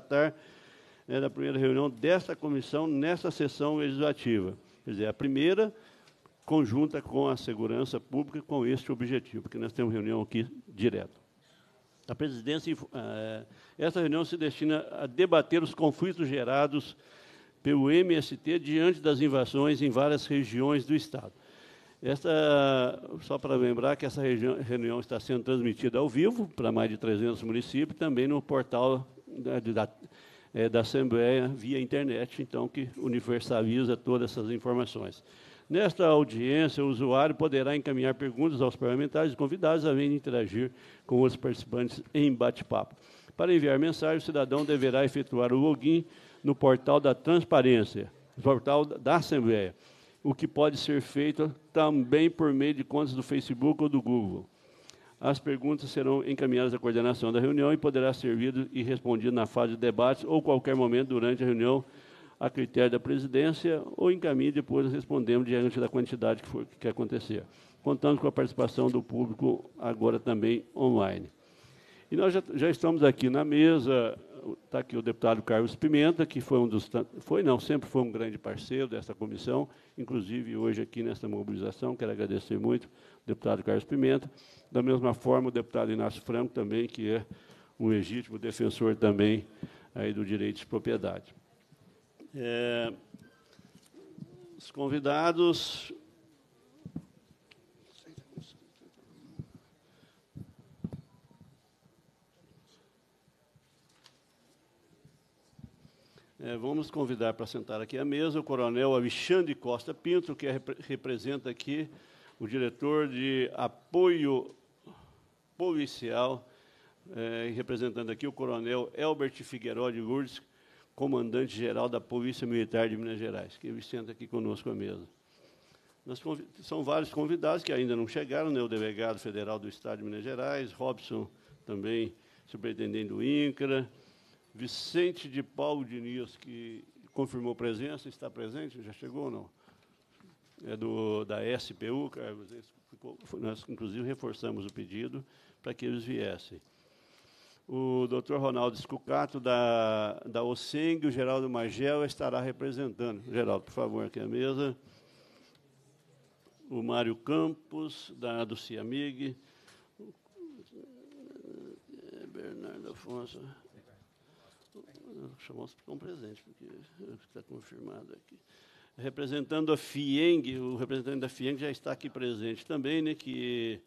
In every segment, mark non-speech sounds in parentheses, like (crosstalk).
tratar né, da primeira reunião desta comissão nesta sessão legislativa. Quer dizer, a primeira conjunta com a segurança pública com este objetivo, porque nós temos reunião aqui direto. A presidência, eh, essa reunião se destina a debater os conflitos gerados pelo MST diante das invasões em várias regiões do Estado. Esta, só para lembrar que essa reunião está sendo transmitida ao vivo para mais de 300 municípios, também no portal né, da, é, da Assembleia via internet, então, que universaliza todas essas informações. Nesta audiência, o usuário poderá encaminhar perguntas aos parlamentares convidados, além de interagir com os participantes em bate-papo. Para enviar mensagem, o cidadão deverá efetuar o login no portal da transparência, portal da Assembleia, o que pode ser feito também por meio de contas do Facebook ou do Google. As perguntas serão encaminhadas à coordenação da reunião e poderá ser servido e respondido na fase de debates ou qualquer momento durante a reunião a critério da presidência ou encaminhe depois respondemos diante da quantidade que, for, que acontecer. Contando com a participação do público agora também online. E nós já, já estamos aqui na mesa, está aqui o deputado Carlos Pimenta, que foi um dos, foi não, sempre foi um grande parceiro desta comissão, inclusive hoje aqui nesta mobilização, quero agradecer muito deputado Carlos Pimenta. Da mesma forma, o deputado Inácio Franco também, que é um legítimo defensor também aí do direito de propriedade. É, os convidados... É, vamos convidar para sentar aqui à mesa o coronel Alexandre Costa Pinto, que é, representa aqui o diretor de apoio policial, eh, representando aqui o coronel Elbert Figueiró de Lourdes, comandante-geral da Polícia Militar de Minas Gerais, que ele senta aqui conosco à mesa. Nós, são vários convidados que ainda não chegaram, né? o delegado federal do Estado de Minas Gerais, Robson, também superintendente do INCRA, Vicente de Paulo Diniz, que confirmou presença, está presente, já chegou ou não? é do, da SPU, é, Carlos, ficou, nós inclusive reforçamos o pedido para que eles viessem. O doutor Ronaldo Escucato, da, da OSENG, o Geraldo Magel estará representando. Geraldo, por favor, aqui à mesa. O Mário Campos, da, do CIAMIG. Bernardo Afonso. Chamou-se para um presente, porque está confirmado aqui representando a FIENG, o representante da FIENG já está aqui presente também, né, que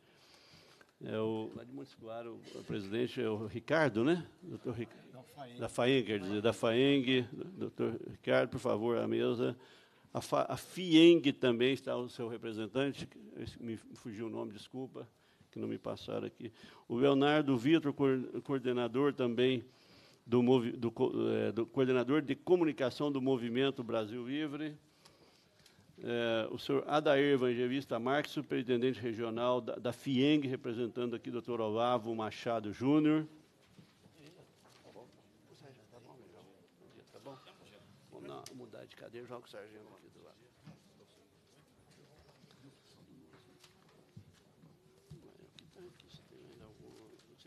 é o, lá de o presidente é o Ricardo, né? Doutor Ricardo Da FAENG, quer dizer, da FAENG. Doutor Ricardo, por favor, à mesa. A, Fa... a FIENG também está o seu representante, me fugiu o nome, desculpa, que não me passaram aqui. O Leonardo Vitor, coordenador também do, do... Eh, do coordenador de comunicação do Movimento Brasil Livre é, o senhor Adair Evangelista Marques, superintendente regional da, da FIENG, representando aqui o doutor Olavo Machado Júnior. Vamos mudar de cadeira, joga o sargento aqui do lado.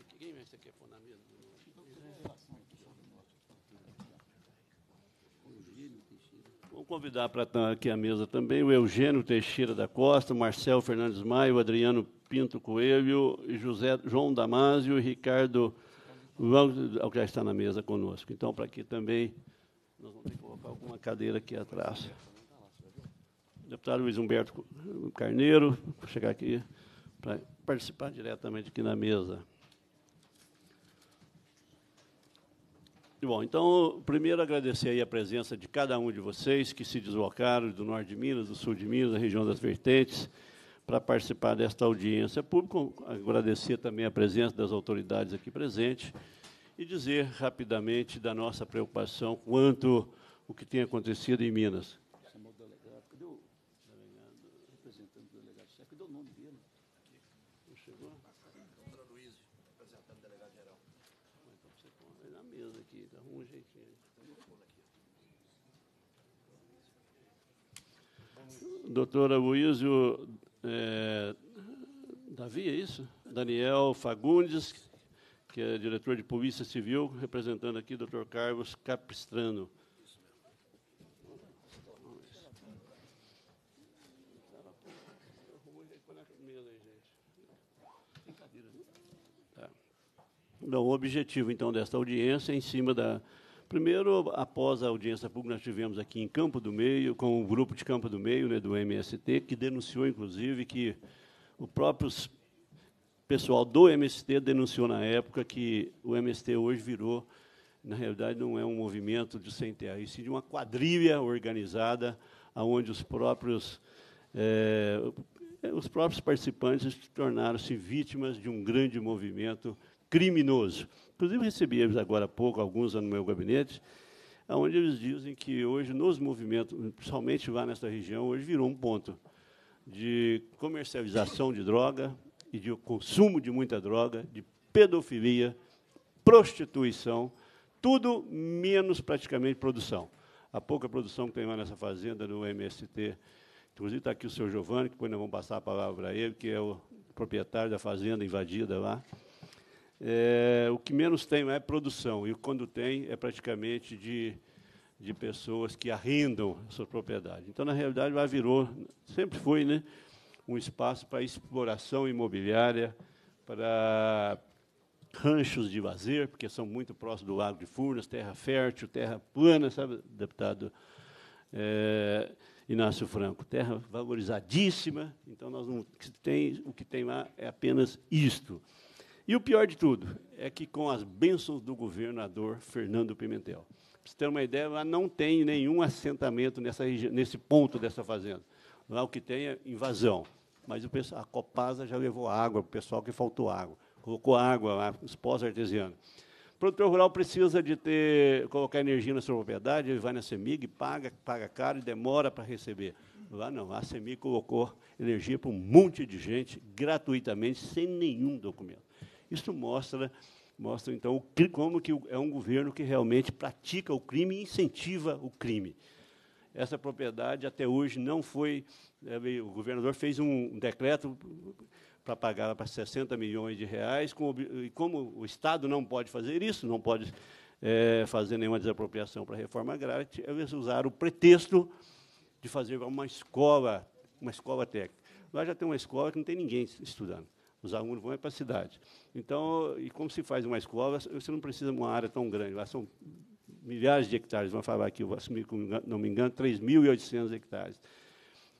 Tá quem vai ser quer pôr na mesa? convidar para estar aqui à mesa também o Eugênio Teixeira da Costa, o Marcel Fernandes Maio, o Adriano Pinto Coelho, José João Damásio e Ricardo ao que já está na mesa conosco. Então, para aqui também, nós vamos ter que colocar alguma cadeira aqui atrás. Deputado Luiz Humberto Carneiro, vou chegar aqui para participar diretamente aqui na mesa. Bom, então, primeiro agradecer a presença de cada um de vocês que se deslocaram do norte de Minas, do sul de Minas, da região das vertentes, para participar desta audiência pública. Agradecer também a presença das autoridades aqui presentes e dizer rapidamente da nossa preocupação quanto o que tem acontecido em Minas. doutor Aloysio é, eh, Davi, é isso? Daniel Fagundes, que é diretor de Polícia Civil, representando aqui o doutor Carlos Capistrano. Tá. Então, o objetivo, então, desta audiência, é em cima da, Primeiro, após a audiência pública, nós tivemos aqui em Campo do Meio, com o grupo de Campo do Meio, né, do MST, que denunciou, inclusive, que o próprio pessoal do MST denunciou na época que o MST hoje virou, na realidade, não é um movimento de CNTA, e sim de uma quadrilha organizada, onde os próprios, é, os próprios participantes tornaram-se vítimas de um grande movimento criminoso. Inclusive, recebi eles agora há pouco, alguns no meu gabinete, onde eles dizem que hoje, nos movimentos, principalmente lá nessa região, hoje virou um ponto de comercialização de droga e de consumo de muita droga, de pedofilia, prostituição, tudo menos praticamente produção. A pouca produção que tem lá nessa fazenda no MST, inclusive está aqui o senhor Giovanni, que depois nós vamos passar a palavra a ele, que é o proprietário da fazenda invadida lá. É, o que menos tem é produção, e quando tem é praticamente de, de pessoas que arrendam suas propriedades. Então, na realidade, lá virou, sempre foi, né, um espaço para exploração imobiliária, para ranchos de lazer, porque são muito próximos do Lago de Furnas, terra fértil, terra plana, sabe, deputado é, Inácio Franco? Terra valorizadíssima, então nós não, tem, o que tem lá é apenas isto. E o pior de tudo é que com as bênçãos do governador Fernando Pimentel. Para você ter uma ideia, lá não tem nenhum assentamento nessa, nesse ponto dessa fazenda. Lá o que tem é invasão. Mas o pessoal, a Copasa já levou água, o pessoal que faltou água. Colocou água lá, os pós-artesianos. O produtor rural precisa de ter, colocar energia na sua propriedade, ele vai na CEMIG, paga, paga caro e demora para receber. Lá não, a CEMIG colocou energia para um monte de gente gratuitamente, sem nenhum documento. Isso mostra, mostra então, como que é um governo que realmente pratica o crime e incentiva o crime. Essa propriedade, até hoje, não foi... Né, o governador fez um decreto para pagar para 60 milhões de reais, com, e como o Estado não pode fazer isso, não pode é, fazer nenhuma desapropriação para a reforma agrária, eles usaram o pretexto de fazer uma escola, uma escola técnica. Lá já tem uma escola que não tem ninguém estudando. Os alunos vão é para a cidade. Então, e como se faz uma escola, você não precisa de uma área tão grande. Lá são milhares de hectares, vamos falar aqui, se não me engano, 3.800 hectares.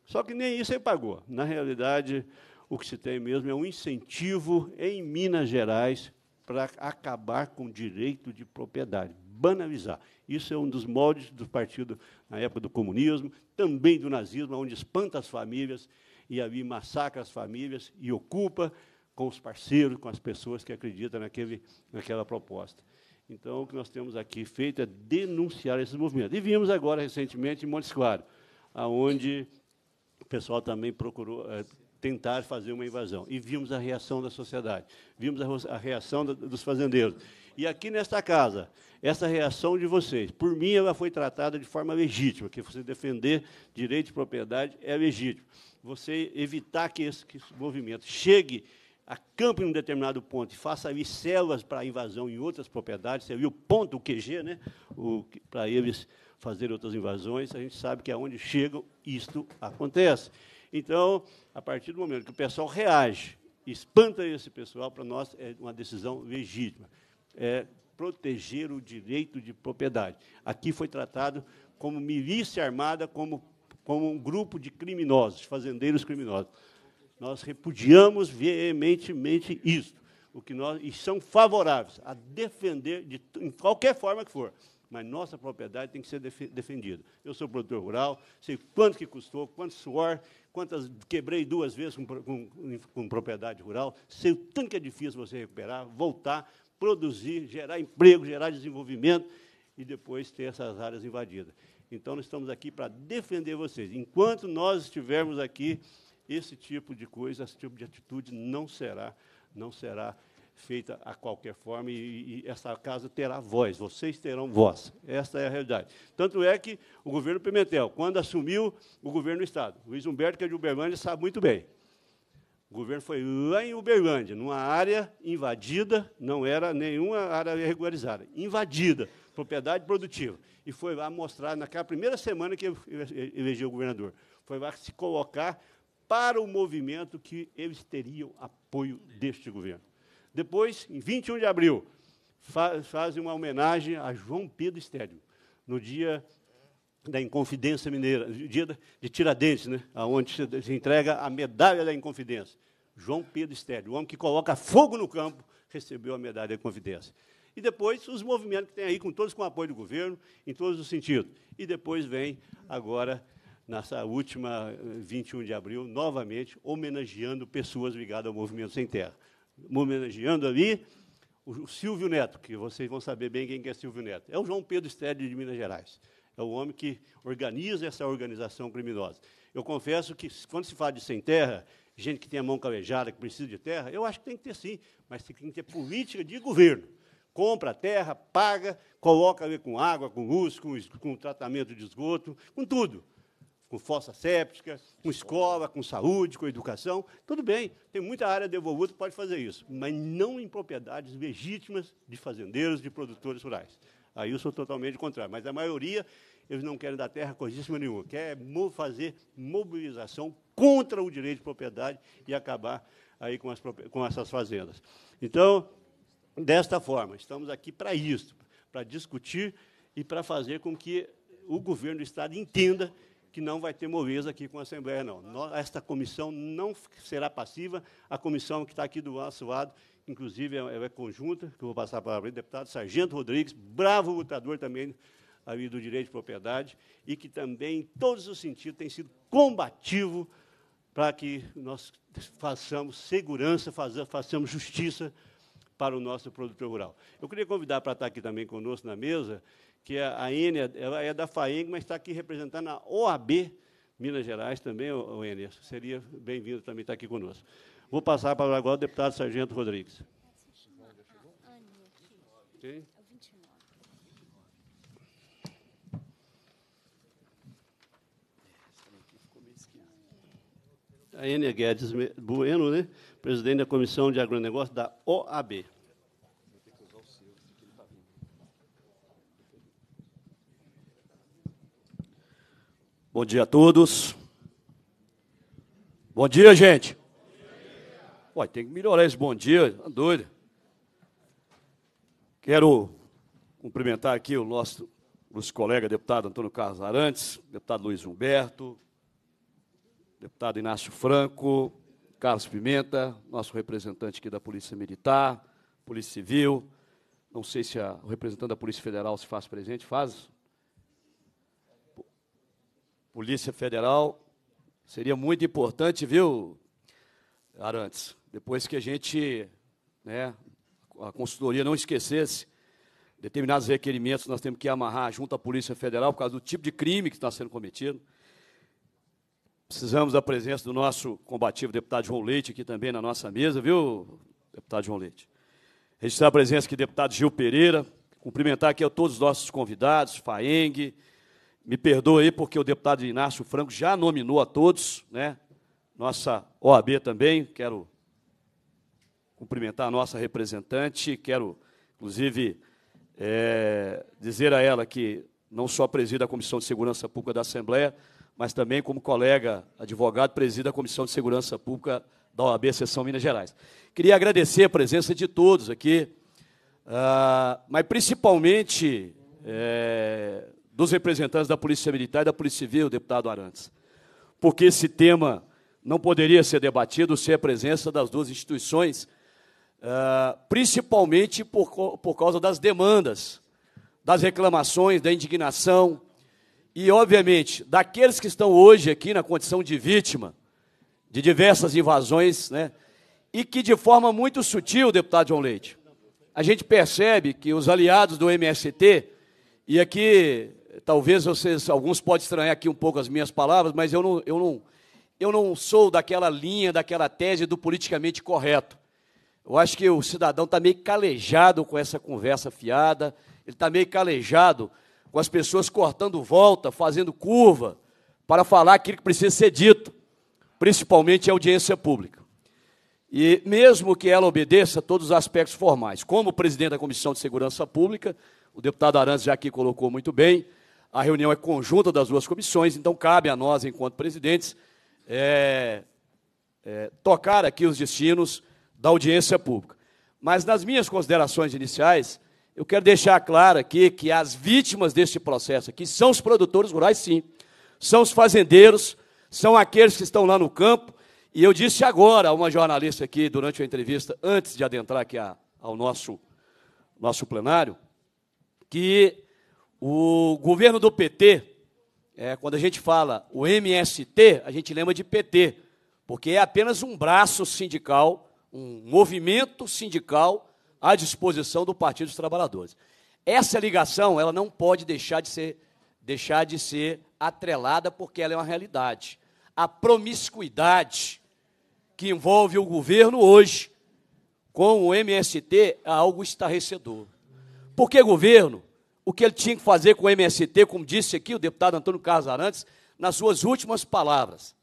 Só que nem isso ele pagou. Na realidade, o que se tem mesmo é um incentivo em Minas Gerais para acabar com o direito de propriedade, banalizar. Isso é um dos moldes do partido na época do comunismo, também do nazismo, onde espanta as famílias, e ali massacra as famílias e ocupa com os parceiros, com as pessoas que acreditam naquele, naquela proposta. Então, o que nós temos aqui feito é denunciar esses movimentos. E vimos agora, recentemente, em Montes Claros, onde o pessoal também procurou é, tentar fazer uma invasão. E vimos a reação da sociedade, vimos a, reação dos fazendeiros. E aqui nesta casa, essa reação de vocês, por mim, ela foi tratada de forma legítima, que você defender direito de propriedade é legítimo você evitar que esse, que esse movimento chegue, acampe em um determinado ponto e faça ali células para invasão em outras propriedades, você viu o ponto, o QG, né? para eles fazerem outras invasões, a gente sabe que aonde é chegam, isto acontece. Então, a partir do momento que o pessoal reage, espanta esse pessoal, para nós é uma decisão legítima. É proteger o direito de propriedade. Aqui foi tratado como milícia armada, como como um grupo de criminosos, fazendeiros criminosos. Nós repudiamos veementemente isso. O que nós e são favoráveis a defender de em qualquer forma que for. Mas nossa propriedade tem que ser defendida. Eu sou produtor rural, sei quanto que custou, quanto suor, quantas quebrei duas vezes com, com, com propriedade rural, sei o tanto que é difícil você recuperar, voltar, produzir, gerar emprego, gerar desenvolvimento e depois ter essas áreas invadidas. Então, nós estamos aqui para defender vocês. Enquanto nós estivermos aqui, esse tipo de coisa, esse tipo de atitude não será, não será feita a qualquer forma e, e, essa casa terá voz, vocês terão voz. Essa é a realidade. Tanto é que o governo Pimentel, quando assumiu o governo do Estado, Luiz Humberto, que é de Uberlândia, sabe muito bem. O governo foi lá em Uberlândia, numa área invadida, não era nenhuma área regularizada, invadida propriedade produtiva. E foi lá mostrar, naquela primeira semana que elegeu o governador, foi lá se colocar para o movimento que eles teriam apoio deste governo. Depois, em 21 de abril, fazem uma homenagem a João Pedro Estélio, no dia da Inconfidência Mineira, dia de Tiradentes, né, onde se entrega a medalha da Inconfidência. João Pedro Estélio, o homem que coloca fogo no campo, recebeu a medalha da Inconfidência e depois os movimentos que tem aí, com todos com o apoio do governo, em todos os sentidos. E depois vem, agora, nessa última 21 eh, de abril, novamente homenageando pessoas ligadas ao Movimento Sem Terra. Homenageando ali o Silvio Neto, que vocês vão saber bem quem é Silvio Neto. É o João Pedro Stedley de Minas Gerais. É o homem que organiza essa organização criminosa. Eu confesso que, quando se fala de sem terra, gente que tem a mão calejada, que precisa de terra, eu acho que tem que ter sim, mas tem que ter política de governo compra a terra, paga, coloca ali com água, com luz, com, com tratamento de esgoto, com tudo. Com fossa séptica, com escola, com saúde, com educação. Tudo bem, tem muita área devolvida, que pode fazer isso, mas não em propriedades legítimas de fazendeiros, de produtores rurais. Aí eu sou totalmente contrário. Mas a maioria, eles não querem dar terra coisa nenhuma. Quer fazer mobilização contra o direito de propriedade e acabar aí com, as, com essas fazendas. Então, desta forma. Estamos aqui para isso, para discutir e para fazer com que o governo do Estado entenda que não vai ter moleza aqui com a Assembleia, não. Esta comissão não será passiva. A comissão que está aqui do nosso lado, inclusive, é, é conjunta, que eu vou passar a palavra o deputado Sargento Rodrigues, bravo lutador também ali do direito de propriedade, e que também, em todos os sentidos, tem sido combativo para que nós façamos segurança, façamos justiça para o nosso produtor rural. Eu queria convidar para estar aqui também conosco na mesa, que é a Enia, ela é da FAENG, mas está aqui representando a OAB Minas Gerais também, o Enia. Seria bem-vindo também estar aqui conosco. Vou passar a palavra agora ao deputado Sargento Rodrigues. A Enia Guedes Bueno, né? presidente da Comissão de Agronegócio da OAB. Bom dia a todos. Bom dia, gente. Ué, tem que melhorar esse bom dia, tá doido. Quero cumprimentar aqui o nosso, nosso colega deputado Antônio Carlos Arantes, deputado Luiz Humberto, deputado Inácio Franco, Carlos Pimenta, nosso representante aqui da Polícia Militar, Polícia Civil. Não sei se a, o representante da Polícia Federal se faz presente. Faz? Polícia Federal. Seria muito importante, viu, Arantes? Depois que a gente, né, a consultoria não esquecesse determinados requerimentos, nós temos que amarrar junto à Polícia Federal por causa do tipo de crime que está sendo cometido. Precisamos da presença do nosso combativo deputado João Leite aqui também na nossa mesa, viu, deputado João Leite? Registrar a presença aqui do deputado Gil Pereira, cumprimentar aqui a todos os nossos convidados, Faeng, me perdoa aí porque o deputado Inácio Franco já nominou a todos, né? Nossa OAB também, quero cumprimentar a nossa representante, quero, inclusive, é, dizer a ela que não só presida a Comissão de Segurança Pública da Assembleia, mas também como colega advogado, presido a Comissão de Segurança Pública da OAB Seção Minas Gerais. Queria agradecer a presença de todos aqui, ah, mas principalmente eh, dos representantes da Polícia Militar e da Polícia Civil, deputado Arantes, porque esse tema não poderia ser debatido sem a presença das duas instituições, ah, principalmente por, por causa das demandas, das reclamações, da indignação, e, obviamente, daqueles que estão hoje aqui na condição de vítima de diversas invasões, né? E que, de forma muito sutil, deputado João Leite, a gente percebe que os aliados do MST, e aqui talvez vocês, alguns podem estranhar aqui um pouco as minhas palavras, mas eu não, eu não, eu não sou daquela linha, daquela tese do politicamente correto. Eu acho que o cidadão está meio calejado com essa conversa fiada, ele está meio calejado com as pessoas cortando volta, fazendo curva, para falar aquilo que precisa ser dito, principalmente a audiência pública. E mesmo que ela obedeça todos os aspectos formais, como o presidente da Comissão de Segurança Pública, o deputado Arantes já aqui colocou muito bem, a reunião é conjunta das duas comissões, então cabe a nós, enquanto presidentes, é, é, tocar aqui os destinos da audiência pública. Mas nas minhas considerações iniciais, eu quero deixar claro aqui que as vítimas deste processo aqui são os produtores rurais, sim. São os fazendeiros, são aqueles que estão lá no campo. E eu disse agora a uma jornalista aqui, durante a entrevista, antes de adentrar aqui a, ao nosso, nosso plenário, que o governo do PT, é, quando a gente fala o MST, a gente lembra de PT, porque é apenas um braço sindical, um movimento sindical à disposição do Partido dos Trabalhadores. Essa ligação ela não pode deixar de ser, deixar de ser atrelada, porque ela é uma realidade. A promiscuidade que envolve o governo hoje com o MST é algo estarrecedor. Porque governo, o que ele tinha que fazer com o MST, como disse aqui o deputado Antônio Carlos Arantes, nas suas últimas palavras.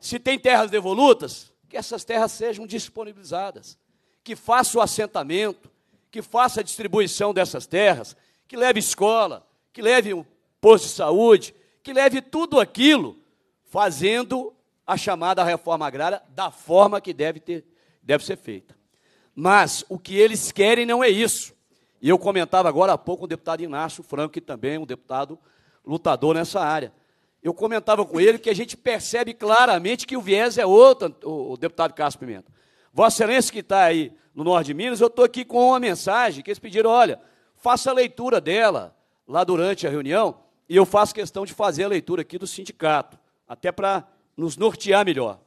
Se tem terras devolutas, que essas terras sejam disponibilizadas que faça o assentamento, que faça a distribuição dessas terras, que leve escola, que leve um posto de saúde, que leve tudo aquilo, fazendo a chamada reforma agrária da forma que deve, ter, deve ser feita. Mas o que eles querem não é isso. E eu comentava agora há pouco com o deputado Inácio Franco, que também é um deputado lutador nessa área. Eu comentava com ele que a gente percebe claramente que o viés é outro, o deputado Carlos Pimenta. Vossa Excelência que está aí no norte de Minas, eu estou aqui com uma mensagem que eles pediram, olha, faça a leitura dela lá durante a reunião, e eu faço questão de fazer a leitura aqui do sindicato, até para nos nortear melhor.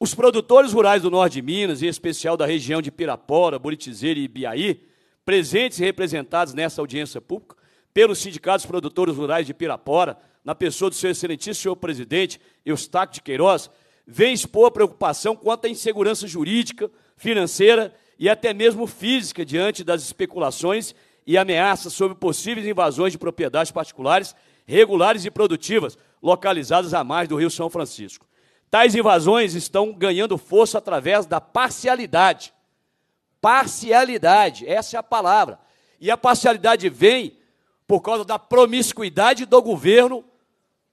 Os produtores rurais do norte de Minas, em especial da região de Pirapora, Buritizeira e Ibiaí, presentes e representados nessa audiência pública, pelos sindicatos produtores rurais de Pirapora, na pessoa do seu excelentíssimo senhor presidente Eustáquio de Queiroz, vem expor preocupação quanto à insegurança jurídica, financeira e até mesmo física diante das especulações e ameaças sobre possíveis invasões de propriedades particulares, regulares e produtivas localizadas a mais do Rio São Francisco. Tais invasões estão ganhando força através da parcialidade. Parcialidade, essa é a palavra. E a parcialidade vem por causa da promiscuidade do governo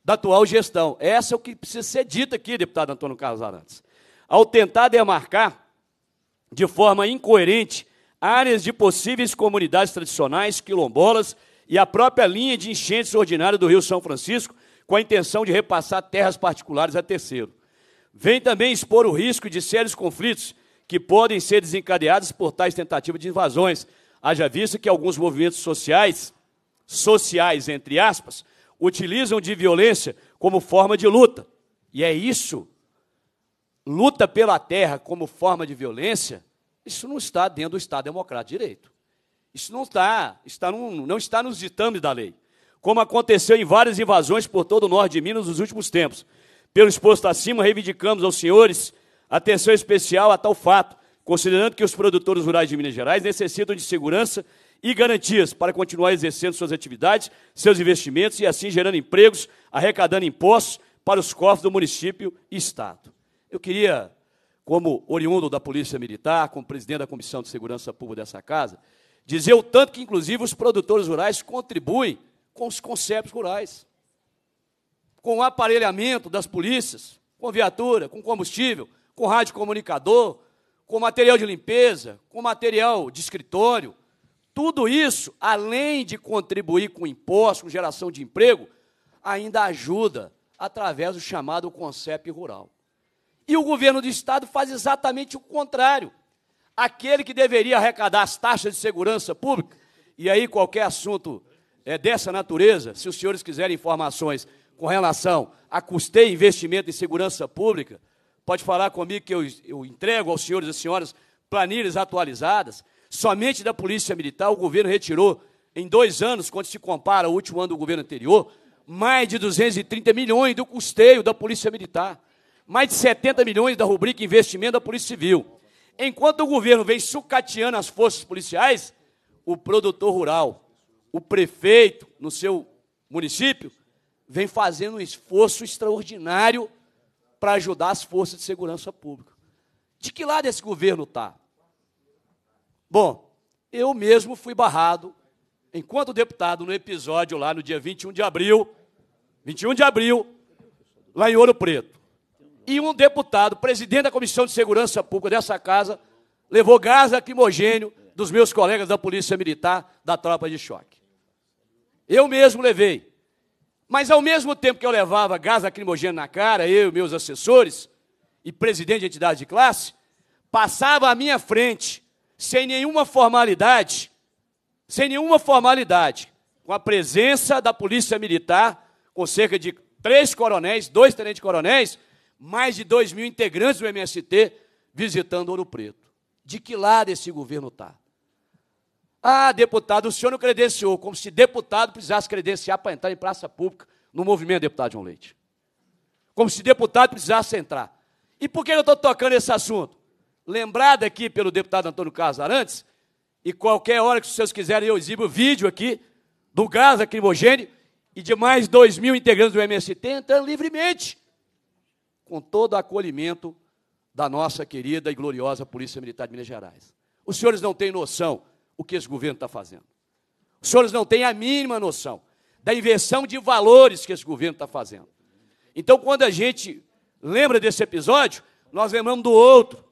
da atual gestão. Essa é o que precisa ser dito aqui, deputado Antônio Carlos Arantes. Ao tentar demarcar de forma incoerente áreas de possíveis comunidades tradicionais, quilombolas e a própria linha de enchentes ordinária do Rio São Francisco, com a intenção de repassar terras particulares a terceiro. Vem também expor o risco de sérios conflitos que podem ser desencadeados por tais tentativas de invasões. Haja visto que alguns movimentos sociais, sociais, entre aspas, utilizam de violência como forma de luta. E é isso. Luta pela terra como forma de violência, isso não está dentro do Estado Democrático de Direito. Isso não está, está num, não está nos ditames da lei. Como aconteceu em várias invasões por todo o norte de Minas nos últimos tempos. Pelo exposto acima, reivindicamos aos senhores atenção especial a tal fato, considerando que os produtores rurais de Minas Gerais necessitam de segurança e garantias para continuar exercendo suas atividades, seus investimentos e assim gerando empregos, arrecadando impostos para os cofres do município e Estado. Eu queria, como oriundo da Polícia Militar, como presidente da Comissão de Segurança Pública dessa casa, dizer o tanto que, inclusive, os produtores rurais contribuem com os conceitos rurais, com o aparelhamento das polícias, com viatura, com combustível, com rádio comunicador, com material de limpeza, com material de escritório, tudo isso, além de contribuir com impostos, com geração de emprego, ainda ajuda através do chamado CONCEP rural. E o governo do estado faz exatamente o contrário. Aquele que deveria arrecadar as taxas de segurança pública, e aí qualquer assunto é, dessa natureza, se os senhores quiserem informações com relação a custeio e investimento em segurança pública, pode falar comigo que eu, eu entrego aos senhores e senhoras planilhas atualizadas. Somente da Polícia Militar, o governo retirou, em dois anos, quando se compara ao último ano do governo anterior, mais de 230 milhões do custeio da Polícia Militar, mais de 70 milhões da rubrica Investimento da Polícia Civil. Enquanto o governo vem sucateando as forças policiais, o produtor rural, o prefeito no seu município, vem fazendo um esforço extraordinário para ajudar as forças de segurança pública. De que lado esse governo está? Bom, eu mesmo fui barrado, enquanto deputado, no episódio lá no dia 21 de abril, 21 de abril, lá em Ouro Preto. E um deputado, presidente da Comissão de Segurança Pública dessa casa, levou gás lacrimogênio dos meus colegas da Polícia Militar, da Tropa de Choque. Eu mesmo levei. Mas, ao mesmo tempo que eu levava gás lacrimogênio na cara, eu e meus assessores, e presidente de entidade de classe, passava à minha frente sem nenhuma formalidade, sem nenhuma formalidade, com a presença da Polícia Militar, com cerca de três coronéis, dois tenentes-coronéis, mais de dois mil integrantes do MST visitando Ouro Preto. De que lado esse governo está? Ah, deputado, o senhor não credenciou, como se deputado precisasse credenciar para entrar em praça pública no movimento deputado João Leite. Como se deputado precisasse entrar. E por que eu estou tocando esse assunto? lembrada aqui pelo deputado Antônio Carlos Arantes, e qualquer hora que vocês quiserem eu exibo o vídeo aqui do gás lacrimogêneo e de mais dois mil integrantes do MST entrando livremente, com todo o acolhimento da nossa querida e gloriosa Polícia Militar de Minas Gerais. Os senhores não têm noção o que esse governo está fazendo. Os senhores não têm a mínima noção da inversão de valores que esse governo está fazendo. Então, quando a gente lembra desse episódio, nós lembramos do outro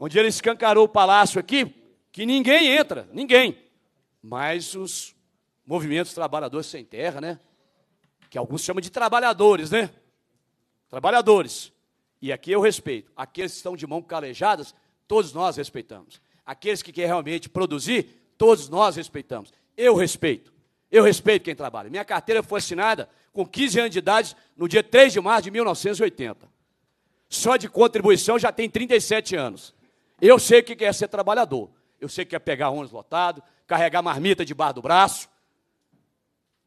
onde ele escancarou o palácio aqui, que ninguém entra, ninguém. Mas os movimentos trabalhadores sem terra, né? Que alguns chamam de trabalhadores, né? Trabalhadores. E aqui eu respeito. Aqueles que estão de mão calejadas, todos nós respeitamos. Aqueles que querem realmente produzir, todos nós respeitamos. Eu respeito. Eu respeito quem trabalha. Minha carteira foi assinada com 15 anos de idade no dia 3 de março de 1980. Só de contribuição já tem 37 anos. Eu sei o que é ser trabalhador. Eu sei que é pegar ônibus lotado, carregar marmita debaixo do braço.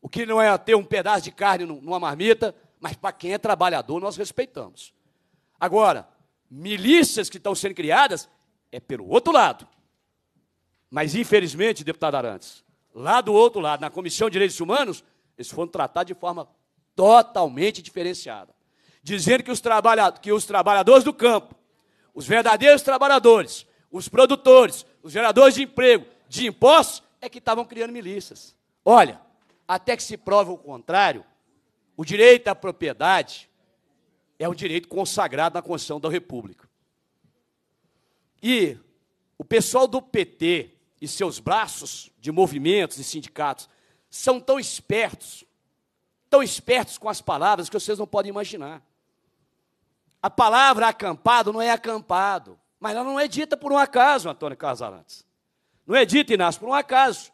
O que não é ter um pedaço de carne numa marmita, mas para quem é trabalhador nós respeitamos. Agora, milícias que estão sendo criadas é pelo outro lado. Mas, infelizmente, deputado Arantes, lá do outro lado, na Comissão de Direitos Humanos, eles foram tratados de forma totalmente diferenciada. Dizendo que os, que os trabalhadores do campo os verdadeiros trabalhadores, os produtores, os geradores de emprego, de impostos, é que estavam criando milícias. Olha, até que se prove o contrário, o direito à propriedade é um direito consagrado na Constituição da República. E o pessoal do PT e seus braços de movimentos e sindicatos são tão espertos, tão espertos com as palavras que vocês não podem imaginar. A palavra acampado não é acampado, mas ela não é dita por um acaso, Antônio Casalantes. Não é dita, Inácio, por um acaso.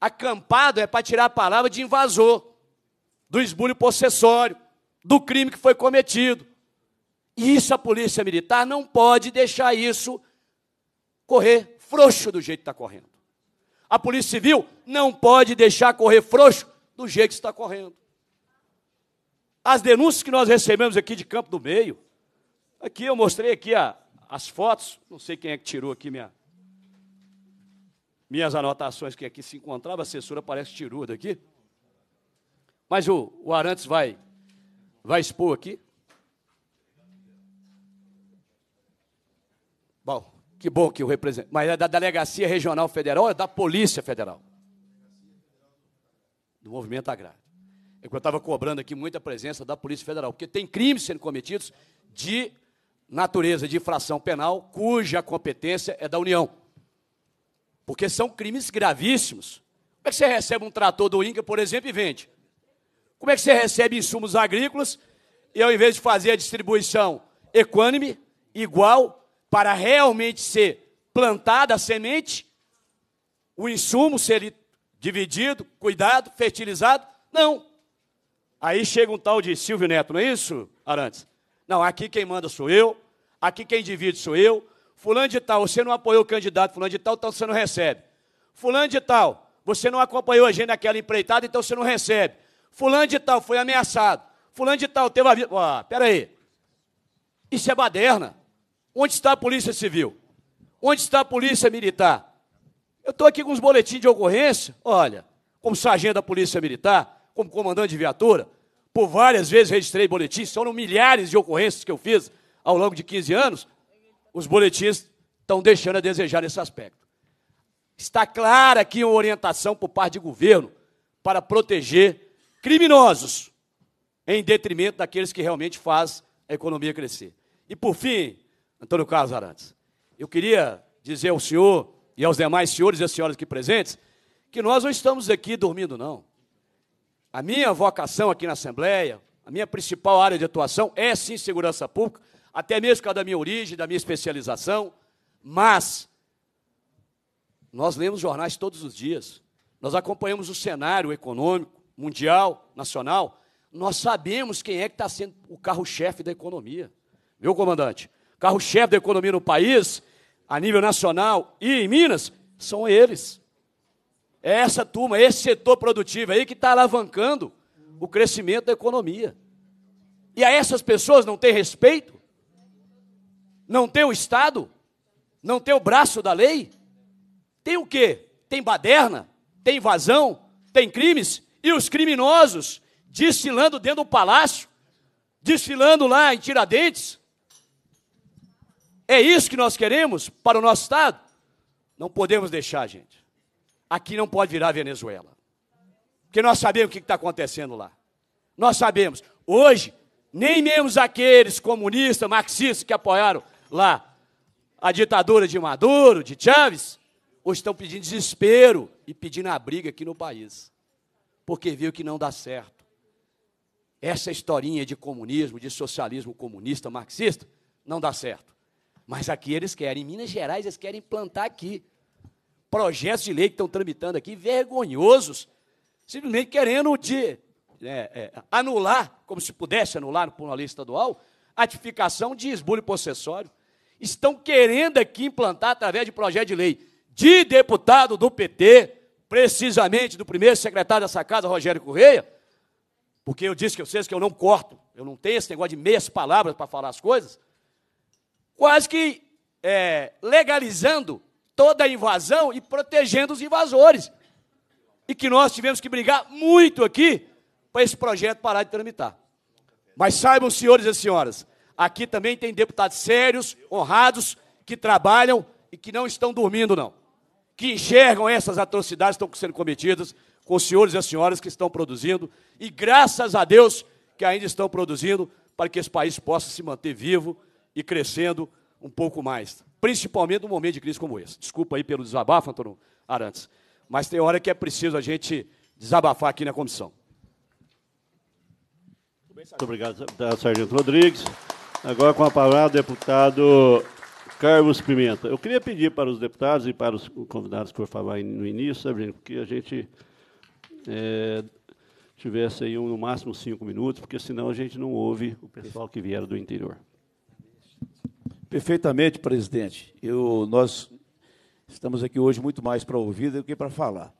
Acampado é para tirar a palavra de invasor, do esbulho possessório, do crime que foi cometido. E isso a polícia militar não pode deixar isso correr frouxo do jeito que está correndo. A polícia civil não pode deixar correr frouxo do jeito que está correndo. As denúncias que nós recebemos aqui de Campo do Meio, Aqui eu mostrei aqui a, as fotos, não sei quem é que tirou aqui minha, minhas anotações é que aqui se encontrava, a assessora parece que tirou daqui. Mas o, o Arantes vai, vai expor aqui. Bom, que bom que o representante. Mas é da Delegacia Regional Federal, ou é da Polícia Federal? Do Movimento Agrário. É que eu estava cobrando aqui muita presença da Polícia Federal, porque tem crimes sendo cometidos de natureza de infração penal cuja competência é da União. Porque são crimes gravíssimos. Como é que você recebe um trator do INCA, por exemplo, e vende? Como é que você recebe insumos agrícolas e, ao invés de fazer a distribuição equânime, igual, para realmente ser plantada a semente, o insumo ser dividido, cuidado, fertilizado? Não. Aí chega um tal de Silvio Neto, não é isso, Arantes? Não, aqui quem manda sou eu, aqui quem divide sou eu. Fulano de tal, você não apoiou o candidato, fulano de tal, então você não recebe. Fulano de tal, você não acompanhou a agenda daquela empreitada, então você não recebe. Fulano de tal foi ameaçado. Fulano de tal teve a vida. Ah, peraí. Isso é baderna. Onde está a Polícia Civil? Onde está a Polícia Militar? Eu estou aqui com os boletins de ocorrência, olha, como sargento da Polícia Militar, como comandante de viatura, por várias vezes registrei boletins, foram milhares de ocorrências que eu fiz ao longo de 15 anos. Os boletins estão deixando a desejar nesse aspecto. Está clara aqui uma orientação por parte do governo para proteger criminosos, em detrimento daqueles que realmente faz a economia crescer. E, por fim, Antônio Carlos Arantes, eu queria dizer ao senhor e aos demais senhores e senhoras aqui presentes que nós não estamos aqui dormindo, não. A minha vocação aqui na Assembleia, a minha principal área de atuação é sim segurança pública, até mesmo por causa da minha origem, da minha especialização, mas nós lemos jornais todos os dias, nós acompanhamos o cenário econômico, mundial, nacional, nós sabemos quem é que está sendo o carro-chefe da economia. Viu, comandante? Carro-chefe da economia no país, a nível nacional e em Minas, são eles. É essa turma, esse setor produtivo aí que está alavancando o crescimento da economia. E a essas pessoas não tem respeito? Não tem o Estado? Não tem o braço da lei? Tem o quê? Tem baderna? Tem invasão? Tem crimes? E os criminosos desfilando dentro do palácio? Desfilando lá em Tiradentes? É isso que nós queremos para o nosso Estado? Não podemos deixar, gente aqui não pode virar Venezuela. Porque nós sabemos o que está acontecendo lá. Nós sabemos. Hoje, nem mesmo aqueles comunistas, marxistas que apoiaram lá a ditadura de Maduro, de Chávez, hoje estão pedindo desespero e pedindo a briga aqui no país. Porque viu que não dá certo. Essa historinha de comunismo, de socialismo comunista, marxista, não dá certo. Mas aqui eles querem, em Minas Gerais, eles querem plantar aqui projetos de lei que estão tramitando aqui, vergonhosos, simplesmente querendo de, é, é, anular, como se pudesse anular por uma lei estadual, a atificação de esbulho possessório. Estão querendo aqui implantar, através de projeto de lei, de deputado do PT, precisamente do primeiro secretário dessa casa, Rogério Correia, porque eu disse que eu sei que eu não corto, eu não tenho esse negócio de meias palavras para falar as coisas, quase que é, legalizando toda a invasão e protegendo os invasores. E que nós tivemos que brigar muito aqui para esse projeto parar de tramitar. Mas saibam, senhores e senhoras, aqui também tem deputados sérios, honrados, que trabalham e que não estão dormindo, não. Que enxergam essas atrocidades que estão sendo cometidas com os senhores e as senhoras que estão produzindo. E graças a Deus que ainda estão produzindo para que esse país possa se manter vivo e crescendo um pouco mais. Principalmente num momento de crise como esse. Desculpa aí pelo desabafo, Antônio Arantes. Mas tem hora que é preciso a gente desabafar aqui na comissão. Muito obrigado, Sargento Rodrigues. Agora com a palavra, o deputado Carlos Pimenta. Eu queria pedir para os deputados e para os convidados que eu falar no início, Sargento, que a gente é, tivesse aí um, no máximo cinco minutos, porque senão a gente não ouve o pessoal que vieram do interior. Perfeitamente, presidente. Eu, nós estamos aqui hoje muito mais para ouvir do que para falar.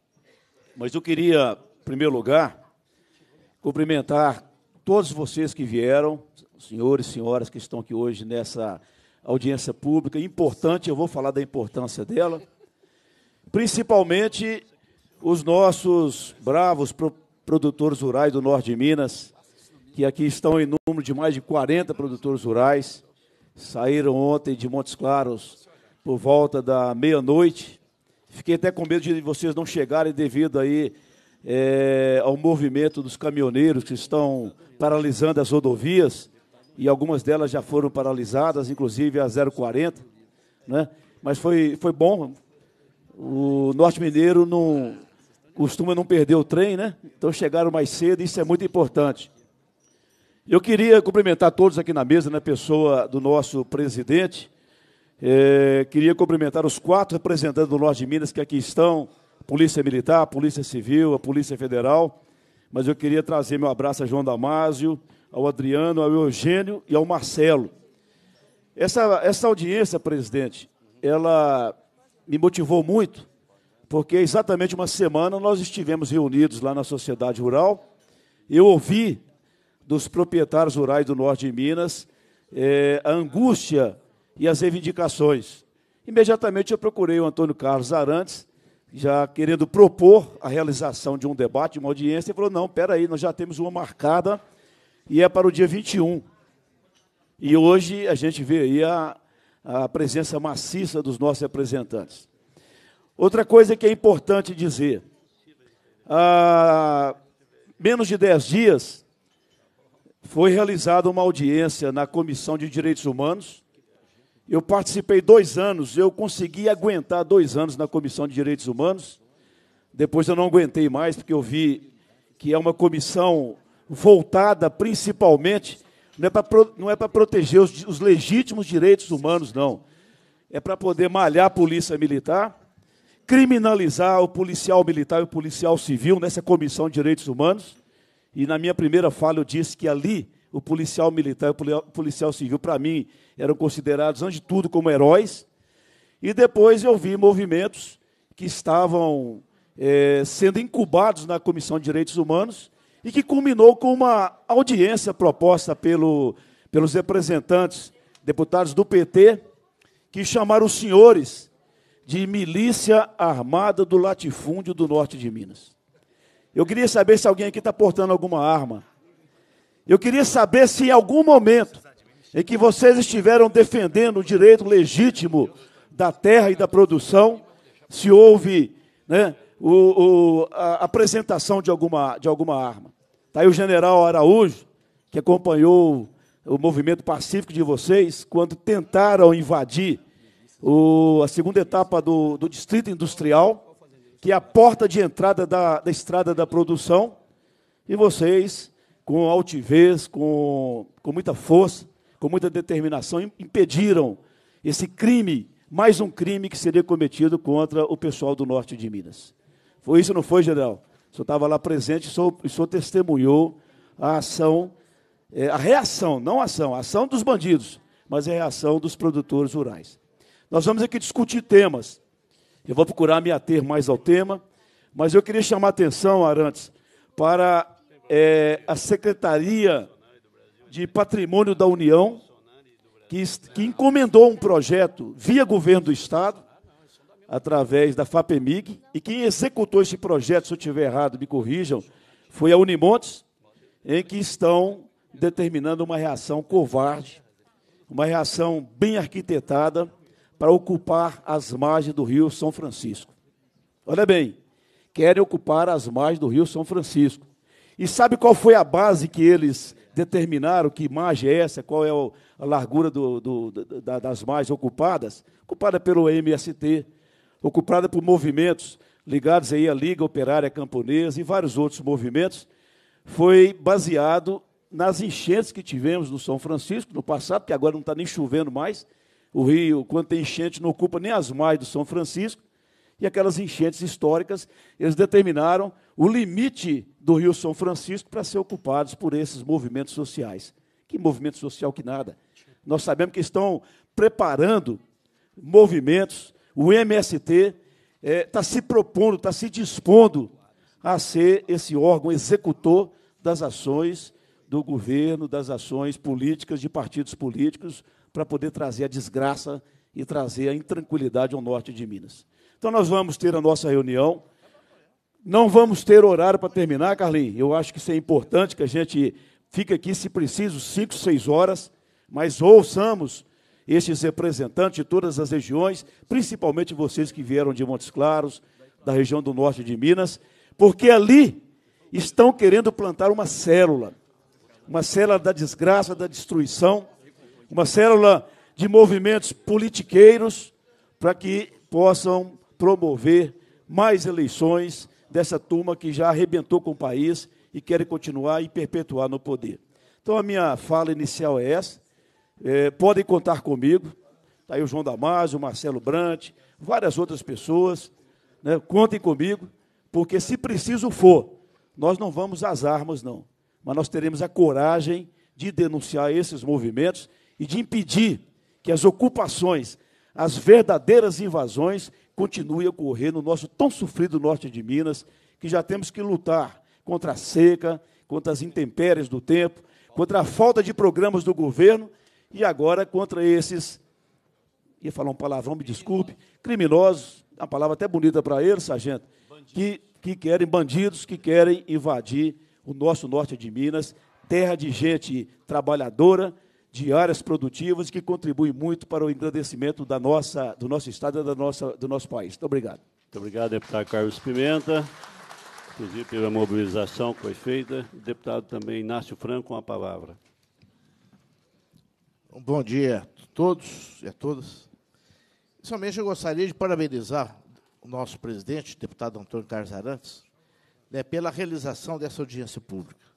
Mas eu queria, em primeiro lugar, cumprimentar todos vocês que vieram, senhores e senhoras que estão aqui hoje nessa audiência pública importante, eu vou falar da importância dela. Principalmente os nossos bravos produtores rurais do norte de Minas, que aqui estão em número de mais de 40 produtores rurais saíram ontem de Montes Claros por volta da meia-noite. Fiquei até com medo de vocês não chegarem devido aí é, ao movimento dos caminhoneiros que estão paralisando as rodovias e algumas delas já foram paralisadas, inclusive a 040, né? Mas foi foi bom. O norte mineiro não costuma não perder o trem, né? Então chegaram mais cedo, isso é muito importante. Eu queria cumprimentar todos aqui na mesa, na né, pessoa do nosso presidente. É, queria cumprimentar os quatro representantes do Norte de Minas que aqui estão: a Polícia Militar, a Polícia Civil, a Polícia Federal. Mas eu queria trazer meu abraço a João Damásio, ao Adriano, ao Eugênio e ao Marcelo. Essa, essa audiência, presidente, ela me motivou muito, porque exatamente uma semana nós estivemos reunidos lá na Sociedade Rural. Eu ouvi dos proprietários rurais do norte de Minas, é, a angústia e as reivindicações. Imediatamente eu procurei o Antônio Carlos Arantes, já querendo propor a realização de um debate, uma audiência, e falou: não, espera aí, nós já temos uma marcada e é para o dia 21. E hoje a gente vê aí a, a presença maciça dos nossos representantes. Outra coisa que é importante dizer: há menos de 10 dias, foi realizada uma audiência na Comissão de Direitos Humanos. Eu participei dois anos, eu consegui aguentar dois anos na Comissão de Direitos Humanos. Depois eu não aguentei mais, porque eu vi que é uma comissão voltada principalmente, não é para é proteger os, os legítimos direitos humanos, não. É para poder malhar a polícia militar, criminalizar o policial militar e o policial civil nessa comissão de direitos humanos. E na minha primeira fala eu disse que ali o policial militar e o policial civil, para mim, eram considerados, antes de tudo, como heróis. E depois eu vi movimentos que estavam é, sendo incubados na Comissão de Direitos Humanos e que culminou com uma audiência proposta pelo, pelos representantes, deputados do PT, que chamaram os senhores de milícia armada do latifúndio do norte de Minas. Eu queria saber se alguém aqui está portando alguma arma. Eu queria saber se em algum momento em que vocês estiveram defendendo o direito legítimo da terra e da produção, se houve né, o, o, a apresentação de alguma, de alguma arma. Está aí o general Araújo, que acompanhou o movimento pacífico de vocês, quando tentaram invadir o, a segunda etapa do, do distrito industrial que é a porta de entrada da, da estrada da produção, e vocês, com altivez, com, com muita força, com muita determinação, impediram esse crime, mais um crime que seria cometido contra o pessoal do norte de Minas. Foi isso, não foi, general? O senhor estava lá presente e o, senhor testemunhou a ação, é, a reação, não a ação, a ação dos bandidos, mas a reação dos produtores rurais. Nós vamos aqui discutir temas eu vou procurar me ater mais ao tema, mas eu queria chamar a atenção, Arantes, para é, a Secretaria de Patrimônio da União, que, que encomendou um projeto via governo do Estado, através da FAPEMIG, e quem executou esse projeto, se eu estiver errado, me corrijam, foi a Unimontes, em que estão determinando uma reação covarde, uma reação bem arquitetada, para ocupar as margens do Rio São Francisco. Olha bem, querem ocupar as margens do Rio São Francisco. E sabe qual foi a base que eles determinaram? Que margem é essa? Qual é a largura do, do, da, das margens ocupadas? Ocupada pelo MST, ocupada por movimentos ligados aí à Liga Operária Camponesa e vários outros movimentos, foi baseado nas enchentes que tivemos no São Francisco no passado, que agora não está nem chovendo mais, o rio, quando tem enchente, não ocupa nem as margens do São Francisco. E aquelas enchentes históricas, eles determinaram o limite do rio São Francisco para ser ocupados por esses movimentos sociais. Que movimento social que nada. Nós sabemos que estão preparando movimentos, o MST está eh, é, se propondo, está se dispondo a ser esse órgão executor das ações do governo, das ações políticas, de partidos políticos, para poder trazer a desgraça e trazer a intranquilidade ao norte de Minas. Então nós vamos ter a nossa reunião. Não vamos ter horário para terminar, Carlinhos. Eu acho que isso é importante que a gente fique aqui, se preciso, cinco, seis horas, mas ouçamos esses representantes de todas as regiões, principalmente vocês que vieram de Montes Claros, da região do norte de Minas, porque ali estão querendo plantar uma célula, uma célula da desgraça, da destruição uma célula de movimentos politiqueiros para que possam promover mais eleições dessa turma que já arrebentou com o país e querem continuar e perpetuar no poder. Então, a minha fala inicial é essa. É, podem contar comigo. Está aí o João Damasio, o Marcelo Brant, várias outras pessoas. Né? Contem comigo, porque se preciso for, nós não vamos às armas, não. Mas nós teremos a coragem de denunciar esses movimentos e de impedir que as ocupações, as verdadeiras invasões, continuem a ocorrer no nosso tão sofrido norte de Minas, que já temos que lutar contra a seca, contra as intempéries do tempo, contra a falta de programas do governo e agora contra esses, ia falar um palavrão, me desculpe, criminosos, uma palavra até bonita para eles, sargento, que, que querem bandidos, que querem invadir o nosso norte de Minas, terra de gente trabalhadora, de áreas produtivas que contribuem muito para o engrandecimento da nossa, do nosso Estado e da nossa, do nosso país. Muito obrigado. Muito obrigado, deputado Carlos Pimenta, inclusive pela mobilização que foi feita. O deputado também Inácio Franco, com a palavra. Bom dia a todos e a todas. Somente eu gostaria de parabenizar o nosso presidente, deputado Antônio Carlos Arantes, né, pela realização dessa audiência pública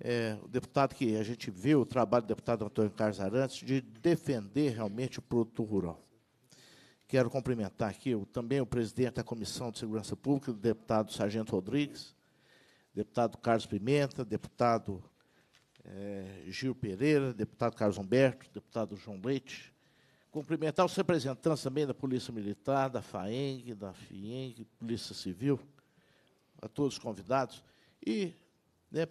é, o deputado que a gente viu, o trabalho do deputado Antônio Carlos Arantes, de defender realmente o produto rural. Quero cumprimentar aqui também o presidente da Comissão de Segurança Pública, o deputado Sargento Rodrigues, deputado Carlos Pimenta, deputado é, Gil Pereira, deputado Carlos Humberto, deputado João Leite. Cumprimentar os representantes também da Polícia Militar, da FAENG, da FIENG, Polícia Civil, a todos os convidados. E né,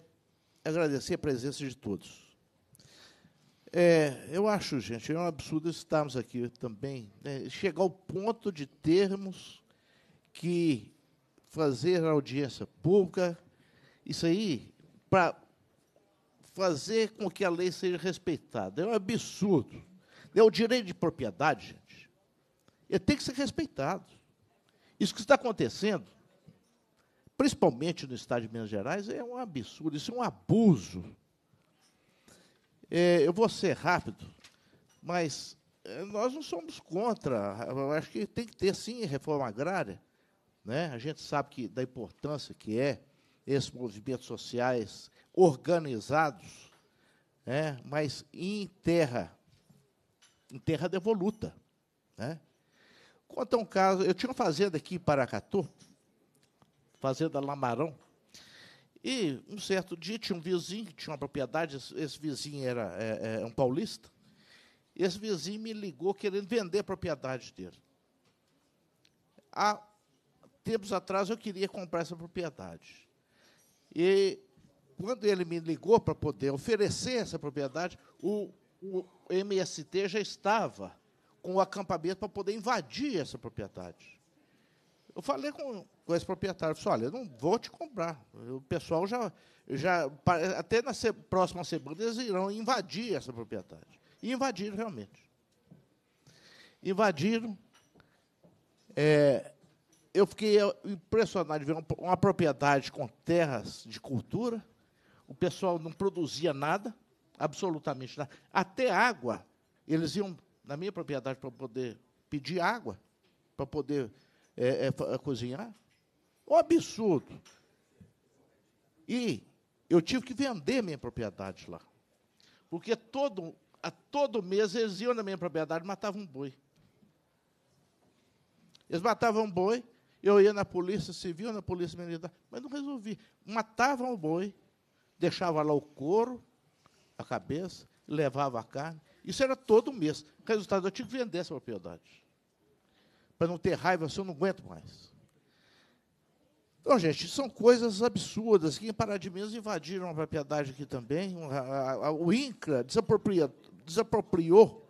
agradecer a presença de todos. É, eu acho, gente, é um absurdo estarmos aqui também, né, chegar ao ponto de termos que fazer audiência pública, isso aí, para fazer com que a lei seja respeitada. É um absurdo. É o direito de propriedade, gente. Ele tem que ser respeitado. Isso que está acontecendo principalmente no estado de Minas Gerais, é um absurdo, isso é um abuso. É, eu vou ser rápido, mas é, nós não somos contra. Eu acho que tem que ter, sim, reforma agrária. Né? A gente sabe que, da importância que é esses movimentos sociais organizados, né? mas em terra, em terra devoluta. Né? Conta um caso, eu tinha uma fazenda aqui em Paracatu, fazenda Lamarão. E um certo dia tinha um vizinho, que tinha uma propriedade, esse vizinho era é, é, é um paulista. Esse vizinho me ligou querendo vender a propriedade dele. Há tempos atrás eu queria comprar essa propriedade. E quando ele me ligou para poder oferecer essa propriedade, o, o MST já estava com o acampamento para poder invadir essa propriedade. Eu falei com com esse proprietário. disse, olha, eu não vou te comprar. O pessoal já. já até na se, próxima semana eles irão invadir essa propriedade. E invadiram realmente. Invadiram. É, eu fiquei é, impressionado de ver uma, uma propriedade com terras de cultura. O pessoal não produzia nada, absolutamente nada. Até água. Eles iam na minha propriedade para poder pedir água, para poder é, é, cozinhar. Um absurdo. E eu tive que vender minha propriedade lá. Porque todo, a todo mês eles iam na minha propriedade e matavam um boi. Eles matavam um boi, eu ia na polícia civil, na polícia militar, mas não resolvi. Matavam o boi, deixava lá o couro, a cabeça, levava a carne. Isso era todo mês. Resultado, eu tive que vender essa propriedade. Para não ter raiva, assim, eu não aguento mais. Então, gente, são coisas absurdas que em Paradimentos invadiram a propriedade aqui também. O INCRA desapropriou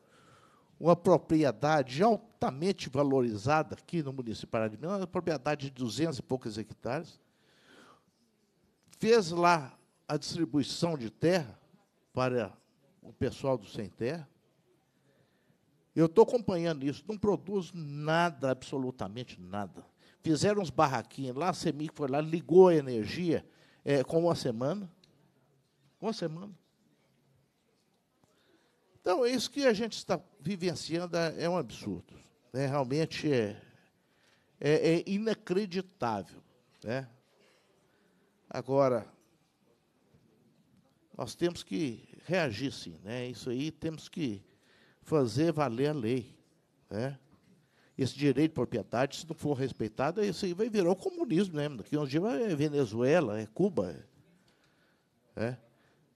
uma propriedade altamente valorizada aqui no município de Paradimentos, uma propriedade de 200 e poucos hectares. Fez lá a distribuição de terra para o pessoal do Sem Terra. Eu estou acompanhando isso, não produz nada, absolutamente nada fizeram uns barraquinhos lá, a Semic foi lá, ligou a energia é, com uma semana. Uma semana. Então, é isso que a gente está vivenciando é, é um absurdo. Né? Realmente é, é, é inacreditável. Né? Agora, nós temos que reagir, sim. Né? Isso aí temos que fazer valer a lei. Né? esse direito de propriedade, se não for respeitado, isso vai virar o comunismo, né? Daqui uns dias é Venezuela, é Cuba. É, é.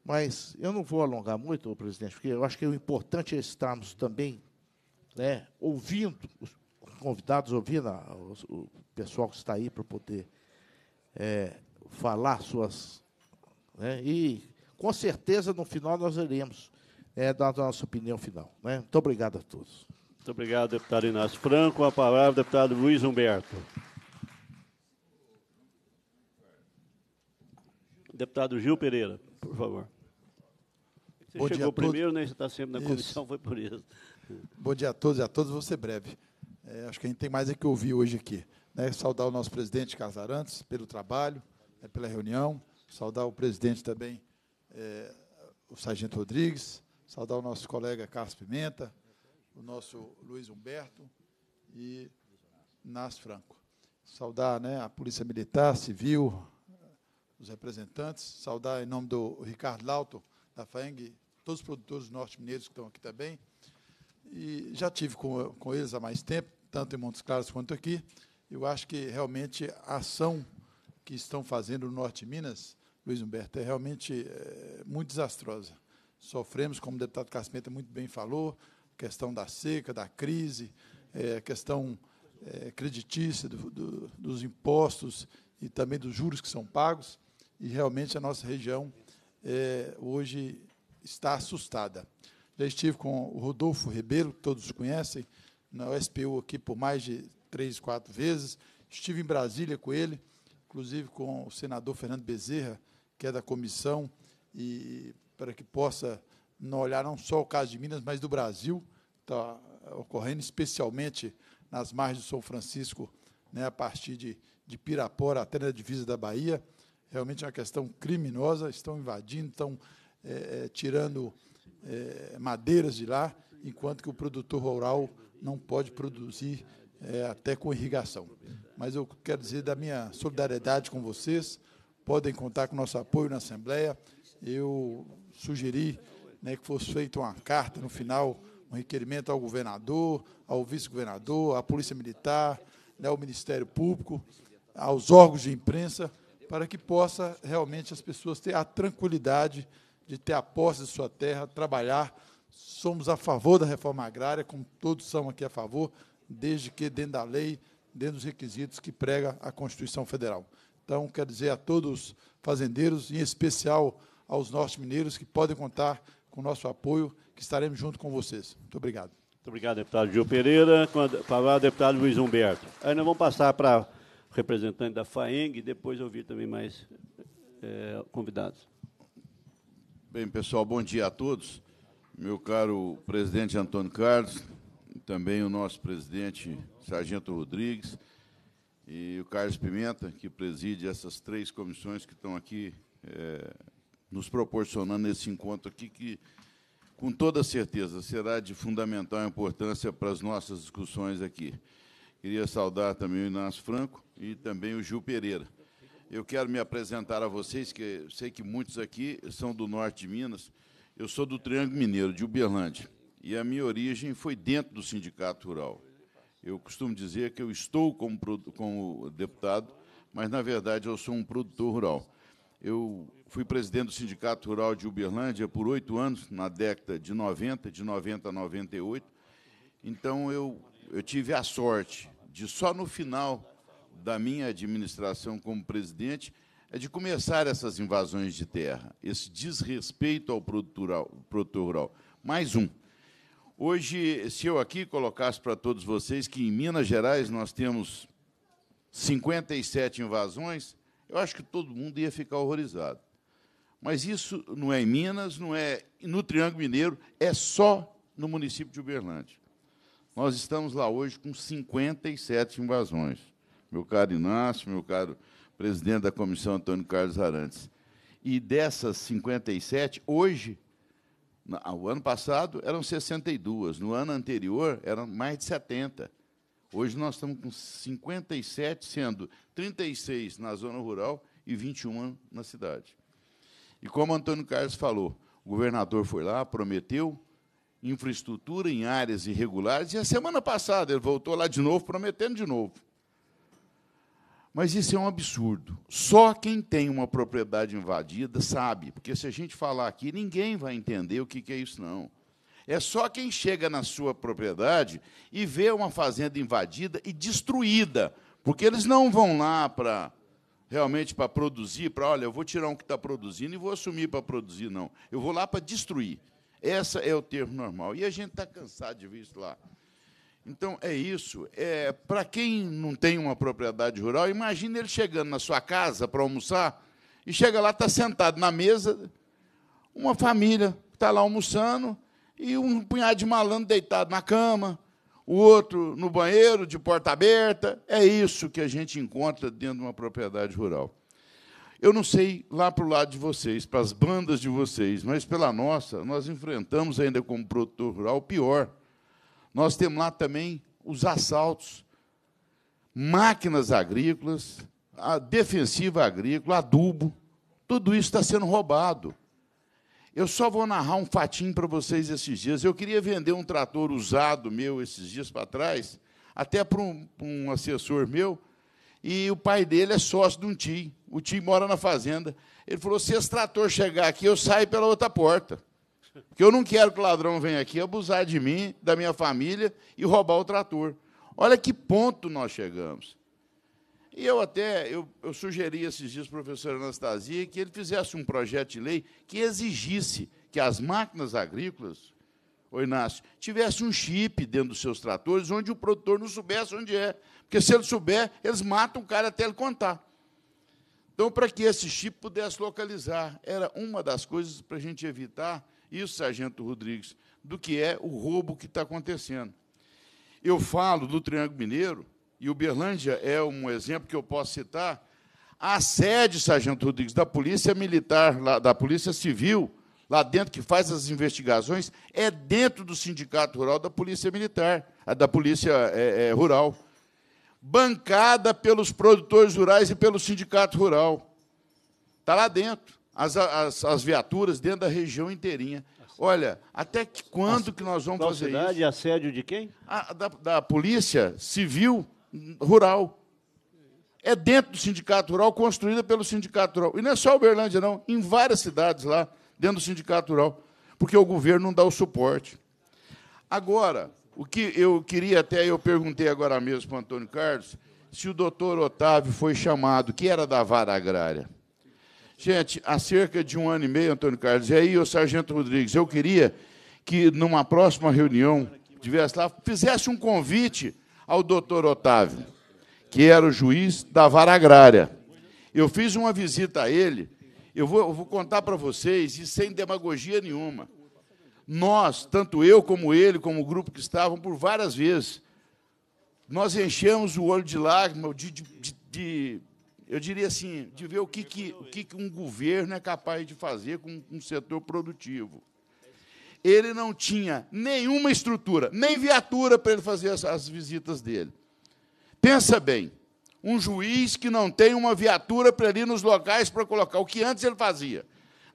Mas eu não vou alongar muito, presidente, porque eu acho que o é importante é estarmos também né, ouvindo, os convidados ouvindo a, o, pessoal que está aí para poder é, falar suas. Né, e com certeza no final nós iremos é, dar a nossa opinião final. Né? Muito obrigado a todos. Muito obrigado, deputado Inácio Franco. A palavra, deputado Luiz Humberto. Deputado Gil Pereira, por favor. Você Bom chegou primeiro, né? Você está sempre na isso. comissão, foi por isso. Bom dia a todos e a todos, vou ser breve. É, acho que a gente tem mais é que ouvir hoje aqui. Né? Saudar o nosso presidente Casarantes pelo trabalho, né, pela reunião. Saudar o presidente também, é, o Sargento Rodrigues. Saudar o nosso colega Carlos Pimenta, o nosso Luiz Humberto e Nas Franco. Saudar né, a Polícia Militar, Civil, os representantes, saudar em nome do Ricardo Lauto, da FAENG, todos os produtores norte-mineiros que estão aqui também. E já tive com, com eles há mais tempo, tanto em Montes Claros quanto aqui. Eu acho que realmente a ação que estão fazendo no Norte de Minas, Luiz Humberto, é realmente é, muito desastrosa. Sofremos, como o deputado Casmeta muito bem falou, questão da seca, da crise, é, questão é, creditícia do, do, dos impostos e também dos juros que são pagos. E realmente a nossa região é, hoje está assustada. Já estive com o Rodolfo Ribeiro, que todos conhecem, na SPU aqui por mais de três, quatro vezes. Estive em Brasília com ele, inclusive com o senador Fernando Bezerra, que é da comissão, e para que possa no olhar não só o caso de Minas, mas do Brasil, está ocorrendo especialmente nas margens do São Francisco, né, a partir de, de Pirapora até na divisa da Bahia. Realmente é uma questão criminosa, estão invadindo, estão é, é, tirando é, madeiras de lá, enquanto que o produtor rural não pode produzir é, até com irrigação. Mas eu quero dizer da minha solidariedade com vocês, podem contar com nosso apoio na Assembleia. Eu sugeri né, que fosse feita uma carta no final, um requerimento ao governador, ao vice-governador, à Polícia Militar, né, ao Ministério Público, aos órgãos de imprensa, para que possa realmente as pessoas ter a tranquilidade de ter a posse de sua terra, trabalhar. Somos a favor da reforma agrária, como todos são aqui a favor, desde que dentro da lei, dentro dos requisitos que prega a Constituição Federal. Então, quero dizer a todos os fazendeiros, em especial aos nossos mineiros, que podem contar com o nosso apoio, que estaremos junto com vocês. Muito obrigado. Muito obrigado, deputado Gil Pereira. Palavra ao deputado Luiz Humberto. Aí nós vamos passar para o representante da FAENG e depois ouvir também mais é, convidados. Bem, pessoal, bom dia a todos. Meu caro presidente Antônio Carlos, também o nosso presidente Sargento Rodrigues e o Carlos Pimenta, que preside essas três comissões que estão aqui é, nos proporcionando esse encontro aqui, que, com toda certeza, será de fundamental importância para as nossas discussões aqui. Queria saudar também o Inácio Franco e também o Gil Pereira. Eu quero me apresentar a vocês, que sei que muitos aqui são do norte de Minas. Eu sou do Triângulo Mineiro, de Uberlândia, e a minha origem foi dentro do Sindicato Rural. Eu costumo dizer que eu estou como, como deputado, mas, na verdade, eu sou um produtor rural. Eu fui presidente do Sindicato Rural de Uberlândia por oito anos, na década de 90, de 90 a 98. Então, eu, eu tive a sorte de, só no final da minha administração como presidente, é de começar essas invasões de terra, esse desrespeito ao produtor rural. Mais um. Hoje, se eu aqui colocasse para todos vocês que em Minas Gerais nós temos 57 invasões, eu acho que todo mundo ia ficar horrorizado. Mas isso não é em Minas, não é no Triângulo Mineiro, é só no município de Uberlândia. Nós estamos lá hoje com 57 invasões. Meu caro Inácio, meu caro presidente da comissão, Antônio Carlos Arantes. E dessas 57, hoje, o ano passado eram 62, no ano anterior eram mais de 70. Hoje nós estamos com 57, sendo 36 na zona rural e 21 na cidade. E como Antônio Carlos falou, o governador foi lá, prometeu infraestrutura em áreas irregulares, e a semana passada ele voltou lá de novo, prometendo de novo. Mas isso é um absurdo. Só quem tem uma propriedade invadida sabe, porque se a gente falar aqui, ninguém vai entender o que é isso, não. É só quem chega na sua propriedade e vê uma fazenda invadida e destruída, porque eles não vão lá para realmente para produzir, para olha, eu vou tirar um que está produzindo e vou assumir para produzir, não. Eu vou lá para destruir. Essa é o termo normal. E a gente está cansado de ver isso lá. Então, é isso. É, para quem não tem uma propriedade rural, imagine ele chegando na sua casa para almoçar e chega lá, está sentado na mesa, uma família está lá almoçando, e um punhado de malandro deitado na cama, o outro no banheiro, de porta aberta. É isso que a gente encontra dentro de uma propriedade rural. Eu não sei lá para o lado de vocês, para as bandas de vocês, mas pela nossa, nós enfrentamos ainda como produtor rural pior. Nós temos lá também os assaltos, máquinas agrícolas, a defensiva agrícola, adubo, tudo isso está sendo roubado. Eu só vou narrar um fatinho para vocês esses dias. Eu queria vender um trator usado meu esses dias para trás, até para um, um, assessor meu, e o pai dele é sócio de um tio. O tio mora na fazenda. Ele falou: se esse trator chegar aqui, eu saio pela outra porta. Porque eu não quero que o ladrão venha aqui abusar de mim, da minha família e roubar o trator. Olha que ponto nós chegamos. E eu até eu, eu sugeri esses dias ao professor Anastasia que ele fizesse um projeto de lei que exigisse que as máquinas agrícolas, o Inácio, tivesse um chip dentro dos seus tratores onde o produtor não soubesse onde é. Porque se ele souber, eles matam o cara até ele contar. Então, para que esse chip pudesse localizar, era uma das coisas para a gente evitar isso, Sargento Rodrigues, do que é o roubo que está acontecendo. Eu falo do Triângulo Mineiro, e Uberlândia é um exemplo que eu posso citar, a sede, Sargento Rodrigues, da Polícia Militar, da Polícia Civil, lá dentro, que faz as investigações, é dentro do Sindicato Rural da Polícia Militar, da Polícia é, é, Rural, bancada pelos produtores rurais e pelo Sindicato Rural. Está lá dentro, as, as, as viaturas dentro da região inteirinha. Olha, até que quando que nós vamos fazer isso? cidade, assédio de quem? A, da, da Polícia Civil rural. É dentro do sindicato rural, construída pelo sindicato rural. E não é só Uberlândia, não. Em várias cidades lá, dentro do sindicato rural. Porque o governo não dá o suporte. Agora, o que eu queria até, eu perguntei agora mesmo para o Antônio Carlos, se o doutor Otávio foi chamado, que era da vara agrária. Gente, há cerca de um ano e meio, Antônio Carlos, e aí o Sargento Rodrigues, eu queria que numa próxima reunião tivesse lá, fizesse um convite ao doutor Otávio, que era o juiz da vara agrária. Eu fiz uma visita a ele, eu vou, eu vou contar para vocês, e sem demagogia nenhuma. Nós, tanto eu como ele, como o grupo que estavam, por várias vezes, nós enchemos o olho de lágrima, de, de, de, de, eu diria assim, de ver o que, que, o que, que um governo é capaz de fazer com um setor produtivo ele não tinha nenhuma estrutura, nem viatura para ele fazer as, as visitas dele. Pensa bem, um juiz que não tem uma viatura para ir nos locais para colocar, o que antes ele fazia.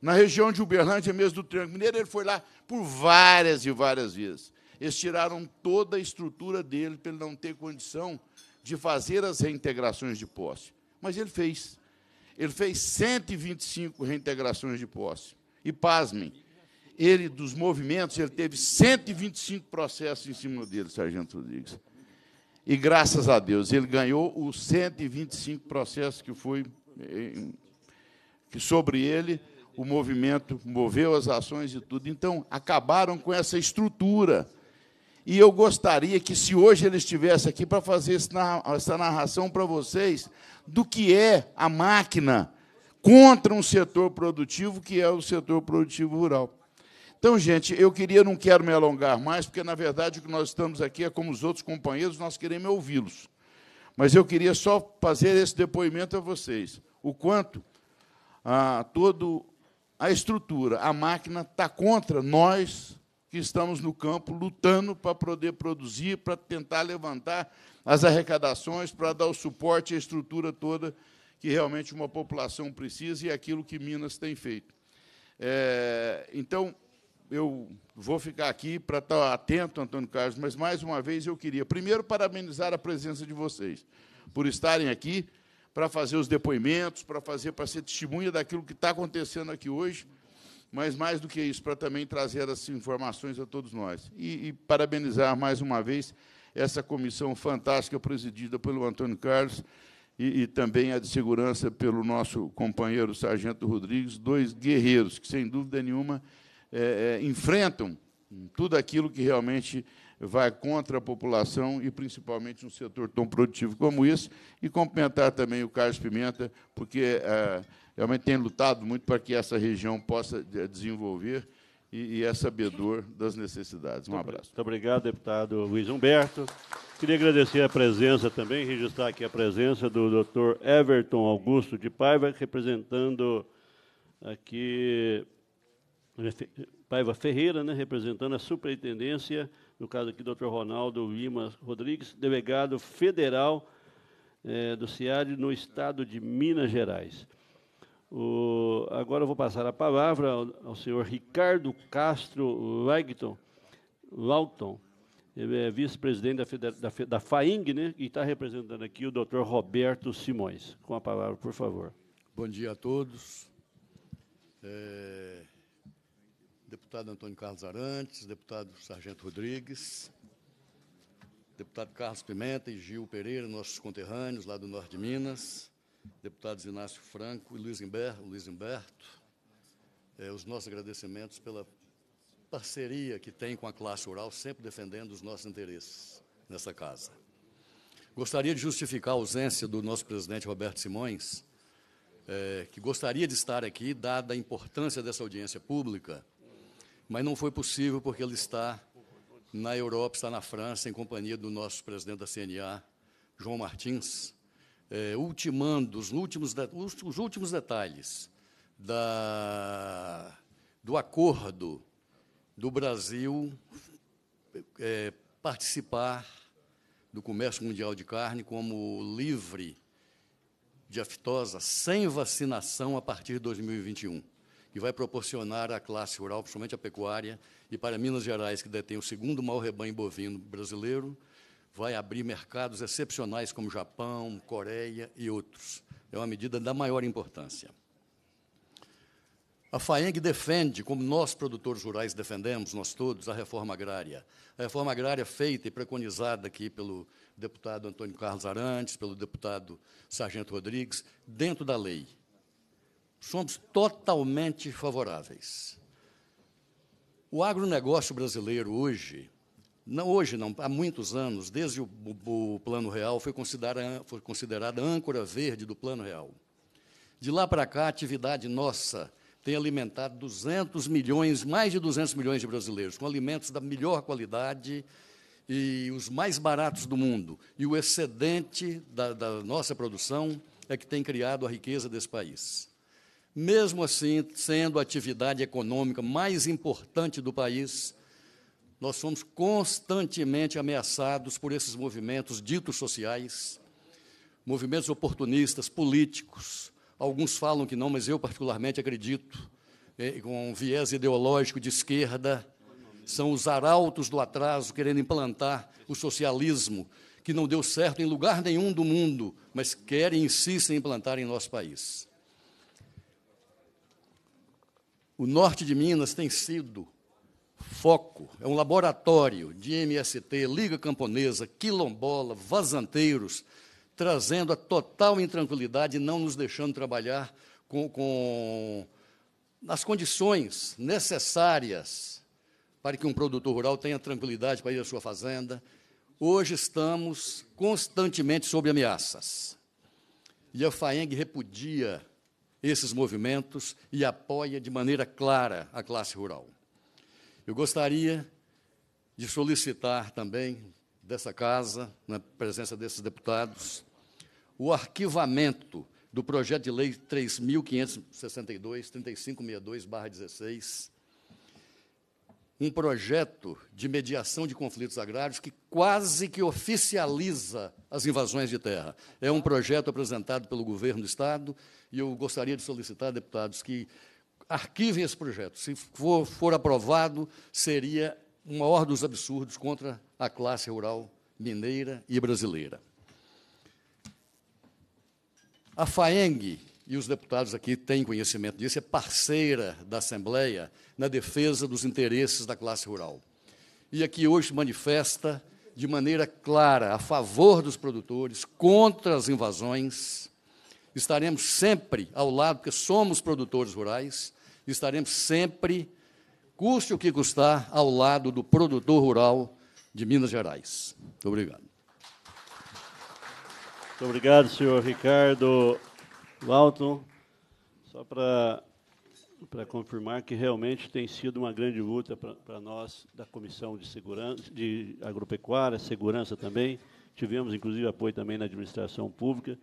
Na região de Uberlândia, mesmo do Triângulo Mineiro, ele foi lá por várias e várias vezes. Eles tiraram toda a estrutura dele para ele não ter condição de fazer as reintegrações de posse. Mas ele fez. Ele fez 125 reintegrações de posse. E pasmem, ele, dos movimentos, ele teve 125 processos em cima dele, Sargento Rodrigues. E graças a Deus, ele ganhou os 125 processos que foi que sobre ele o movimento moveu as ações e tudo. Então, acabaram com essa estrutura. E eu gostaria que, se hoje ele estivesse aqui para fazer essa narração para vocês do que é a máquina contra um setor produtivo que é o setor produtivo rural. Então, gente, eu queria, não quero me alongar mais, porque na verdade o que nós estamos aqui é como os outros companheiros, nós queremos ouvi-los. Mas eu queria só fazer esse depoimento a vocês. O quanto a ah, todo a estrutura, a máquina está contra nós que estamos no campo lutando para poder produzir, para tentar levantar as arrecadações, para dar o suporte à estrutura toda que realmente uma população precisa e aquilo que Minas tem feito. É, então, eu vou ficar aqui para estar tá atento, Antônio Carlos, mas mais uma vez eu queria, primeiro, parabenizar a presença de vocês por estarem aqui para fazer os depoimentos, para fazer, para ser testemunha daquilo que está acontecendo aqui hoje, mas mais do que isso, para também trazer as informações a todos nós. E, e parabenizar mais uma vez essa comissão fantástica presidida pelo Antônio Carlos e, e também a de segurança pelo nosso companheiro Sargento Rodrigues, dois guerreiros que, sem dúvida nenhuma, é, é, enfrentam tudo aquilo que realmente vai contra a população e principalmente um setor tão produtivo como esse. E cumprimentar também o Carlos Pimenta, porque é, realmente tem lutado muito para que essa região possa desenvolver e, e é sabedor das necessidades. Um abraço. Muito obrigado, deputado Luiz Humberto. Queria agradecer a presença também, registrar aqui a presença do doutor Everton Augusto de Paiva, representando aqui né, Paiva Ferreira, né, representando a superintendência, no caso aqui, Dr. Ronaldo Lima Rodrigues, delegado federal é, do CIAD no estado de Minas Gerais. O, agora eu vou passar a palavra ao, ao senhor Ricardo Castro Lagton, Lauton, ele é vice-presidente da, da, da FAING, né, e está representando aqui o Dr. Roberto Simões. Com a palavra, por favor. Bom dia a todos. É deputado Antônio Carlos Arantes, deputado Sargento Rodrigues, deputado Carlos Pimenta e Gil Pereira, nossos conterrâneos lá do norte de Minas, deputados Inácio Franco e Luiz Humberto, Luiz Humberto é, os nossos agradecimentos pela parceria que tem com a classe rural, sempre defendendo os nossos interesses nessa casa. Gostaria de justificar a ausência do nosso presidente Roberto Simões, é, que gostaria de estar aqui, dada a importância dessa audiência pública, mas não foi possível porque ele está na Europa, está na França, em companhia do nosso presidente da CNA, João Martins, é, ultimando os últimos, os últimos detalhes da, do acordo do Brasil é, participar do comércio mundial de carne como livre de aftosa, sem vacinação a partir de 2021 e vai proporcionar à classe rural, principalmente à pecuária, e para Minas Gerais, que detém o segundo maior rebanho bovino brasileiro, vai abrir mercados excepcionais como Japão, Coreia e outros. É uma medida da maior importância. A FAENG defende, como nós produtores rurais defendemos, nós todos, a reforma agrária. A reforma agrária feita e preconizada aqui pelo deputado Antônio Carlos Arantes, pelo deputado Sargento Rodrigues, dentro da lei somos totalmente favoráveis. O agronegócio brasileiro hoje, não hoje não, há muitos anos, desde o, o Plano Real, foi considerada, foi considerado âncora verde do Plano Real. De lá para cá, a atividade nossa tem alimentado 200 milhões, mais de 200 milhões de brasileiros, com alimentos da melhor qualidade e os mais baratos do mundo. E o excedente da, da nossa produção é que tem criado a riqueza desse país. Mesmo assim, sendo a atividade econômica mais importante do país, nós somos constantemente ameaçados por esses movimentos ditos sociais, movimentos oportunistas, políticos. Alguns falam que não, mas eu particularmente acredito, é, com um viés ideológico de esquerda, são os arautos do atraso querendo implantar o socialismo, que não deu certo em lugar nenhum do mundo, mas querem e insistem em implantar em nosso país. O norte de Minas tem sido foco, é um laboratório de MST, Liga Camponesa, Quilombola, Vazanteiros, trazendo a total intranquilidade e não nos deixando trabalhar com, com as condições necessárias para que um produtor rural tenha tranquilidade para ir à sua fazenda. Hoje estamos constantemente sob ameaças. E a FAENG repudia esses movimentos e apoia de maneira clara a classe rural. Eu gostaria de solicitar também dessa casa, na presença desses deputados, o arquivamento do projeto de lei 3562-3562-16, um projeto de mediação de conflitos agrários que quase que oficializa as invasões de terra. É um projeto apresentado pelo governo do Estado e eu gostaria de solicitar, deputados, que arquivem esse projeto. Se for, for aprovado, seria o maior dos absurdos contra a classe rural mineira e brasileira. A FAENG, e os deputados aqui têm conhecimento disso, é parceira da Assembleia na defesa dos interesses da classe rural. E aqui hoje manifesta de maneira clara a favor dos produtores, contra as invasões estaremos sempre ao lado, porque somos produtores rurais, estaremos sempre, custe o que custar, ao lado do produtor rural de Minas Gerais. Muito obrigado. Muito obrigado, senhor Ricardo Walton. Só para para confirmar que realmente tem sido uma grande luta para nós da Comissão de Segurança, de Agropecuária, Segurança também. Tivemos, inclusive, apoio também na administração pública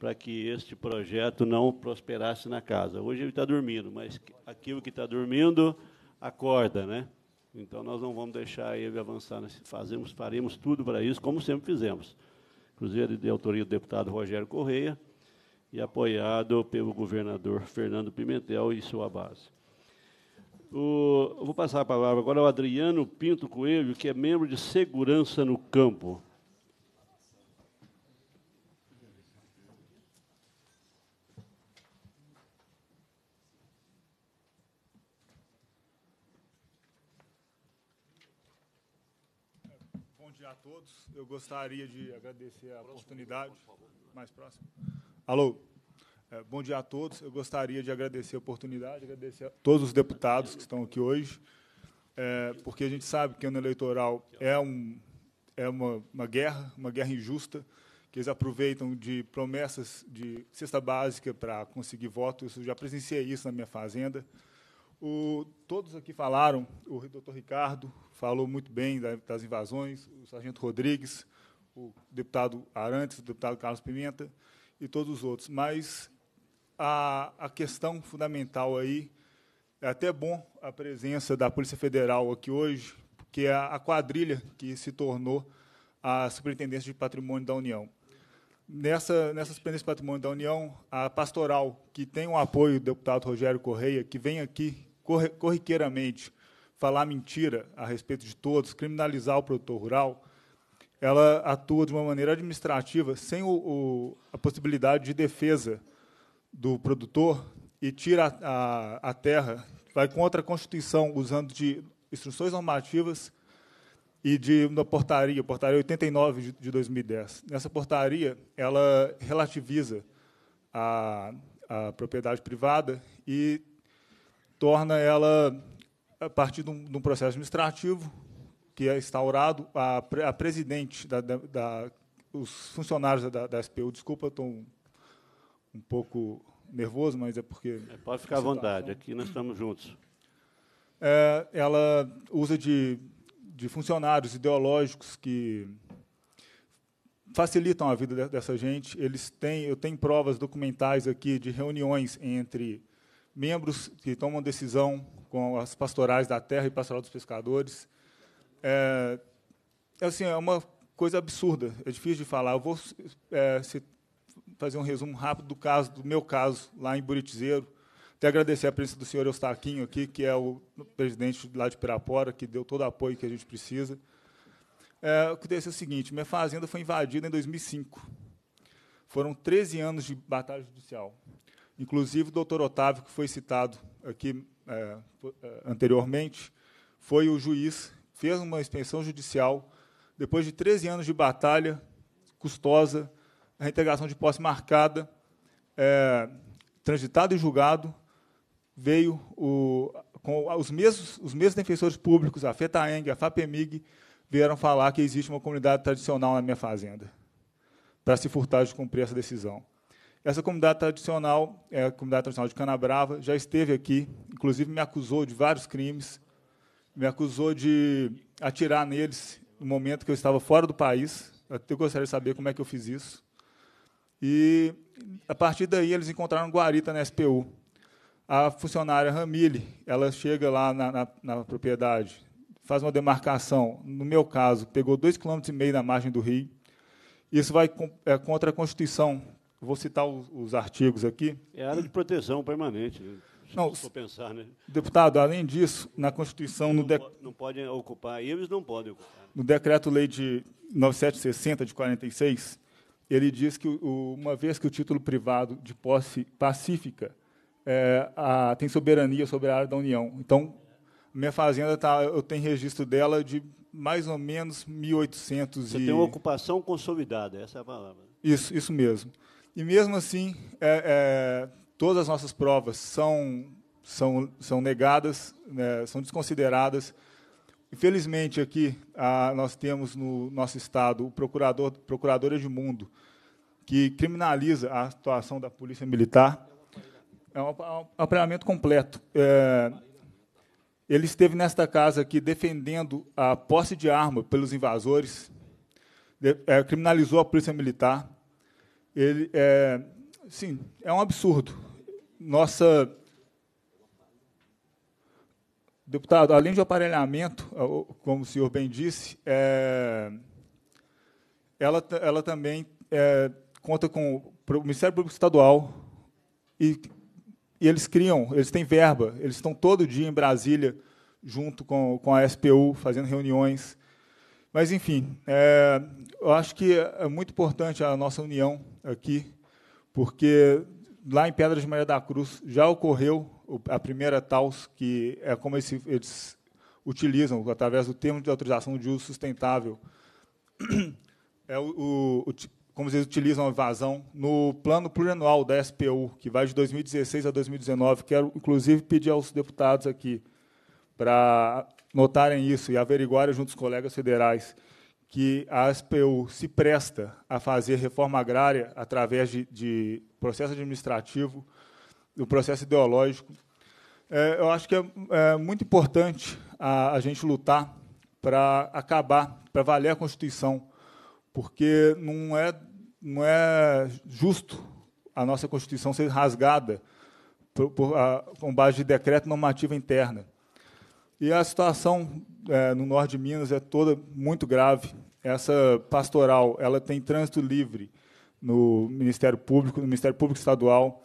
para que este projeto não prosperasse na casa. Hoje ele está dormindo, mas aquilo que está dormindo acorda, né? Então nós não vamos deixar ele avançar. Fazemos, faremos tudo para isso, como sempre fizemos. Inclusive de autoria do deputado Rogério Correia e apoiado pelo governador Fernando Pimentel e sua base. O, vou passar a palavra agora ao Adriano Pinto Coelho, que é membro de Segurança no Campo. todos. Eu gostaria de agradecer a oportunidade. Mais próximo. Alô. É, bom dia a todos. Eu gostaria de agradecer a oportunidade, agradecer a todos os deputados que estão aqui hoje, é, porque a gente sabe que ano eleitoral é, um, é uma, uma guerra, uma guerra injusta, que eles aproveitam de promessas de cesta básica para conseguir votos. Eu já presenciei isso na minha fazenda. O, todos aqui falaram, o doutor Ricardo falou muito bem das invasões, o sargento Rodrigues, o deputado Arantes, o deputado Carlos Pimenta e todos os outros. Mas a, a questão fundamental aí, é até bom a presença da Polícia Federal aqui hoje, porque é a quadrilha que se tornou a Superintendência de Patrimônio da União. Nessa, nessa Superintendência de Patrimônio da União, a Pastoral, que tem o apoio do deputado Rogério Correia, que vem aqui corriqueiramente falar mentira a respeito de todos, criminalizar o produtor rural, ela atua de uma maneira administrativa, sem o, o, a possibilidade de defesa do produtor e tira a, a, a, terra, vai contra a Constituição, usando de instruções normativas e de uma portaria, portaria 89 de, de 2010. Nessa portaria, ela relativiza a, a propriedade privada e torna ela, a partir de um, de um processo administrativo, que é instaurado, a, a presidente, da, da, da, os funcionários da, da SPU, desculpa, estou um, um pouco nervoso, mas é porque... É, pode ficar à vontade, aqui nós estamos juntos. É, ela usa de, de funcionários ideológicos que facilitam a vida dessa gente. Eles têm, eu tenho provas documentais aqui de reuniões entre membros que tomam decisão com as pastorais da terra e pastoral dos pescadores. É, é assim, é uma coisa absurda, é difícil de falar. Eu vou é, fazer um resumo rápido do caso, do meu caso, lá em Buritizeiro. Até agradecer a presença do senhor Eustaquinho aqui, que é o presidente lá de Pirapora, que deu todo o apoio que a gente precisa. É, o que aconteceu é o seguinte, minha fazenda foi invadida em 2005. Foram 13 anos de batalha judicial. Inclusive, o doutor Otávio, que foi citado aqui é, é anteriormente, foi o juiz, fez uma expensão judicial, depois de 13 anos de batalha custosa, a reintegração de posse marcada, é, transitado e julgado, veio o, com os mesmos, os mesmos defensores públicos, a FETAENG, a FAPEMIG, vieram falar que existe uma comunidade tradicional na minha fazenda, para se furtar de cumprir essa decisão. Essa comunidade tradicional, é a comunidade tradicional de Canabrava, já esteve aqui, inclusive me acusou de vários crimes, me acusou de atirar neles no momento que eu estava fora do país. Eu gostaria de saber como é que eu fiz isso. E a partir daí eles encontraram guarita na SPU. A funcionária Ramile, ela chega lá na, na, na propriedade, faz uma demarcação. No meu caso, pegou dois quilômetros e meio margem do rio. Isso vai é, contra a Constituição Vou citar os, os artigos aqui. É área de proteção permanente. Né? Não, pensar, né? Deputado, além disso, na Constituição... Não, no dec... não podem ocupar, eles não podem ocupar. No Decreto-Lei de 9760, de 46, ele diz que, o, uma vez que o título privado de posse pacífica é, a, tem soberania sobre a área da União. Então, minha fazenda, tá, eu tenho registro dela de mais ou menos 1.800 Você e... tem uma ocupação consolidada, essa é a palavra. Isso, isso mesmo. E mesmo assim, é, é, todas as nossas provas são, são, são negadas, né, são desconsideradas. Infelizmente, aqui a, nós temos no nosso estado o procurador, procurador Edmundo, que criminaliza a atuação da polícia militar. É um é aparelhamento completo. É, ele esteve nesta casa aqui defendendo a posse de arma pelos invasores, de, é, criminalizou a polícia militar ele é, sim, é um absurdo. Nossa deputado, além de aparelhamento, é, como o senhor bem disse, é, ela, ela também é, conta com o Ministério Público Estadual e, e, eles criam, eles têm verba, eles estão todo dia em Brasília junto com, com a SPU, fazendo reuniões, mas, enfim, é, eu acho que é muito importante a nossa união aqui, porque lá em Pedras de Maria da Cruz já ocorreu a primeira TAUS, que é como eles utilizam, através do termo de autorização de uso sustentável, é o, o, como eles utilizam a evasão no plano plurianual da SPU, que vai de 2016 a 2019. Quero, inclusive, pedir aos deputados aqui para notarem isso e averiguarem junto os colegas federais que a ASPU se presta a fazer reforma agrária através de, de processo administrativo, do processo ideológico, é, eu acho que é, é muito importante a, a gente lutar para acabar, para valer a Constituição, porque não é, não é justo a nossa Constituição ser rasgada por, por, a, com base de decreto normativo interna. E a situação é, no norte de Minas é toda muito grave. Essa pastoral ela tem trânsito livre no Ministério Público, no Ministério Público Estadual.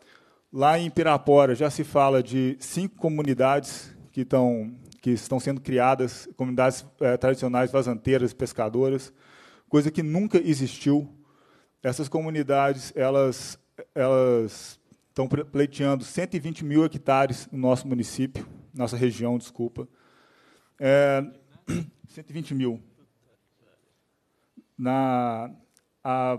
Lá em Pirapora já se fala de cinco comunidades que estão, que estão sendo criadas, comunidades é, tradicionais, vazanteiras, pescadoras, coisa que nunca existiu. Essas comunidades elas, elas estão pleiteando 120 mil hectares no nosso município, nossa região, desculpa é, 120 (clears throat) mil. Na, a,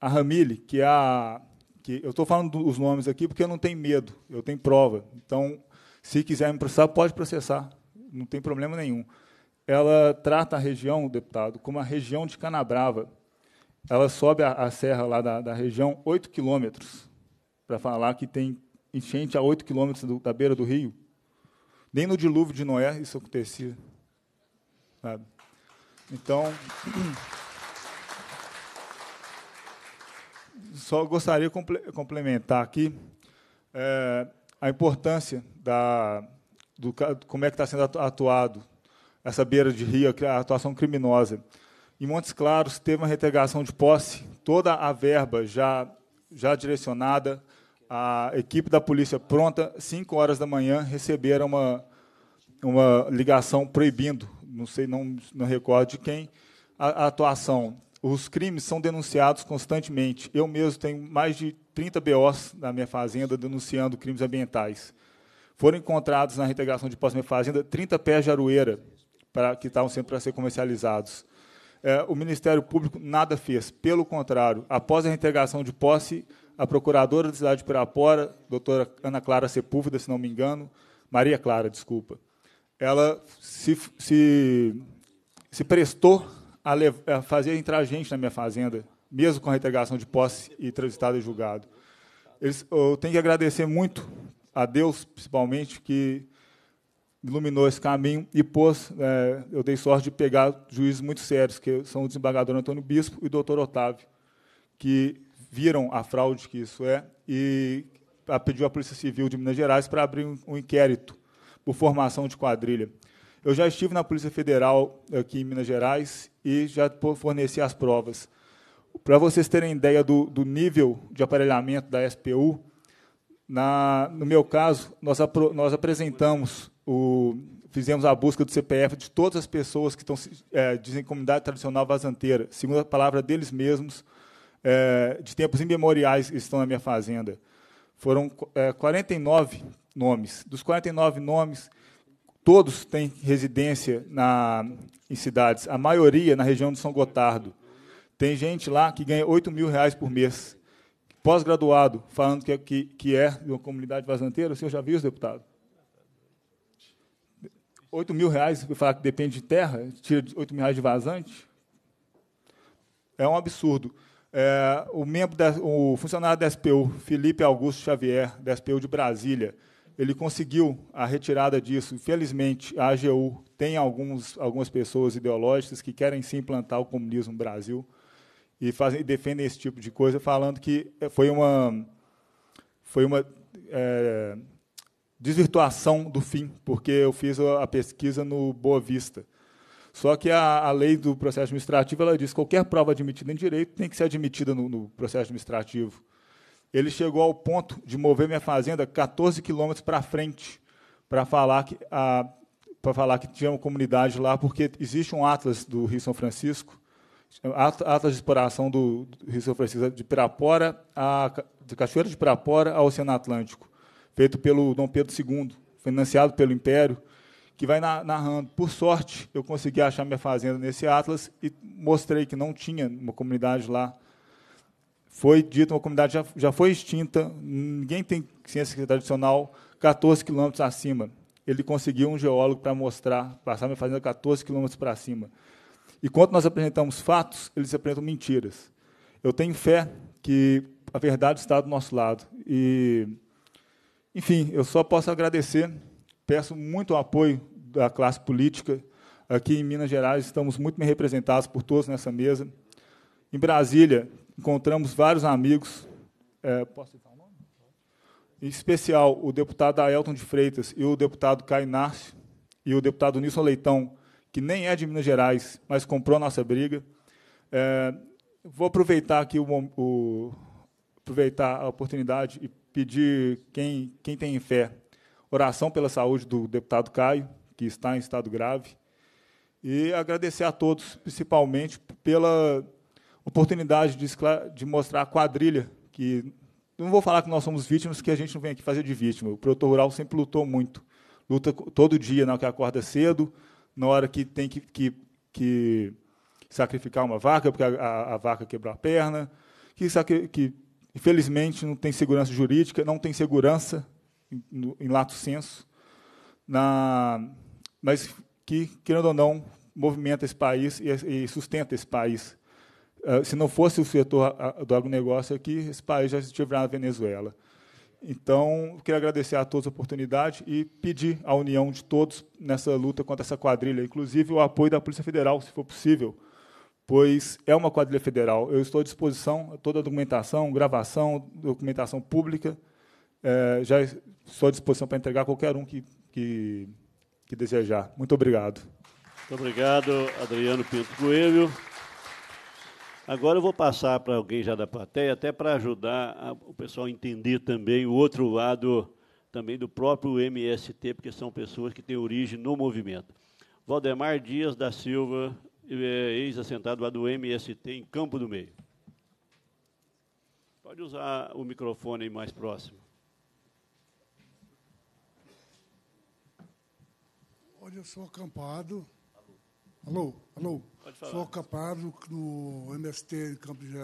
a Ramile, que é a. Que eu estou falando os nomes aqui porque eu não tenho medo, eu tenho prova. Então, se quiser me processar, pode processar, não tem problema nenhum. Ela trata a região, deputado, como a região de Canabrava. Ela sobe a, a serra lá da, da região 8 quilômetros, para falar que tem enchente a 8 quilômetros da beira do rio. Nem no dilúvio de Noé isso acontecia. Sabe? Então, (clears throat) só gostaria de complementar aqui é, a importância da, do como é que está sendo atuado essa beira de rio, a atuação criminosa. Em Montes Claros teve uma retegação de posse, toda a verba já já direcionada a equipe da polícia pronta, 5 horas da manhã, receberam uma, uma ligação proibindo, não sei, não, não recordo de quem, a, a atuação. Os crimes são denunciados constantemente. Eu mesmo tenho mais de 30 BOs na minha fazenda denunciando crimes ambientais. Foram encontrados na reintegração de pós-minha fazenda 30 pés de aroeira para, que estavam sendo para ser comercializados. É, o Ministério Público nada fez. Pelo contrário, após a reintegração de posse, a procuradora da cidade de Pirapora, doutora Ana Clara Sepúlveda, se não me engano, Maria Clara, desculpa, ela se, se, se prestou a, levar, a fazer entrar a gente na minha fazenda, mesmo com a reintegração de posse e transitado e julgado. Eles, eu tenho que agradecer muito a Deus, principalmente, que iluminou esse caminho e pôs. É, eu dei sorte de pegar juízes muito sérios, que são o desembargador Antônio Bispo e o doutor Otávio, que viram a fraude que isso é e ah, pediu à Polícia Civil de Minas Gerais para abrir um inquérito por formação de quadrilha. Eu já estive na Polícia Federal aqui em Minas Gerais e já forneci as provas. Para vocês terem ideia do, do nível de aparelhamento da SPU, na, no meu caso, nós, apro, nós apresentamos, o, fizemos a busca do CPF de todas as pessoas que estão, é, eh, dizem comunidade tradicional vazanteira, segundo a palavra deles mesmos, é, de tempos imemoriais estão na minha fazenda. Foram é, 49 nomes. Dos 49 nomes, todos têm residência na, em cidades, a maioria na região de São Gotardo. Tem gente lá que ganha 8 mil reais por mês. Pós-graduado, falando que é, que, que é de uma comunidade vazanteira, o senhor já viu isso, deputado? 8 mil reais, falar que depende de terra, tira 8 mil reais de vazante? É um absurdo é, o, membro da, o funcionário da SPU, Felipe Augusto Xavier, da SPU de Brasília, ele conseguiu a retirada disso. Infelizmente, a AGU tem alguns, algumas pessoas ideológicas que querem se implantar o comunismo no Brasil e fazem, defendem esse tipo de coisa, falando que foi uma, foi uma é, desvirtuação do fim, porque eu fiz a pesquisa no Boa Vista. Só que a, a, lei do processo administrativo ela diz que qualquer prova admitida em direito tem que ser admitida no, no processo administrativo. Ele chegou ao ponto de mover minha fazenda 14 quilômetros para frente para falar que a para falar que tinha uma comunidade lá, porque existe um atlas do Rio São Francisco, atlas de exploração do, do Rio São Francisco de Pirapora a de Cachoeira de Pirapora ao Oceano Atlântico, feito pelo Dom Pedro II, financiado pelo Império que vai narrando. Por sorte, eu consegui achar minha fazenda nesse Atlas e mostrei que não tinha uma comunidade lá. Foi dito, uma comunidade já, já foi extinta, ninguém tem ciência é tradicional 14 quilômetros acima. Ele conseguiu um geólogo para mostrar, passar minha fazenda 14 quilômetros para cima. E quando nós apresentamos fatos, eles apresentam mentiras. Eu tenho fé que a verdade está do nosso lado. E, enfim, eu só posso agradecer peço muito apoio da classe política. Aqui em Minas Gerais estamos muito bem representados por todos nessa mesa. Em Brasília, encontramos vários amigos. É, posso citar o nome? Em especial, o deputado Aelton de Freitas e o deputado Caio Inácio e o deputado Nilson Leitão, que nem é de Minas Gerais, mas comprou a nossa briga. É, vou aproveitar aqui o, o, aproveitar a oportunidade e pedir quem, quem tem fé oração pela saúde do deputado Caio, que está em estado grave, e agradecer a todos, principalmente pela oportunidade de, de mostrar a quadrilha, que não vou falar que nós somos vítimas, que a gente não vem aqui fazer de vítima. O produtor rural sempre lutou muito, luta todo dia, na hora que acorda cedo, na hora que tem que, que, que sacrificar uma vaca, porque a, a, a vaca quebrou a perna, que, que infelizmente não tem segurança jurídica, não tem segurança em, no, em lato senso, na, mas que, querendo ou não, movimenta esse país e, e sustenta esse país. Uh, se não fosse o setor do agronegócio aqui, esse país já estivesse na Venezuela. Então, queria agradecer a todos a oportunidade e pedir a união de todos nessa luta contra essa quadrilha, inclusive o apoio da Polícia Federal, se for possível, pois é uma quadrilha federal. Eu estou à disposição, toda a documentação, gravação, documentação pública, é, já estou à disposição para entregar qualquer um que, que, que desejar. Muito obrigado. Muito obrigado, Adriano Pinto Coelho. Agora eu vou passar para alguém já da plateia, até para ajudar a, o pessoal a entender também o outro lado também do próprio MST, porque são pessoas que têm origem no movimento. Valdemar Dias da Silva, é, ex-assentado lá do MST em Campo do Meio. Pode usar o microfone mais próximo. Olha, eu sou acampado. Alô, alô. Sou acampado no MST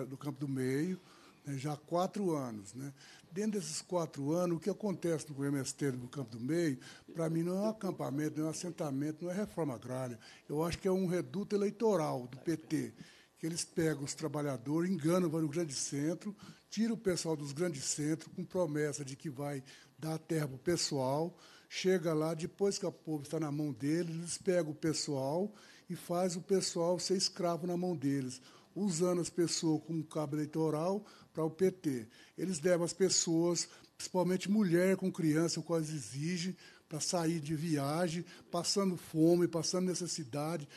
do Campo do Meio né, já há quatro anos. Né? Dentro desses quatro anos, o que acontece com o MST do Campo do Meio, para mim não é um acampamento, não é um assentamento, não é reforma agrária. Eu acho que é um reduto eleitoral do PT que eles pegam os trabalhadores, enganam, vão no grande centro, tiram o pessoal dos grandes centros com promessa de que vai dar terra para o pessoal, chega lá, depois que a povo está na mão deles, eles pegam o pessoal e faz o pessoal ser escravo na mão deles, usando as pessoas como cabo eleitoral para o PT. Eles levam as pessoas, principalmente mulher com criança, o qual eles exigem, para sair de viagem, passando fome, passando necessidade,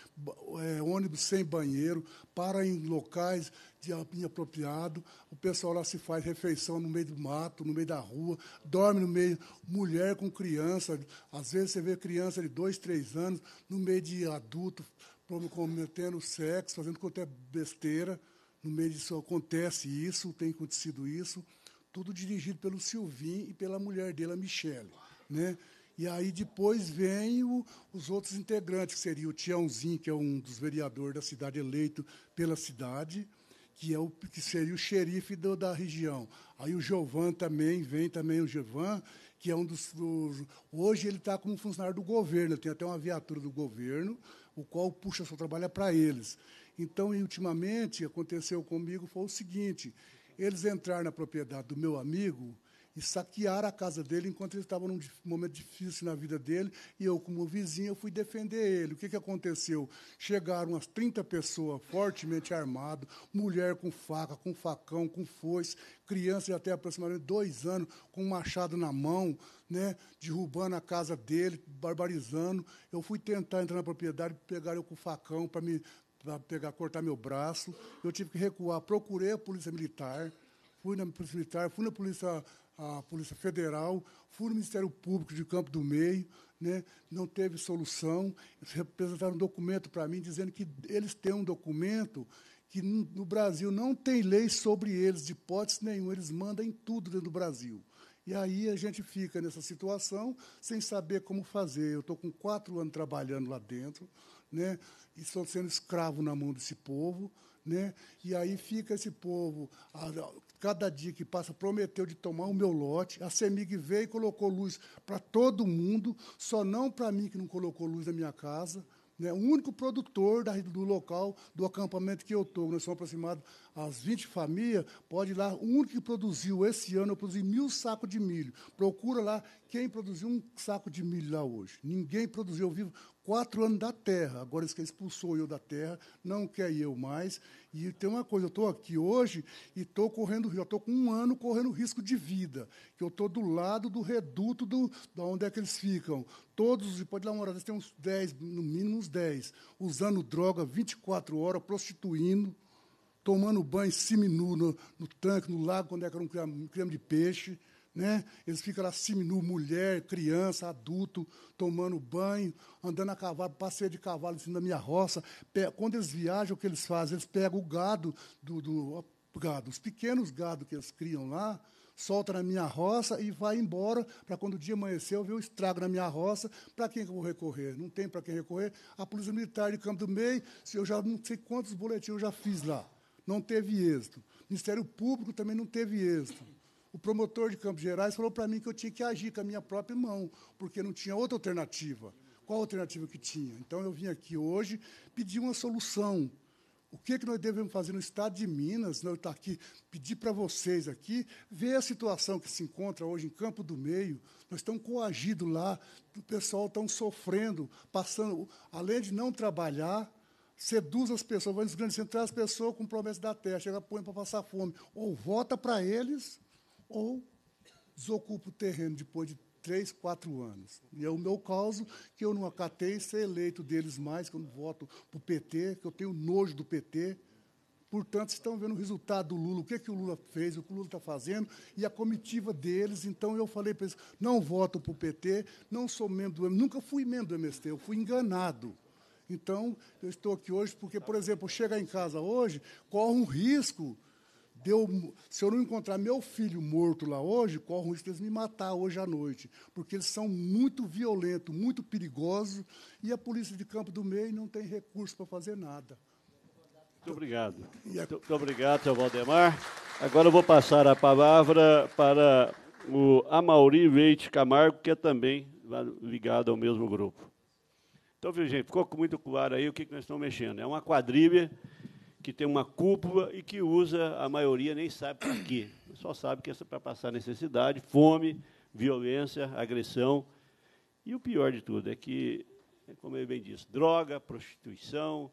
é, ônibus sem banheiro, para em locais de inapropriado. O pessoal lá se faz refeição no meio do mato, no meio da rua, dorme no meio, mulher com criança. Às vezes você vê criança de dois, três anos no meio de adulto cometendo sexo, fazendo qualquer é besteira. No meio disso acontece isso, tem acontecido isso. Tudo dirigido pelo Silvim e pela mulher dele, a Michele. Né? E aí depois vem o, os outros integrantes, que seria o Tiãozinho, que é um dos vereadores da cidade eleito pela cidade, que, é o, que seria o xerife do, da região. Aí o Giovan também, vem também o Giovan, que é um dos. dos hoje ele está como funcionário do governo, tem até uma viatura do governo, o qual puxa seu trabalho para eles. Então, ultimamente, aconteceu comigo foi o seguinte: eles entraram na propriedade do meu amigo e saquearam a casa dele enquanto ele estava num momento difícil na vida dele, e eu, como vizinho, eu fui defender ele. O que, que aconteceu? Chegaram umas 30 pessoas fortemente armadas, mulher com faca, com facão, com foice, criança de até aproximadamente dois anos, com um machado na mão, né, derrubando a casa dele, barbarizando. Eu fui tentar entrar na propriedade, pegaram eu com facão para me para pegar, cortar meu braço. Eu tive que recuar. Procurei a polícia militar, fui na polícia militar, fui na polícia a Polícia Federal, fui no Ministério Público de Campo do Meio, né, não teve solução. Eles representaram um documento para mim dizendo que eles têm um documento que no Brasil não tem lei sobre eles, de hipótese nenhuma, eles mandam em tudo dentro do Brasil. E aí a gente fica nessa situação sem saber como fazer. Eu estou com quatro anos trabalhando lá dentro, né? E estou sendo escravo na mão desse povo, né? E aí fica esse povo Cada dia que passa prometeu de tomar o meu lote. A CEMIG veio e colocou luz para todo mundo, só não para mim que não colocou luz na minha casa. Né? O único produtor da, do local, do acampamento que eu estou, nós somos aproximados às 20 famílias, pode ir lá. O único que produziu esse ano, eu produzi mil sacos de milho. Procura lá quem produziu um saco de milho lá hoje. Ninguém produziu. Eu vivo quatro anos da terra. Agora eles que expulsou eu da terra, não quer eu mais. E tem uma coisa, eu estou aqui hoje e estou correndo, já estou com um ano correndo risco de vida, que eu estou do lado do reduto do, da onde é que eles ficam. Todos, pode dar uma hora, tem uns 10, no mínimo uns 10, usando droga 24 horas, prostituindo, tomando banho seminu no, no tanque, no lago, quando é que era um creme de peixe né? Eles ficam lá seminu, mulher, criança, adulto, tomando banho, andando a cavalo, passeio de cavalo em cima da minha roça. Quando eles viajam, o que eles fazem? Eles pegam o gado, do, do gado, os pequenos gado que eles criam lá, soltam na minha roça e vai embora para quando o dia amanhecer eu ver o estrago na minha roça, para quem que eu vou recorrer? Não tem para quem recorrer. A Polícia Militar de Campo do Meio, eu já não sei quantos boletins eu já fiz lá. Não teve êxito. O Ministério Público também não teve êxito. O promotor de Campos Gerais falou para mim que eu tinha que agir com a minha própria mão, porque não tinha outra alternativa. Qual a alternativa que tinha? Então eu vim aqui hoje pedir uma solução. O que, é que nós devemos fazer no estado de Minas? Eu estou tá aqui pedir para vocês aqui ver a situação que se encontra hoje em Campo do Meio. Nós estamos coagidos lá, o pessoal está sofrendo, passando, além de não trabalhar, seduz as pessoas, vai nos grandes centrais as pessoas com promessa da terra, chega põe para passar fome. Ou vota para eles, ou desocupa o terreno depois de três, quatro anos. E é o meu caso que eu não acatei ser eleito deles mais, que eu não voto para o PT, que eu tenho nojo do PT. Portanto, estão vendo o resultado do Lula, o que, é que o Lula fez, o que o Lula está fazendo, e a comitiva deles. Então, eu falei para eles, não voto para o PT, não sou membro do MST, nunca fui membro do MST, eu fui enganado. Então, eu estou aqui hoje porque, por exemplo, chegar em casa hoje, corre um risco Deu, se eu não encontrar meu filho morto lá hoje, corre o risco deles me matar hoje à noite, porque eles são muito violentos, muito perigosos, e a polícia de Campo do Meio não tem recurso para fazer nada. Muito obrigado. A... Muito obrigado, seu Valdemar. Agora eu vou passar a palavra para o Amauri Veite Camargo, que é também ligado ao mesmo grupo. Então, viu, gente, ficou muito claro aí o que nós estamos mexendo. É uma quadrilha que tem uma cúpula e que usa, a maioria nem sabe para quê. Só sabe que é para passar necessidade, fome, violência, agressão. E o pior de tudo é que, é como ele bem disse, droga, prostituição,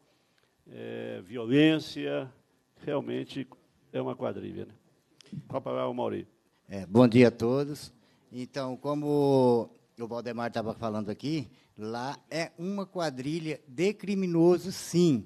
é, violência, realmente é uma quadrilha. Né? Qual a palavra, Mauri? É, bom dia a todos. Então, como o Valdemar estava falando aqui, lá é uma quadrilha de criminosos, sim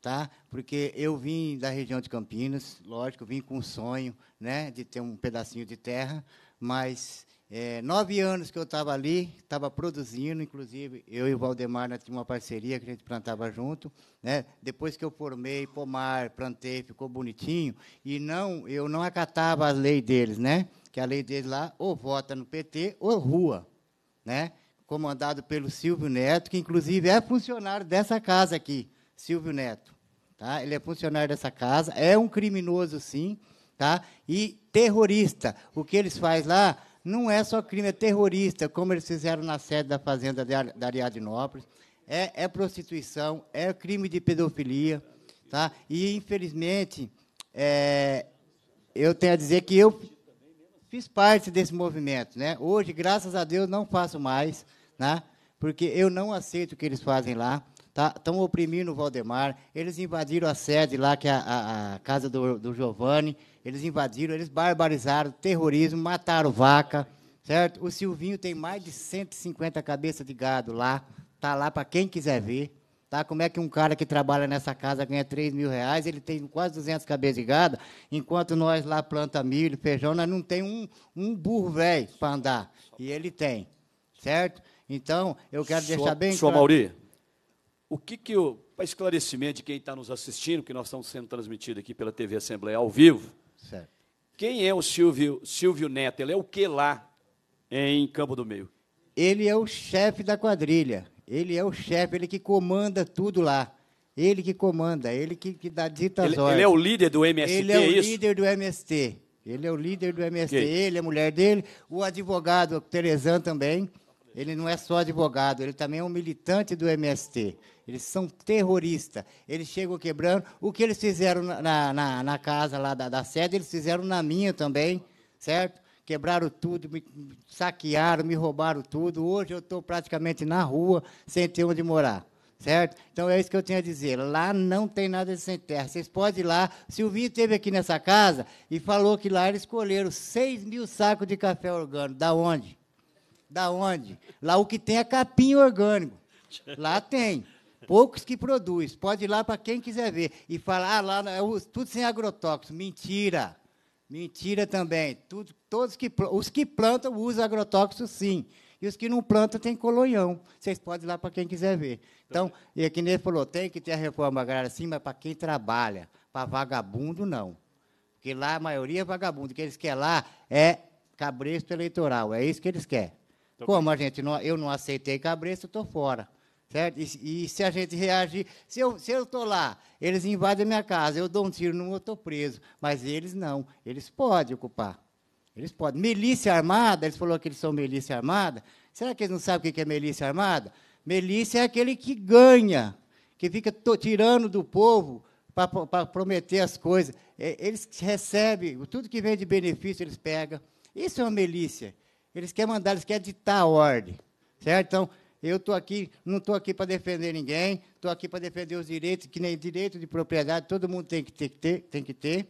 tá? Porque eu vim da região de Campinas, lógico, vim com o sonho, né, de ter um pedacinho de terra, mas é, nove anos que eu estava ali, estava produzindo, inclusive eu e o Valdemar tinha uma parceria que a gente plantava junto. Né? Depois que eu formei, pomar, plantei, ficou bonitinho, e não eu não acatava a lei deles, né? que a lei deles lá ou vota no PT ou rua. Né? Comandado pelo Silvio Neto, que inclusive é funcionário dessa casa aqui. Silvio Neto. Tá? Ele é funcionário dessa casa, é um criminoso, sim, tá? e terrorista. O que eles fazem lá não é só crime, é terrorista, como eles fizeram na sede da Fazenda da Ariadnópolis. É, é prostituição, é crime de pedofilia. Tá? E, infelizmente, é, eu tenho a dizer que eu fiz parte desse movimento. Né? Hoje, graças a Deus, não faço mais, né? porque eu não aceito o que eles fazem lá estão tá, oprimindo o Valdemar, eles invadiram a sede lá, que é a, a, a casa do, do Giovanni, eles invadiram, eles barbarizaram, terrorismo, mataram vaca, certo? O Silvinho tem mais de 150 cabeças de gado lá, tá lá para quem quiser ver, tá? Como é que um cara que trabalha nessa casa ganha 3 mil reais, ele tem quase 200 cabeças de gado, enquanto nós lá planta milho, feijão, nós não tem um, um burro velho para andar, e ele tem, certo? Então, eu quero sua, deixar bem sua claro... Sua Mauri, o que que eu, para esclarecimento de quem está nos assistindo, que nós estamos sendo transmitidos aqui pela TV Assembleia ao vivo. Certo. Quem é o Silvio, Silvio Neto? Ele é o que lá em Campo do Meio? Ele é o chefe da quadrilha. Ele é o chefe, ele que comanda tudo lá. Ele que comanda, ele que, que dá ditas ele, ordens. Ele é o líder do MST, Ele é, é o isso? líder do MST. Ele é o líder do MST, okay. ele, é a mulher dele, o advogado Terezan também. Ele não é só advogado, ele também é um militante do MST. Eles são terroristas. Eles chegam quebrando. O que eles fizeram na, na, na casa lá da, da sede, eles fizeram na minha também, certo? Quebraram tudo, me saquearam, me roubaram tudo. Hoje eu estou praticamente na rua, sem ter onde morar certo? Então é isso que eu tinha a dizer. Lá não tem nada de sem terra. Vocês podem ir lá. Silvinho esteve aqui nessa casa e falou que lá eles colheram 6 mil sacos de café orgânico. Da onde? Da onde? Lá o que tem é capim orgânico. Lá tem. Poucos que produz. Pode ir lá para quem quiser ver. E falar, ah, lá é tudo sem agrotóxico. Mentira. Mentira também. Tudo, todos que, os que plantam usam agrotóxico, sim. E os que não plantam têm colonhão. Vocês podem ir lá para quem quiser ver. Então, e aqui nele falou, tem que ter a reforma agrária, sim, mas para quem trabalha. Para vagabundo, não. Porque lá a maioria é vagabundo. O que eles querem lá é cabresto eleitoral. É isso que eles querem. Tô Como bem. a gente não, eu não aceitei cabresto, estou fora. Certo? E, e, se a gente reagir, se eu estou lá, eles invadem a minha casa, eu dou um tiro no estou preso. Mas eles não, eles podem ocupar. Eles podem. Milícia armada, eles falaram que eles são milícia armada. Será que eles não sabem o que é milícia armada? Milícia é aquele que ganha, que fica tirando do povo para prometer as coisas. É, eles recebem, tudo que vem de benefício eles pegam. Isso é uma milícia. Eles querem mandar, eles querem ditar a ordem. Certo? Então, eu estou aqui, não estou aqui para defender ninguém, estou aqui para defender os direitos, que nem direito de propriedade, todo mundo tem que ter. Tem que ter.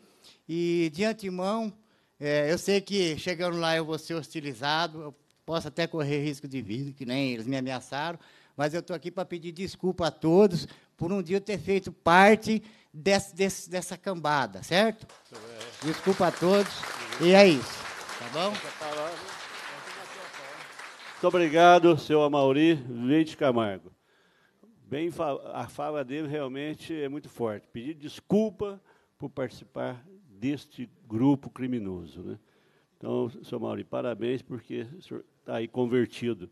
E, de antemão, é, eu sei que chegando lá eu vou ser hostilizado, eu posso até correr risco de vida, que nem eles me ameaçaram, mas eu estou aqui para pedir desculpa a todos por um dia eu ter feito parte desse, desse, dessa cambada, certo? Desculpa a todos, e é isso. Tá bom? Muito obrigado, seu Amauri Leite Camargo. Bem, a fala dele realmente é muito forte. Pedir desculpa por participar deste grupo criminoso. Né? Então, seu Mauri, parabéns, porque o senhor está aí convertido.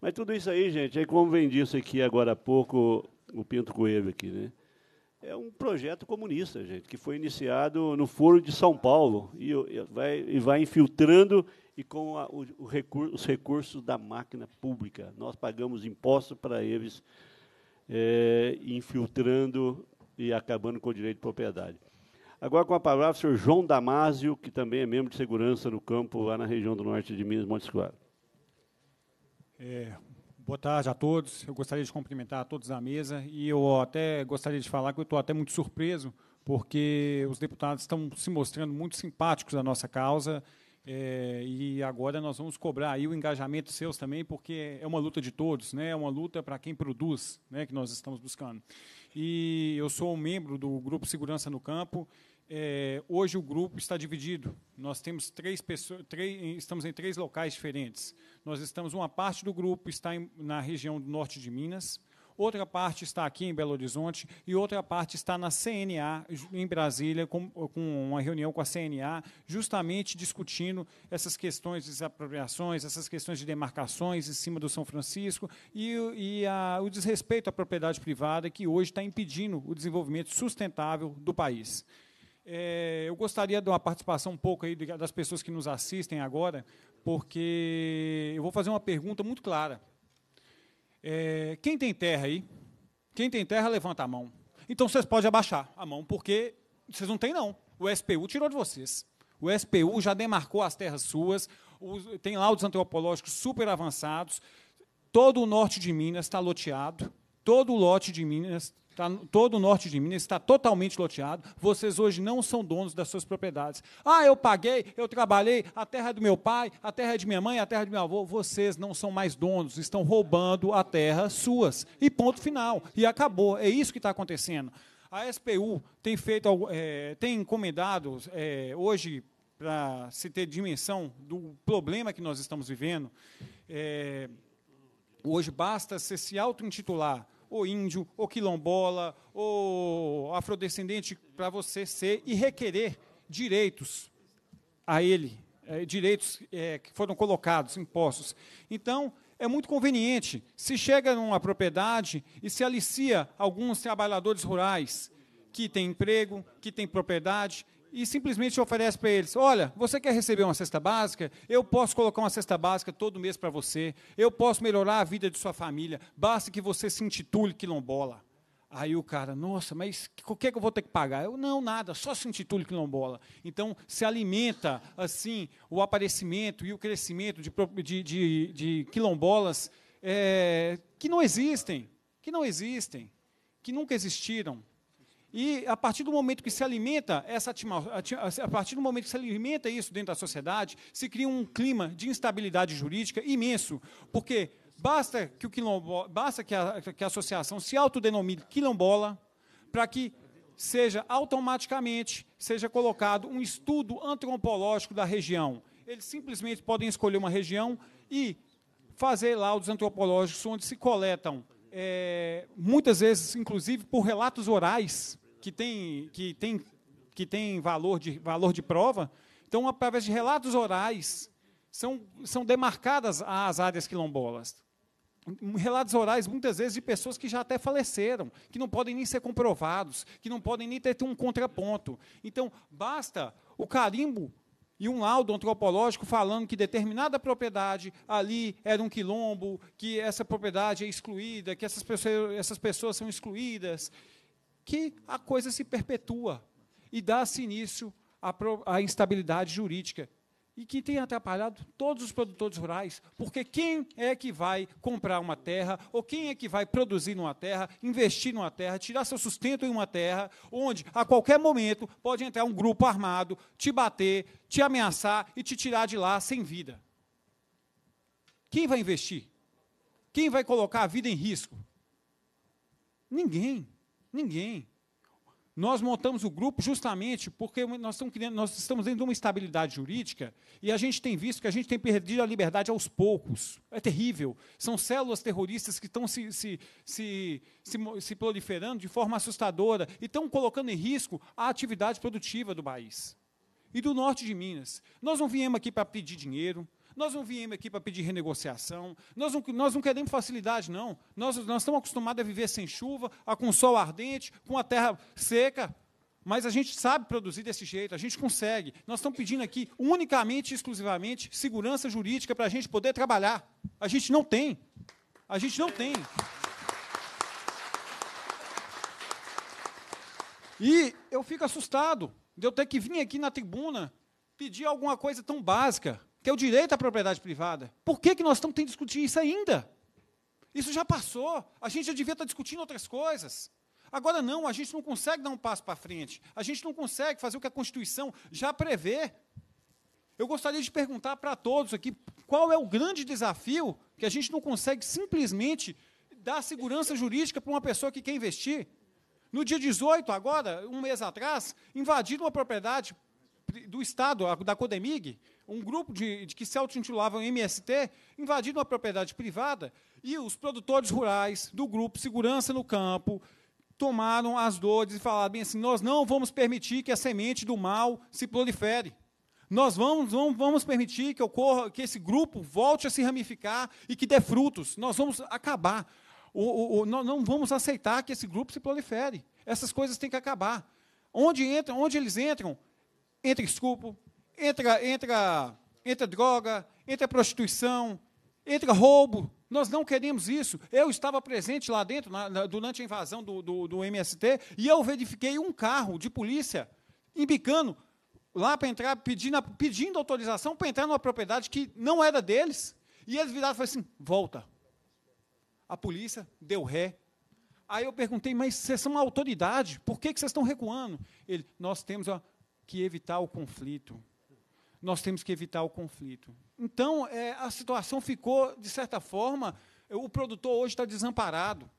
Mas tudo isso aí, gente, é como vem disso aqui agora há pouco o Pinto Coelho aqui, né? É um projeto comunista, gente, que foi iniciado no Foro de São Paulo e, e vai, e vai infiltrando e com a, o, o recur, os recursos da máquina pública. Nós pagamos impostos para eles, é, infiltrando e acabando com o direito de propriedade. Agora, com a palavra, o senhor João Damásio, que também é membro de segurança no campo, lá na região do norte de Minas, Montes Claros. É, boa tarde a todos. Eu gostaria de cumprimentar a todos na mesa e eu até gostaria de falar que eu estou até muito surpreso, porque os deputados estão se mostrando muito simpáticos à nossa causa é, e agora nós vamos cobrar aí o engajamento seus também, porque é uma luta de todos, né? é uma luta para quem produz né? que nós estamos buscando. E eu sou um membro do Grupo Segurança no Campo. É, hoje o grupo está dividido. Nós temos três pessoas, três, estamos em três locais diferentes. Nós estamos, uma parte do grupo está em, na região do norte de Minas, outra parte está aqui em Belo Horizonte e outra parte está na CNA, em Brasília, com, com uma reunião com a CNA, justamente discutindo essas questões de desapropriações, essas questões de demarcações em cima do São Francisco e, e a, o desrespeito à propriedade privada que hoje está impedindo o desenvolvimento sustentável do país. É, eu gostaria de uma participação um pouco aí das pessoas que nos assistem agora, porque eu vou fazer uma pergunta muito clara é, quem tem terra aí? Quem tem terra, levanta a mão. Então vocês podem abaixar a mão, porque vocês não têm, não. O SPU tirou de vocês. O SPU já demarcou as terras suas, tem laudos antropológicos super avançados. Todo o norte de Minas está loteado, todo o lote de Minas Tá, todo o norte de Minas está totalmente loteado. Vocês hoje não são donos das suas propriedades. Ah, eu paguei, eu trabalhei, a terra é do meu pai, a terra é de minha mãe, a terra é do meu avô. Vocês não são mais donos, estão roubando a terra suas. E ponto final. E acabou. É isso que está acontecendo. A SPU tem feito, é, tem encomendado é, hoje para se ter dimensão do problema que nós estamos vivendo. É, hoje basta se se auto intitular ou índio, ou quilombola, ou afrodescendente, para você ser e requerer direitos a ele, é, direitos é, que foram colocados, impostos. Então, é muito conveniente. Se chega numa propriedade e se alicia alguns trabalhadores rurais que têm emprego, que têm propriedade, e simplesmente oferece para eles: olha, você quer receber uma cesta básica? Eu posso colocar uma cesta básica todo mês para você. Eu posso melhorar a vida de sua família. Basta que você se intitule quilombola. Aí o cara, nossa, mas o que, é que eu vou ter que pagar? Eu, não, nada, só se intitule quilombola. Então, se alimenta, assim, o aparecimento e o crescimento de, de, de, de quilombolas é, que não existem, que não existem, que nunca existiram, e a partir do momento que se alimenta essa a partir do momento que se alimenta isso dentro da sociedade, se cria um clima de instabilidade jurídica imenso, porque basta que o basta que a, que a associação se autodenomine quilombola para que seja automaticamente seja colocado um estudo antropológico da região. Eles simplesmente podem escolher uma região e fazer laudos antropológicos onde se coletam é, muitas vezes, inclusive por relatos orais, que tem, que tem, que tem valor, de, valor de prova. Então, através de relatos orais, são, são demarcadas as áreas quilombolas. Relatos orais, muitas vezes, de pessoas que já até faleceram, que não podem nem ser comprovados, que não podem nem ter um contraponto. Então, basta o carimbo e um laudo antropológico falando que determinada propriedade ali era um quilombo, que essa propriedade é excluída, que essas pessoas, essas pessoas são excluídas, que a coisa se perpetua e dá-se início à, à instabilidade jurídica e que tem atrapalhado todos os produtores rurais, porque quem é que vai comprar uma terra, ou quem é que vai produzir numa terra, investir numa terra, tirar seu sustento em uma terra, onde a qualquer momento pode entrar um grupo armado, te bater, te ameaçar e te tirar de lá sem vida? Quem vai investir? Quem vai colocar a vida em risco? Ninguém. Ninguém. Nós montamos o grupo justamente porque nós estamos, criando, nós estamos dentro de uma estabilidade jurídica e a gente tem visto que a gente tem perdido a liberdade aos poucos. É terrível. São células terroristas que estão se, se, se, se, se proliferando de forma assustadora e estão colocando em risco a atividade produtiva do país e do norte de Minas. Nós não viemos aqui para pedir dinheiro, nós não viemos aqui para pedir renegociação, nós não, nós não queremos facilidade, não. Nós, nós estamos acostumados a viver sem chuva, a, com sol ardente, com a terra seca. Mas a gente sabe produzir desse jeito, a gente consegue. Nós estamos pedindo aqui unicamente e exclusivamente segurança jurídica para a gente poder trabalhar. A gente não tem. A gente não tem. E eu fico assustado de eu ter que vir aqui na tribuna pedir alguma coisa tão básica que é o direito à propriedade privada. Por que, que nós estamos tendo que discutir isso ainda? Isso já passou. A gente já devia estar tá discutindo outras coisas. Agora não, a gente não consegue dar um passo para frente. A gente não consegue fazer o que a Constituição já prevê. Eu gostaria de perguntar para todos aqui qual é o grande desafio que a gente não consegue simplesmente dar segurança jurídica para uma pessoa que quer investir. No dia 18, agora, um mês atrás, invadiram uma propriedade do Estado, da Codemig, um grupo de, de que se autointitulavam MST invadindo uma propriedade privada e os produtores rurais do grupo Segurança no Campo tomaram as dores e falaram bem assim: nós não vamos permitir que a semente do mal se prolifere. Nós vamos, não vamos permitir que ocorra, que esse grupo volte a se ramificar e que dê frutos. Nós vamos acabar. O, o, o, não, não vamos aceitar que esse grupo se prolifere. Essas coisas têm que acabar. Onde entram, onde eles entram, entra escupo, entra, entra, entra droga, entra prostituição, entra roubo. Nós não queremos isso. Eu estava presente lá dentro, na, na, durante a invasão do, do, do, MST, e eu verifiquei um carro de polícia embicando lá para entrar, pedindo, pedindo autorização para entrar numa propriedade que não era deles. E eles viraram e falaram assim: volta. A polícia deu ré. Aí eu perguntei, mas vocês são uma autoridade, por que, que vocês estão recuando? Ele, nós temos que evitar o conflito nós temos que evitar o conflito. Então, é, a situação ficou, de certa forma, o produtor hoje está desamparado.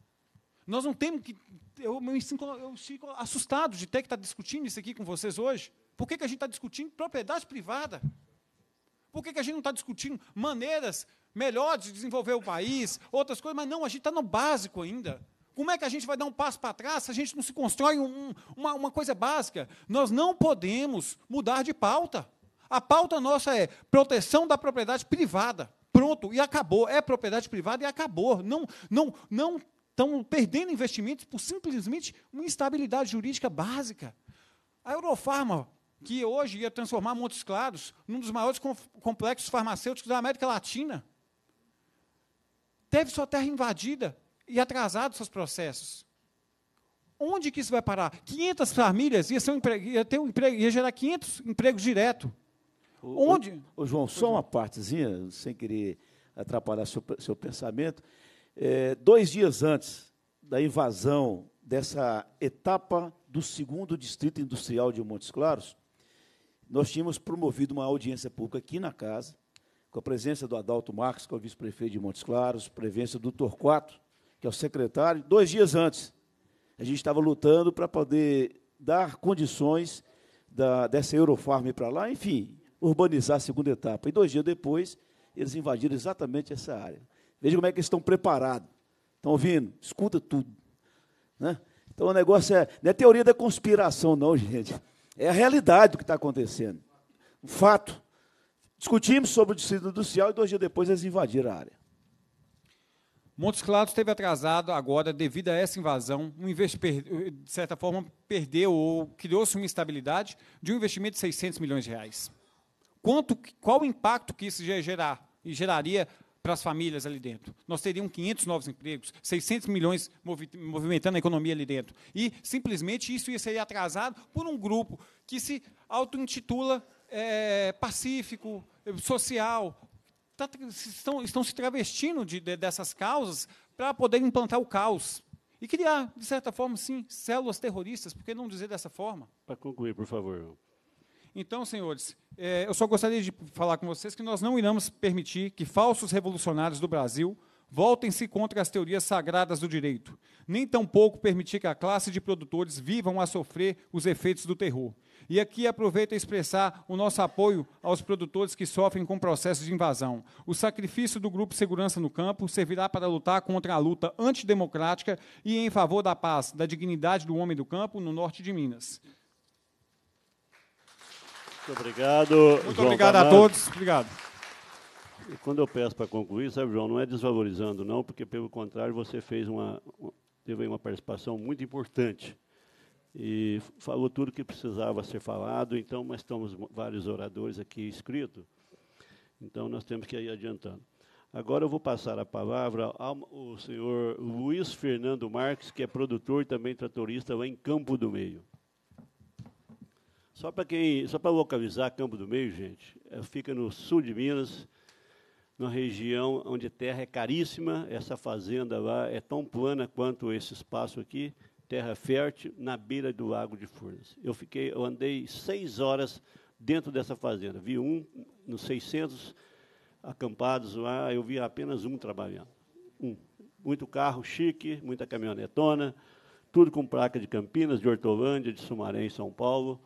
Nós não temos que. Eu, eu, fico, eu fico assustado de ter que estar discutindo isso aqui com vocês hoje. Por que, que a gente está discutindo propriedade privada? Por que, que a gente não está discutindo maneiras melhores de desenvolver o país, outras coisas? Mas não, a gente está no básico ainda. Como é que a gente vai dar um passo para trás se a gente não se constrói um, uma, uma coisa básica? Nós não podemos mudar de pauta. A pauta nossa é proteção da propriedade privada. Pronto, e acabou. É propriedade privada e acabou. Não, não, não estão perdendo investimentos por simplesmente uma instabilidade jurídica básica. A Eurofarma, que hoje ia transformar Montes Claros num dos maiores complexos farmacêuticos da América Latina, teve sua terra invadida e atrasado seus processos. Onde que isso vai parar? 500 famílias ia, um emprego, ia, ter um emprego, ia gerar 500 empregos direto. Onde? O, o João, só uma partezinha, sem querer atrapalhar seu, seu pensamento. É, dois dias antes da invasão dessa etapa do segundo distrito industrial de Montes Claros, nós tínhamos promovido uma audiência pública aqui na casa, com a presença do Adalto Marques, que é o vice-prefeito de Montes Claros, presença do Torquato, que é o secretário, dois dias antes. A gente estava lutando para poder dar condições da, dessa Eurofarm para lá, enfim, urbanizar a segunda etapa. E dois dias depois, eles invadiram exatamente essa área. Veja como é que eles estão preparados. Estão ouvindo? Escuta tudo. Né? Então o negócio é. Não é teoria da conspiração, não, gente. É a realidade do que está acontecendo. Um fato. Discutimos sobre o distrito industrial e dois dias depois eles invadiram a área. Montes Claros esteve atrasado agora devido a essa invasão. Um de certa forma, perdeu ou criou-se uma instabilidade de um investimento de 600 milhões de reais quanto, qual o impacto que isso gerar, geraria para as famílias ali dentro. Nós teríamos 500 novos empregos, 600 milhões movimentando a economia ali dentro. E, simplesmente, isso ia ser atrasado por um grupo que se auto-intitula é, pacífico, social. Tá, estão, estão, se travestindo de, de, dessas causas para poder implantar o caos. E criar, de certa forma, sim, células terroristas, por que não dizer dessa forma? Para concluir, por favor, então, senhores, é, eu só gostaria de falar com vocês que nós não iremos permitir que falsos revolucionários do Brasil voltem-se contra as teorias sagradas do direito, nem tampouco permitir que a classe de produtores vivam a sofrer os efeitos do terror. E aqui aproveito a expressar o nosso apoio aos produtores que sofrem com processos de invasão. O sacrifício do Grupo Segurança no Campo servirá para lutar contra a luta antidemocrática e em favor da paz, da dignidade do homem do campo no norte de Minas. Muito obrigado. Muito João obrigado a todos. Obrigado. E Quando eu peço para concluir, sabe, João, não é desvalorizando, não, porque, pelo contrário, você fez uma, teve uma participação muito importante e falou tudo o que precisava ser falado, então, mas estamos vários oradores aqui inscritos, então nós temos que ir adiantando. Agora eu vou passar a palavra ao, ao senhor Luiz Fernando Marques, que é produtor e também tratorista lá em Campo do Meio. Só para quem, só para localizar Campo do Meio, gente, eh, fica no sul de Minas, numa região onde a terra é caríssima, essa fazenda lá é tão plana quanto esse espaço aqui, terra fértil, na beira do Lago de Furnas. Eu fiquei, eu andei seis horas dentro dessa fazenda, vi um, nos 600 acampados lá, eu vi apenas um trabalhando, um. Muito carro chique, muita caminhonetona, tudo com placa de Campinas, de Hortolândia, de Sumaré, em São Paulo,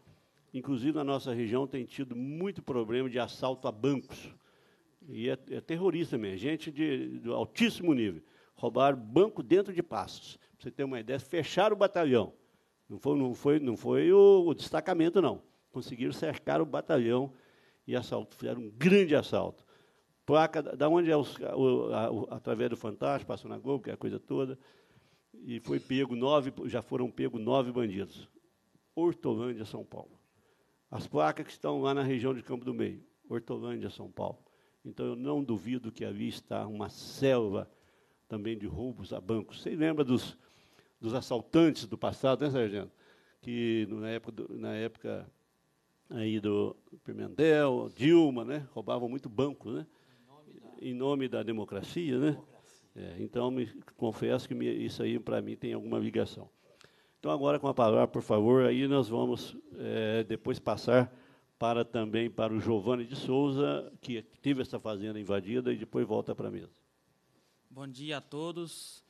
Inclusive, na nossa região tem tido muito problema de assalto a bancos. E é, é terrorista mesmo, gente de, de altíssimo nível. Roubaram banco dentro de Passos. Para você ter uma ideia, fecharam o batalhão. Não foi, não foi, não foi o, o destacamento, não. Conseguiram cercar o batalhão e assalto, fizeram um grande assalto. Placa, da onde é os, o, a, o, através do Fantástico, passou na Globo, que é a coisa toda, e foi pego nove, já foram pego nove bandidos. Hortolândia, São Paulo. As placas que estão lá na região de Campo do Meio, Hortolândia, São Paulo. Então eu não duvido que ali está uma selva também de roubos a bancos. Você lembra dos, dos assaltantes do passado, né, Sargento? Que na época, do, na época aí do Pimentel, Dilma, né? Roubavam muito banco, né? Em nome da, democracia, né? É, então, me, confesso que me, isso aí, para mim, tem alguma ligação. Então, agora com a palavra, por favor, aí nós vamos é, depois passar para também para o Giovanni de Souza, que teve essa fazenda invadida, e depois volta para a mesa. Bom dia a todos.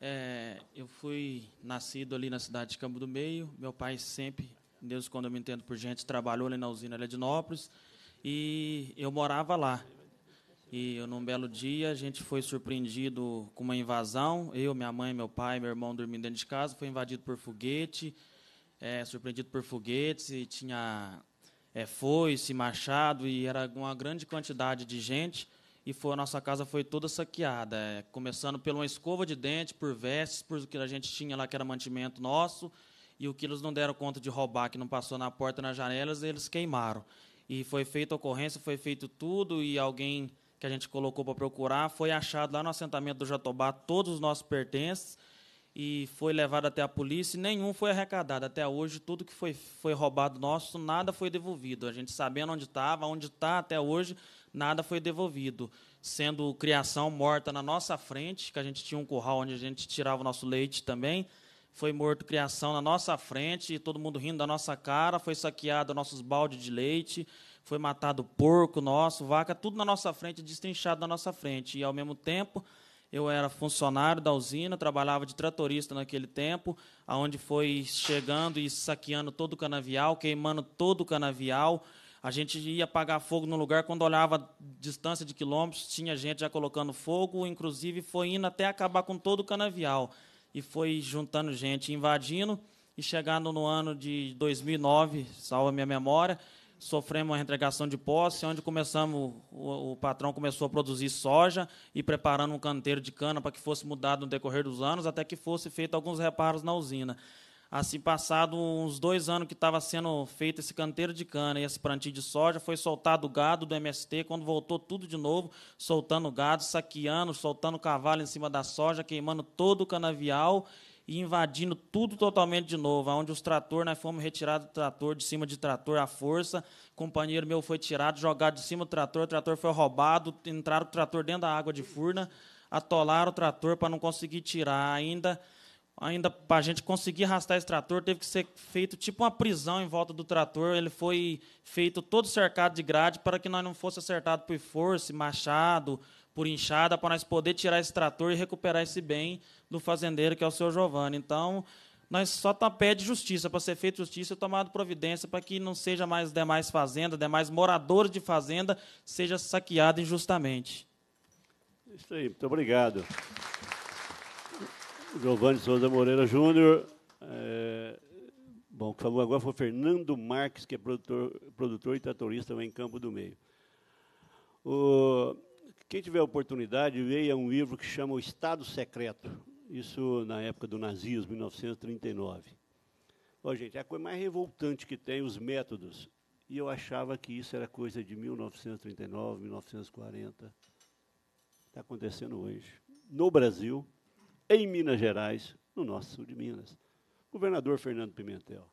É, eu fui nascido ali na cidade de Campo do Meio. Meu pai sempre, Deus quando eu me entendo por gente, trabalhou ali na usina Ledinópolis. E eu morava lá. E num belo dia a gente foi surpreendido com uma invasão. Eu, minha mãe, meu pai, meu irmão dormindo dentro de casa, foi invadido por foguete, é, surpreendido por foguetes e tinha é, foice, machado e era uma grande quantidade de gente. E foi, a nossa casa foi toda saqueada, é, começando por uma escova de dente, por vestes, por o que a gente tinha lá que era mantimento nosso e o que eles não deram conta de roubar, que não passou na porta, nas janelas, eles queimaram. E foi feita a ocorrência, foi feito tudo e alguém que a gente colocou para procurar, foi achado lá no assentamento do Jatobá todos os nossos pertences e foi levado até a polícia e nenhum foi arrecadado. Até hoje, tudo que foi, foi roubado nosso, nada foi devolvido. A gente sabendo onde estava, onde está até hoje, nada foi devolvido. Sendo criação morta na nossa frente, que a gente tinha um curral onde a gente tirava o nosso leite também, foi morto criação na nossa frente, e todo mundo rindo da nossa cara, foi saqueado nossos baldes de leite, foi matado porco nosso, vaca, tudo na nossa frente, destrinchado na nossa frente. E, ao mesmo tempo, eu era funcionário da usina, trabalhava de tratorista naquele tempo, aonde foi chegando e saqueando todo o canavial, queimando todo o canavial. A gente ia apagar fogo no lugar, quando olhava distância de quilômetros, tinha gente já colocando fogo, inclusive foi indo até acabar com todo o canavial. E foi juntando gente, invadindo, e chegando no ano de 2009, salva minha memória, sofremos uma entregação de posse, onde começamos, o, o, patrão começou a produzir soja e preparando um canteiro de cana para que fosse mudado no decorrer dos anos, até que fosse feito alguns reparos na usina. Assim, passado uns dois anos que estava sendo feito esse canteiro de cana e esse plantio de soja, foi soltado o gado do MST, quando voltou tudo de novo, soltando gado, saqueando, soltando cavalo em cima da soja, queimando todo o canavial e invadindo tudo totalmente de novo, onde os trator, nós fomos retirados do trator, de cima de trator à força, o companheiro meu foi tirado, jogado de cima do trator, o trator foi roubado, entraram o trator dentro da água de furna, atolaram o trator para não conseguir tirar ainda, ainda para a gente conseguir arrastar esse trator, teve que ser feito tipo uma prisão em volta do trator, ele foi feito todo cercado de grade para que nós não fosse acertado por força, machado, por inchada, para nós poder tirar esse trator e recuperar esse bem do fazendeiro, que é o seu Giovanni. Então, nós só tá pede justiça, para ser feita justiça, e tomado providência para que não seja mais demais fazenda, demais moradores de fazenda seja saqueado injustamente. Isso aí, muito obrigado. Giovanni Souza Moreira Júnior. É, bom, que falou agora foi Fernando Marques, que é produtor, produtor e tratorista em Campo do Meio. O, quem tiver oportunidade, leia um livro que chama O Estado Secreto. Isso na época do nazismo, 1939. Ó, gente, é a coisa mais revoltante que tem os métodos. E eu achava que isso era coisa de 1939, 1940. Está acontecendo hoje. No Brasil, em Minas Gerais, no nosso sul de Minas. Governador Fernando Pimentel.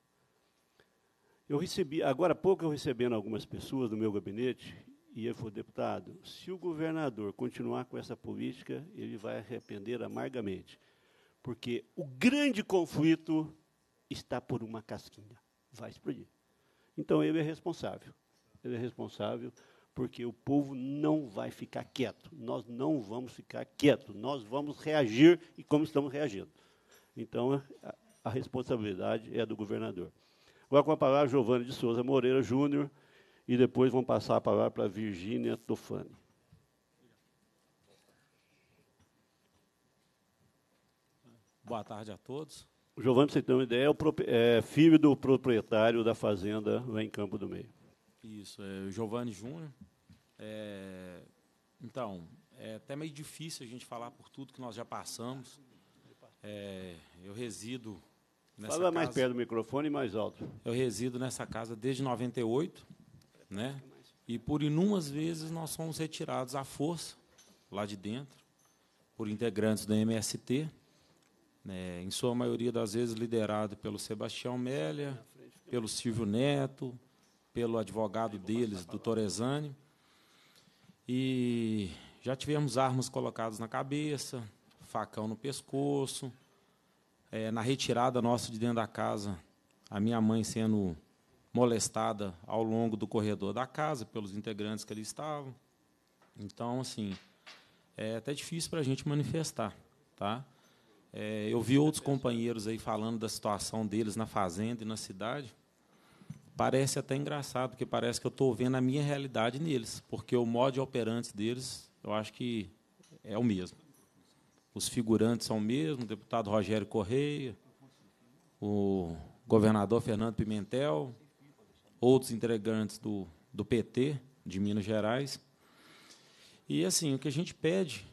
Eu recebi, agora há pouco eu recebendo algumas pessoas do meu gabinete, e eu for deputado, se o governador continuar com essa política, ele vai arrepender amargamente. Porque o grande conflito está por uma casquinha. Vai explodir. Então ele é responsável. Ele é responsável porque o povo não vai ficar quieto. Nós não vamos ficar quietos. Nós vamos reagir e como estamos reagindo. Então a, responsabilidade é do governador. Agora com a palavra Giovana de Souza Moreira Júnior e depois vamos passar a palavra para a Virgínia Tofani. Boa tarde a todos. O Giovanni, você tem uma ideia, é, é, filho do proprietário da fazenda lá em Campo do Meio. Isso, é o Giovanni Júnior. É, então, é até meio difícil a gente falar por tudo que nós já passamos. É, eu resido nessa Fala casa. mais perto do microfone e mais alto. Eu resido nessa casa desde 98 né? E por inúmeras vezes nós fomos retirados à força lá de dentro por integrantes do MST, né? Em sua maioria das vezes liderado pelo Sebastião Mélia, pelo Silvio Neto, pelo advogado deles, doutor Exani. E já tivemos armas colocadas na cabeça, facão no pescoço. É, na retirada nossa de dentro da casa, a minha mãe sendo molestada ao longo do corredor da casa pelos integrantes que ali estavam. Então, assim, é até difícil para a gente manifestar, tá? É, eu vi outros companheiros aí falando da situação deles na fazenda e na cidade. Parece até engraçado, porque parece que eu estou vendo a minha realidade neles, porque o modo operante deles, eu acho que é o mesmo. Os figurantes são o mesmo, o deputado Rogério Correia, o governador Fernando Pimentel, outros integrantes do, do PT de Minas Gerais. E assim, o que a gente pede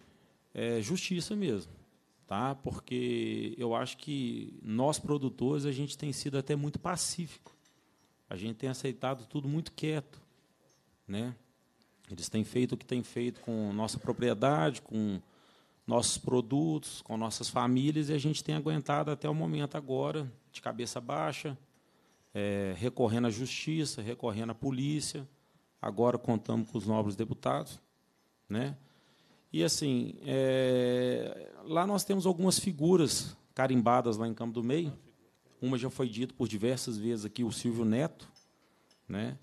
é justiça mesmo, tá? Porque eu acho que nós produtores a gente tem sido até muito pacífico. A gente tem aceitado tudo muito quieto, né? Eles têm feito o que têm feito com nossa propriedade, com nossos produtos, com nossas famílias e a gente tem aguentado até o momento agora de cabeça baixa, é, recorrendo à justiça, recorrendo à polícia. Agora contamos com os nobres deputados. Né? E, assim, é, lá nós temos algumas figuras carimbadas lá em Campo do Meio. Uma já foi dita por diversas vezes aqui, o Silvio Neto. Né?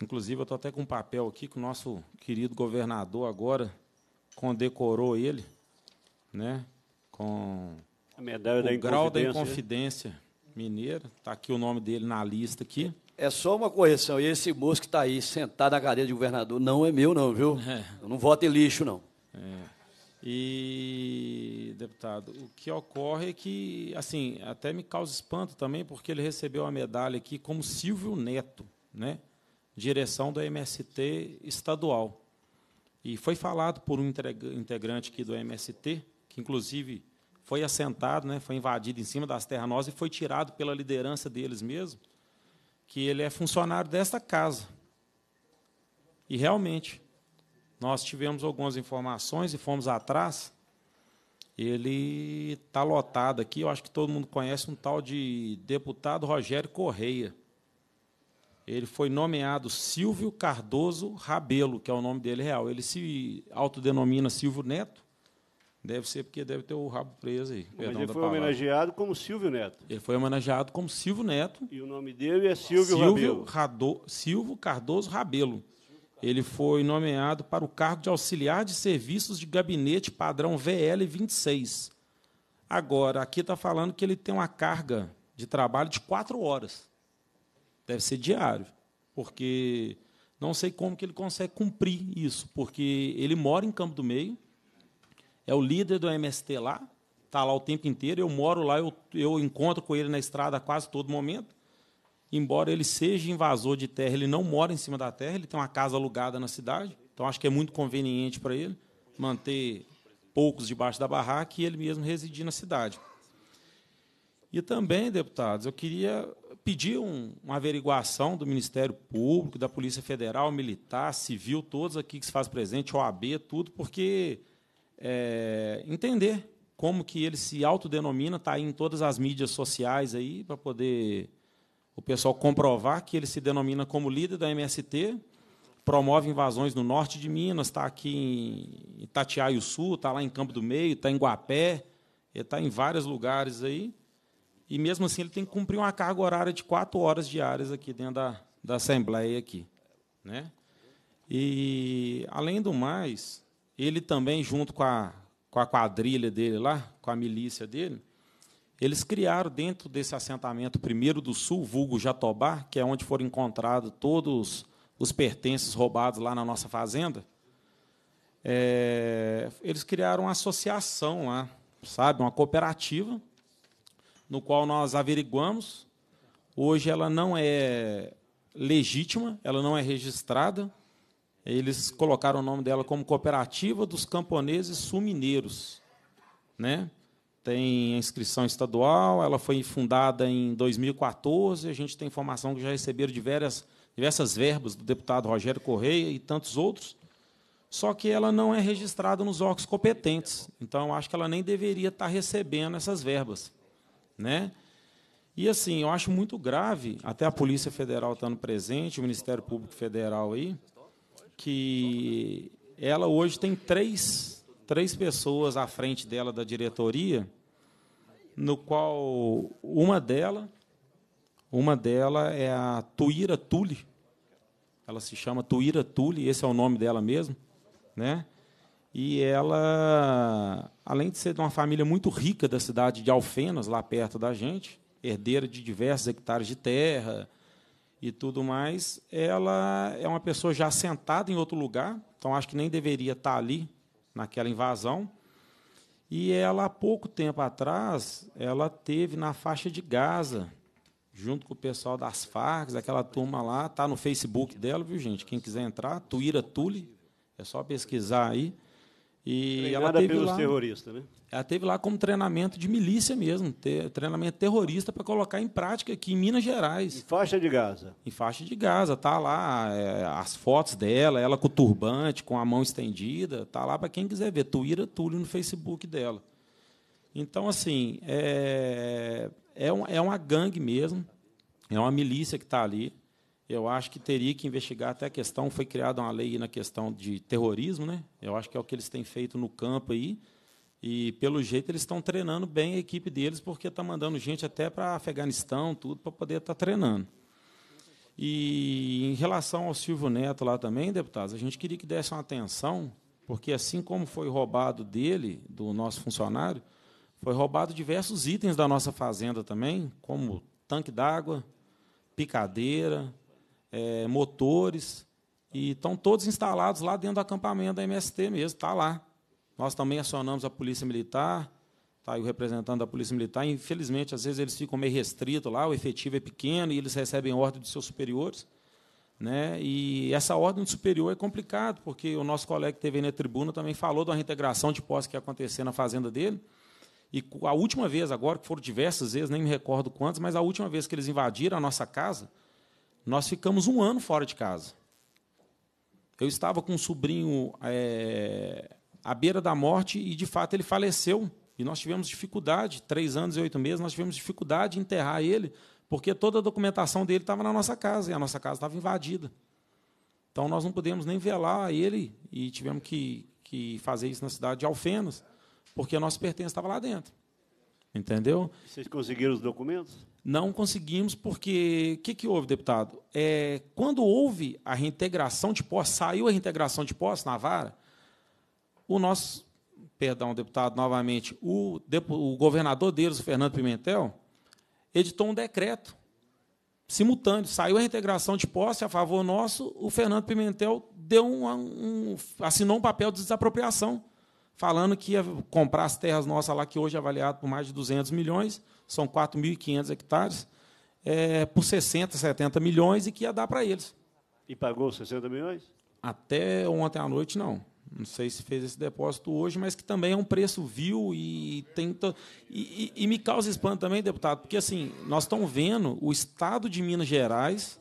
Inclusive, eu estou até com um papel aqui que o nosso querido governador agora condecorou ele né? com a medalha o da grau da Inconfidência né? Mineiro, está aqui o nome dele na lista aqui. É só uma correção. E esse moço que está aí sentado na cadeira de governador não é meu, não, viu? É. Eu não voto em lixo, não. É. E, deputado, o que ocorre é que, assim, até me causa espanto também, porque ele recebeu a medalha aqui como Silvio Neto, né? Direção do MST estadual. E foi falado por um integrante aqui do MST, que inclusive foi assentado, né, foi invadido em cima das terras nossas e foi tirado pela liderança deles mesmo, que ele é funcionário desta casa. E realmente, nós tivemos algumas informações e fomos atrás. Ele está lotado aqui, eu acho que todo mundo conhece um tal de deputado Rogério Correia. Ele foi nomeado Silvio Cardoso Rabelo, que é o nome dele real. Ele se autodenomina Silvio Neto, Deve ser porque deve ter o rabo preso aí. Mas ele foi palavra. homenageado como Silvio Neto. Ele foi homenageado como Silvio Neto. E o nome dele é Silvio, Silvio Rabelo. Rado, Silvio Cardoso Rabelo. Ele foi nomeado para o cargo de auxiliar de serviços de gabinete padrão VL26. Agora, aqui está falando que ele tem uma carga de trabalho de quatro horas. Deve ser diário, porque não sei como que ele consegue cumprir isso, porque ele mora em Campo do Meio, é o líder do MST lá, está lá o tempo inteiro, eu moro lá, eu, eu encontro com ele na estrada quase todo momento. Embora ele seja invasor de terra, ele não mora em cima da terra, ele tem uma casa alugada na cidade, então acho que é muito conveniente para ele manter poucos debaixo da barraca e ele mesmo residir na cidade. E também, deputados, eu queria pedir um, uma averiguação do Ministério Público, da Polícia Federal, Militar, Civil, todos aqui que se faz presente, OAB, tudo, porque é, entender como que ele se autodenomina, está em todas as mídias sociais aí, para poder o pessoal comprovar que ele se denomina como líder da MST, promove invasões no norte de Minas, está aqui em Itatiaio Sul, está lá em Campo do Meio, está em Guapé, está em vários lugares aí. E mesmo assim ele tem que cumprir uma carga horária de quatro horas diárias aqui dentro da, da Assembleia aqui. Né? E, além do mais, ele também, junto com a, com a quadrilha dele lá, com a milícia dele, eles criaram dentro desse assentamento Primeiro do Sul, vulgo Jatobá, que é onde foram encontrados todos os pertences roubados lá na nossa fazenda. É, eles criaram uma associação lá, sabe, uma cooperativa, no qual nós averiguamos. Hoje ela não é legítima, ela não é registrada, eles colocaram o nome dela como Cooperativa dos Camponeses Sumineiros. Né? Tem a inscrição estadual, ela foi fundada em 2014, a gente tem informação que já receberam diversas, diversas verbas do deputado Rogério Correia e tantos outros, só que ela não é registrada nos órgãos competentes, então acho que ela nem deveria estar recebendo essas verbas. Né? E assim, eu acho muito grave, até a Polícia Federal estando presente, o Ministério Público Federal aí, que ela hoje tem três, três pessoas à frente dela da diretoria, no qual uma dela, uma dela é a Tuíra Tule. Ela se chama Tuíra Tule, esse é o nome dela mesmo, né? E ela, além de ser de uma família muito rica da cidade de Alfenas, lá perto da gente, herdeira de diversos hectares de terra, e tudo mais, ela é uma pessoa já sentada em outro lugar, então acho que nem deveria estar tá ali naquela invasão. E ela, há pouco tempo atrás, ela teve na faixa de Gaza, junto com o pessoal das Farc, aquela turma lá, tá no Facebook dela, viu, gente? Quem quiser entrar, Tuíra Tule, é só pesquisar aí. E Treinada ela teve pelos lá... terroristas, né? Ela teve lá como treinamento de milícia mesmo, ter, treinamento terrorista para colocar em prática aqui em Minas Gerais. Em faixa de Gaza. Em faixa de Gaza, tá lá é, as fotos dela, ela com o turbante, com a mão estendida, tá lá para quem quiser ver. Tuíra Túlio no Facebook dela. Então assim é é, um, é uma gangue mesmo, é uma milícia que está ali. Eu acho que teria que investigar até a questão. Foi criada uma lei na questão de terrorismo, né? Eu acho que é o que eles têm feito no campo aí. E pelo jeito eles estão treinando bem a equipe deles, porque está mandando gente até para Afeganistão, tudo, para poder estar tá treinando. E em relação ao Silvio Neto lá também, deputados, a gente queria que desse uma atenção, porque assim como foi roubado dele, do nosso funcionário, foi roubado diversos itens da nossa fazenda também, como tanque d'água, picadeira, é, motores, e estão todos instalados lá dentro do acampamento da MST mesmo, está lá. Nós também acionamos a Polícia Militar, tá, e o representante da Polícia Militar. Infelizmente, às vezes eles ficam meio restritos lá, o efetivo é pequeno e eles recebem ordem dos seus superiores. Né? E essa ordem superior é complicado, porque o nosso colega que teve aí na tribuna também falou de uma reintegração de posse que ia acontecer na fazenda dele. E a última vez, agora, que foram diversas vezes, nem me recordo quantas, mas a última vez que eles invadiram a nossa casa, nós ficamos um ano fora de casa. Eu estava com um sobrinho é, à beira da morte e, de fato, ele faleceu. E nós tivemos dificuldade, três anos e oito meses, nós tivemos dificuldade de enterrar ele, porque toda a documentação dele estava na nossa casa, e a nossa casa estava invadida. Então nós não pudemos nem velar ele, e tivemos que, que fazer isso na cidade de Alfenas, porque a nossa pertença estava lá dentro. Entendeu? Vocês conseguiram os documentos? Não conseguimos, porque o que, que houve, deputado? É, quando houve a reintegração de posse, saiu a reintegração de posse na vara, o nosso, perdão, deputado, novamente, o, o governador deles, o Fernando Pimentel, editou um decreto simultâneo. Saiu a reintegração de posse a favor nosso, o Fernando Pimentel deu um, um, assinou um papel de desapropriação, falando que ia comprar as terras nossas lá, que hoje é avaliado por mais de 200 milhões, são 4.500 hectares, é, por 60, 70 milhões, e que ia dar para eles. E pagou 60 milhões? Até ontem à noite, não não sei se fez esse depósito hoje, mas que também é um preço vil e tenta. E, e, e, me causa espanto também, deputado, porque assim, nós estamos vendo o Estado de Minas Gerais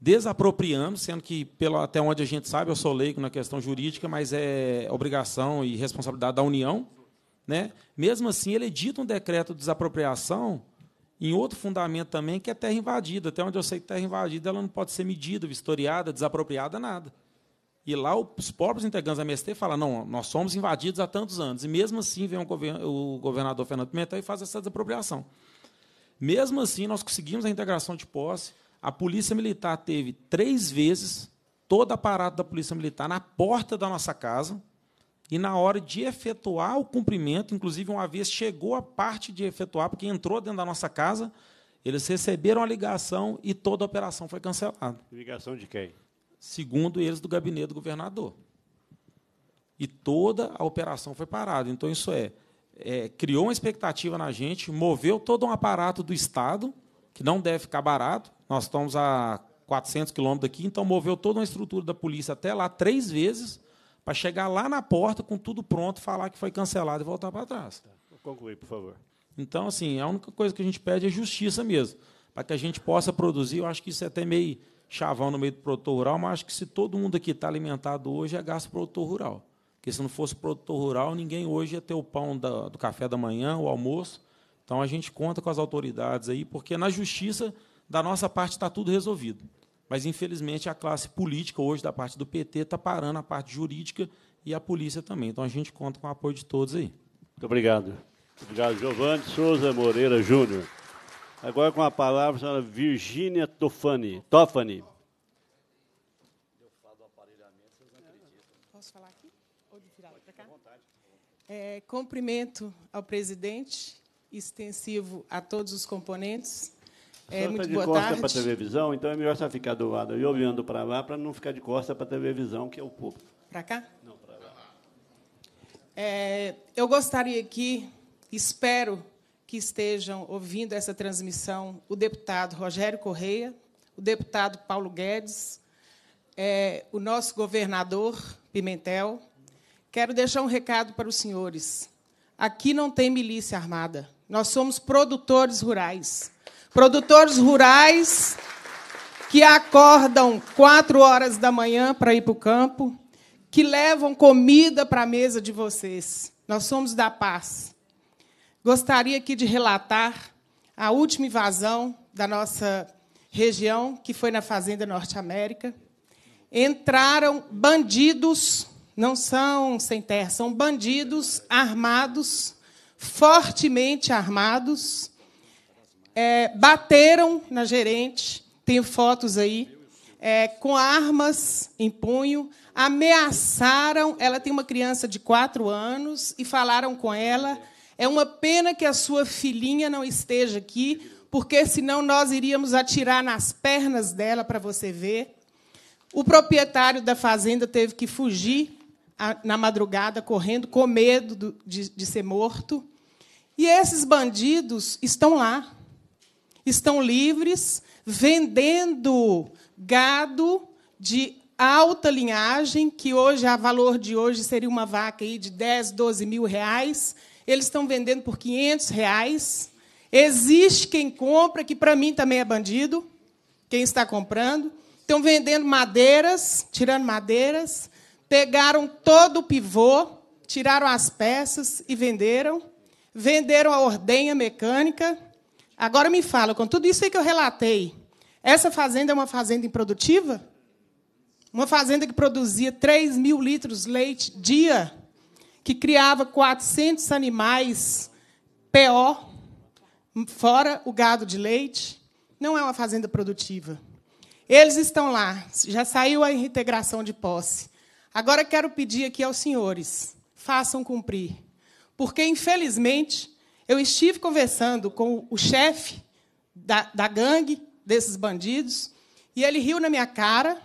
desapropriando, sendo que, pelo, até onde a gente sabe, eu sou leigo na questão jurídica, mas é obrigação e responsabilidade da União. Né? Mesmo assim, ele edita um decreto de desapropriação em outro fundamento também, que é terra invadida. Até onde eu sei que terra invadida ela não pode ser medida, vistoriada, desapropriada, nada. E lá os próprios integrantes da MST falam: não, nós somos invadidos há tantos anos. E mesmo assim vem o governador Fernando Pimentel e faz essa desapropriação. Mesmo assim, nós conseguimos a integração de posse. A Polícia Militar teve três vezes todo aparato da Polícia Militar na porta da nossa casa. E na hora de efetuar o cumprimento, inclusive uma vez chegou a parte de efetuar, porque entrou dentro da nossa casa, eles receberam a ligação e toda a operação foi cancelada. Ligação de quem? segundo eles, do gabinete do governador. E toda a operação foi parada. Então, isso é, é criou uma expectativa na gente, moveu todo um aparato do Estado, que não deve ficar barato. Nós estamos a 400 quilômetros daqui, então moveu toda uma estrutura da polícia até lá três vezes, para chegar lá na porta com tudo pronto, falar que foi cancelado e voltar para trás. Tá. Conclui, por favor. Então, assim, a única coisa que a gente pede é justiça mesmo, para que a gente possa produzir. Eu acho que isso é até meio chavão no meio do produtor rural, mas acho que se todo mundo aqui está alimentado hoje é gasto produtor rural. Porque se não fosse produtor rural, ninguém hoje ia ter o pão da, do café da manhã, o almoço. Então a gente conta com as autoridades aí, porque na justiça, da nossa parte, está tudo resolvido. Mas, infelizmente, a classe política hoje, da parte do PT, está parando a parte jurídica e a polícia também. Então a gente conta com o apoio de todos aí. Muito obrigado. Obrigado, Giovanni Souza Moreira Júnior. Agora com a palavra a senhora Virgínia Tofani. Tofani. Eu falo do aparelhamento, vocês não acreditam. Posso falar aqui? Ou de virar para cá? É, cumprimento ao presidente, extensivo a todos os componentes. É, tá muito tá boa costa tarde. para a televisão, então é melhor só ficar do lado e olhando para lá para não ficar de costa para a televisão, que é o público. Para cá? Não, para lá. É, eu gostaria aqui, espero que estejam ouvindo essa transmissão o deputado Rogério Correia, o deputado Paulo Guedes, é, o nosso governador Pimentel. Quero deixar um recado para os senhores. Aqui não tem milícia armada. Nós somos produtores rurais. Produtores rurais que acordam quatro horas da manhã para ir para o campo, que levam comida para a mesa de vocês. Nós somos da paz. Gostaria aqui de relatar a última invasão da nossa região, que foi na Fazenda Norte América. Entraram bandidos, não são sem terra, são bandidos armados, fortemente armados, é, bateram na gerente, tenho fotos aí, é, com armas em punho, ameaçaram. Ela tem uma criança de quatro anos e falaram com ela é uma pena que a sua filhinha não esteja aqui, porque senão nós iríamos atirar nas pernas dela para você ver. O proprietário da fazenda teve que fugir na madrugada, correndo, com medo de ser morto. E esses bandidos estão lá, estão livres, vendendo gado de alta linhagem, que hoje, a valor de hoje, seria uma vaca aí de 10, 12 mil reais, eles estão vendendo por 500 reais. Existe quem compra, que para mim também é bandido, quem está comprando. Estão vendendo madeiras, tirando madeiras. Pegaram todo o pivô, tiraram as peças e venderam. Venderam a ordenha mecânica. Agora me fala, com tudo isso aí que eu relatei, essa fazenda é uma fazenda improdutiva? Uma fazenda que produzia 3 mil litros de leite dia que criava 400 animais PO, fora o gado de leite, não é uma fazenda produtiva. Eles estão lá, já saiu a reintegração de posse. Agora quero pedir aqui aos senhores, façam cumprir. Porque, infelizmente, eu estive conversando com o chefe da, da gangue desses bandidos e ele riu na minha cara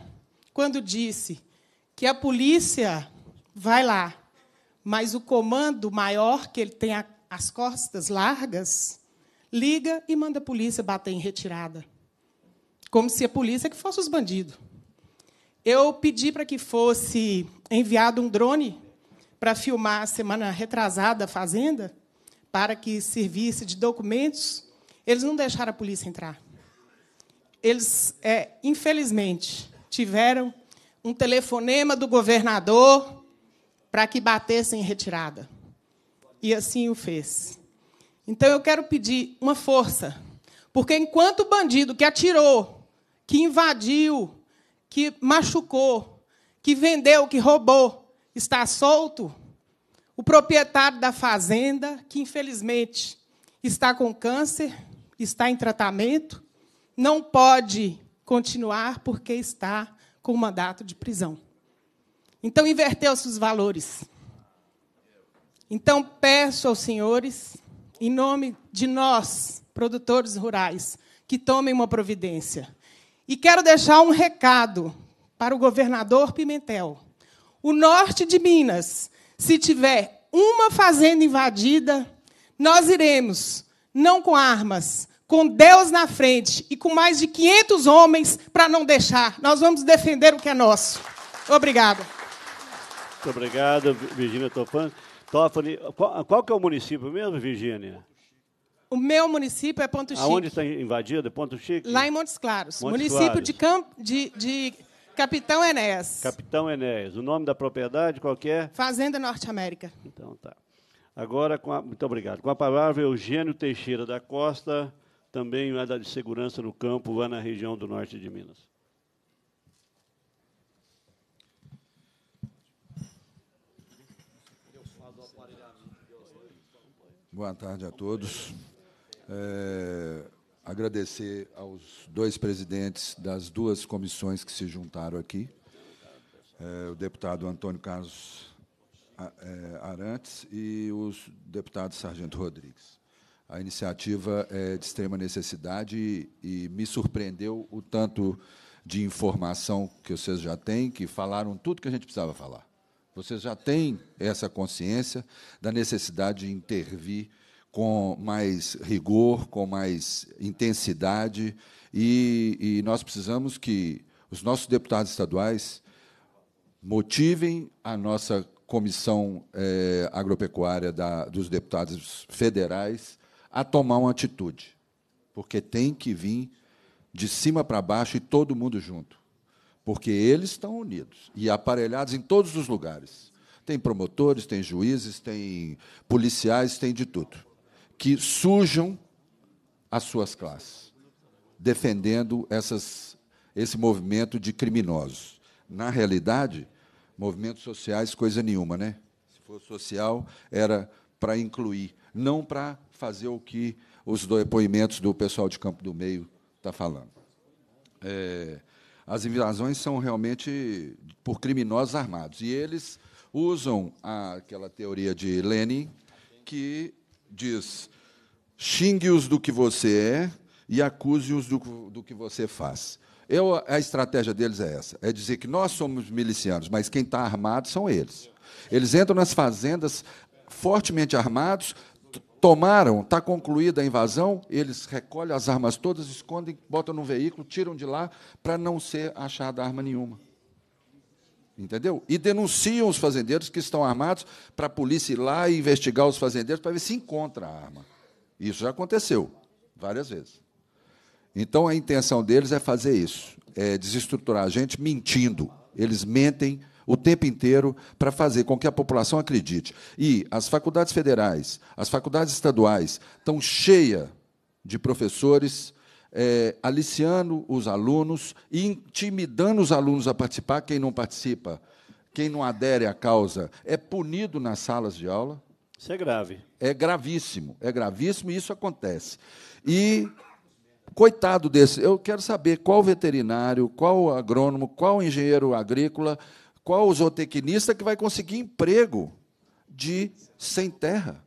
quando disse que a polícia vai lá mas o comando maior, que ele tem a, as costas largas, liga e manda a polícia bater em retirada. Como se a polícia é que fosse os bandidos. Eu pedi para que fosse enviado um drone para filmar a semana retrasada a fazenda, para que servisse de documentos. Eles não deixaram a polícia entrar. Eles, é, infelizmente, tiveram um telefonema do governador para que batessem em retirada. E assim o fez. Então eu quero pedir uma força, porque enquanto o bandido que atirou, que invadiu, que machucou, que vendeu, que roubou, está solto, o proprietário da fazenda, que infelizmente está com câncer, está em tratamento, não pode continuar porque está com mandato de prisão. Então inverteu-se os valores. Então peço aos senhores, em nome de nós, produtores rurais, que tomem uma providência. E quero deixar um recado para o governador Pimentel. O norte de Minas, se tiver uma fazenda invadida, nós iremos, não com armas, com Deus na frente e com mais de 500 homens para não deixar. Nós vamos defender o que é nosso. Obrigada. Muito obrigado, Virgínia Tofan. Tofani, qual, qual, que é o município mesmo, Virgínia? O meu município é Ponto Chique. Aonde está invadido? Ponto Chique? Lá em Montes Claros. Montes município Claros. De, Camp, de, de Capitão Enéas. Capitão Enéas. O nome da propriedade qual é? Fazenda Norte América. Então tá. Agora, a, muito obrigado. Com a palavra, Eugênio Teixeira da Costa, também é da de segurança no campo, lá na região do norte de Minas. Boa tarde a todos. É, agradecer aos dois presidentes das duas comissões que se juntaram aqui, é, o deputado Antônio Carlos é, Arantes e o deputado Sargento Rodrigues. A iniciativa é de extrema necessidade e, e me surpreendeu o tanto de informação que vocês já têm, que falaram tudo que a gente precisava falar. Você já tem essa consciência da necessidade de intervir com mais rigor, com mais intensidade, e, e nós precisamos que os nossos deputados estaduais motivem a nossa comissão é, agropecuária da, dos deputados federais a tomar uma atitude, porque tem que vir de cima para baixo e todo mundo junto porque eles estão unidos e aparelhados em todos os lugares. Tem promotores, tem juízes, tem policiais, tem de tudo. Que sujam as suas classes, defendendo essas, esse movimento de criminosos. Na realidade, movimentos sociais, coisa nenhuma, né? Se for social, era para incluir, não para fazer o que os depoimentos do pessoal de Campo do Meio está falando. É, as invasões são realmente por criminosos armados. E eles usam a, aquela teoria de Lenin, que diz: xingue-os do que você é e acuse-os do, do que você faz. Eu, a estratégia deles é essa: é dizer que nós somos milicianos, mas quem está armado são eles. Eles entram nas fazendas fortemente armados, tomaram, está concluída a invasão, eles recolhem as armas todas, escondem, botam no veículo, tiram de lá, para não ser achada arma nenhuma. Entendeu? E denunciam os fazendeiros que estão armados para a polícia ir lá e investigar os fazendeiros para ver se encontra a arma. Isso já aconteceu várias vezes. Então a intenção deles é fazer isso, é desestruturar a gente mentindo. Eles mentem o tempo inteiro para fazer com que a população acredite. E as faculdades federais, as faculdades estaduais estão cheias de professores é, aliciando os alunos e intimidando os alunos a participar, quem não participa, quem não adere à causa, é punido nas salas de aula. Isso é grave. É gravíssimo, é gravíssimo e isso acontece. E coitado desse, eu quero saber qual veterinário, qual agrônomo, qual engenheiro agrícola qual o zootecnista que vai conseguir emprego de sem terra?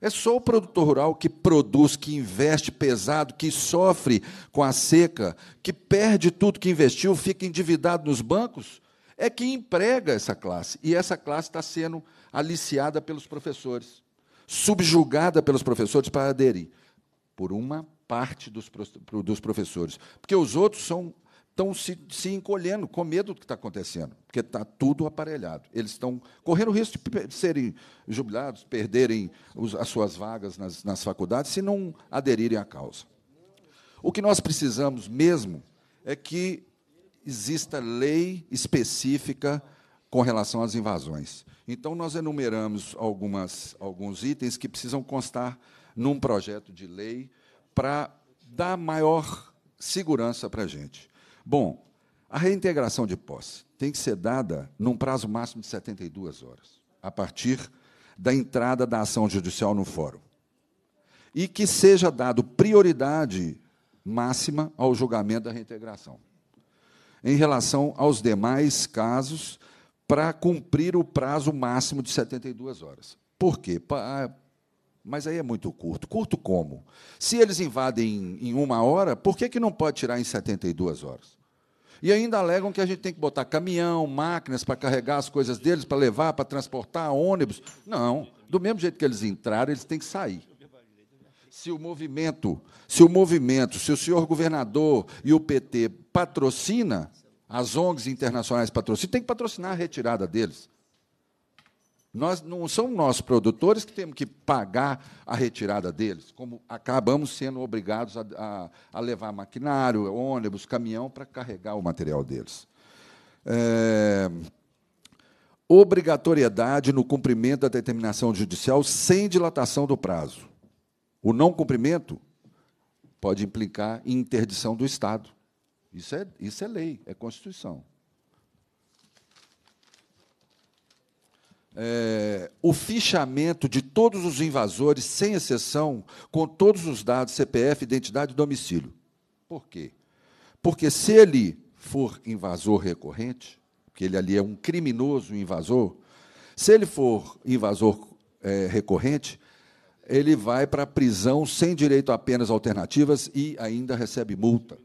É só o produtor rural que produz, que investe pesado, que sofre com a seca, que perde tudo que investiu, fica endividado nos bancos, é que emprega essa classe. E essa classe está sendo aliciada pelos professores, subjugada pelos professores para aderir, por uma parte dos, dos professores. Porque os outros são estão se, se encolhendo com medo do que está acontecendo, porque está tudo aparelhado. Eles estão correndo o risco de serem jubilados, perderem os, as suas vagas nas, nas faculdades, se não aderirem à causa. O que nós precisamos mesmo é que exista lei específica com relação às invasões. Então, nós enumeramos algumas, alguns itens que precisam constar num projeto de lei para dar maior segurança para a gente. Bom, a reintegração de posse tem que ser dada num prazo máximo de 72 horas, a partir da entrada da ação judicial no fórum. E que seja dado prioridade máxima ao julgamento da reintegração. Em relação aos demais casos, para cumprir o prazo máximo de 72 horas. Por quê? Para mas aí é muito curto. Curto como? Se eles invadem em uma hora, por que, que não pode tirar em 72 horas? E ainda alegam que a gente tem que botar caminhão, máquinas para carregar as coisas deles, para levar, para transportar, ônibus. Não. Do mesmo jeito que eles entraram, eles têm que sair. Se o movimento, se o movimento, se o senhor governador e o PT patrocina, as ONGs internacionais patrocinam, tem que patrocinar a retirada deles. Nós não são nós produtores que temos que pagar a retirada deles, como acabamos sendo obrigados a, a, a levar maquinário, ônibus, caminhão para carregar o material deles. É, obrigatoriedade no cumprimento da determinação judicial sem dilatação do prazo. O não cumprimento pode implicar interdição do Estado. Isso é, isso é lei, é Constituição. é, o fichamento de todos os invasores, sem exceção, com todos os dados, CPF, identidade e domicílio. Por quê? Porque se ele for invasor recorrente, porque ele ali é um criminoso invasor, se ele for invasor é, recorrente, ele vai para a prisão sem direito a penas alternativas e ainda recebe multa.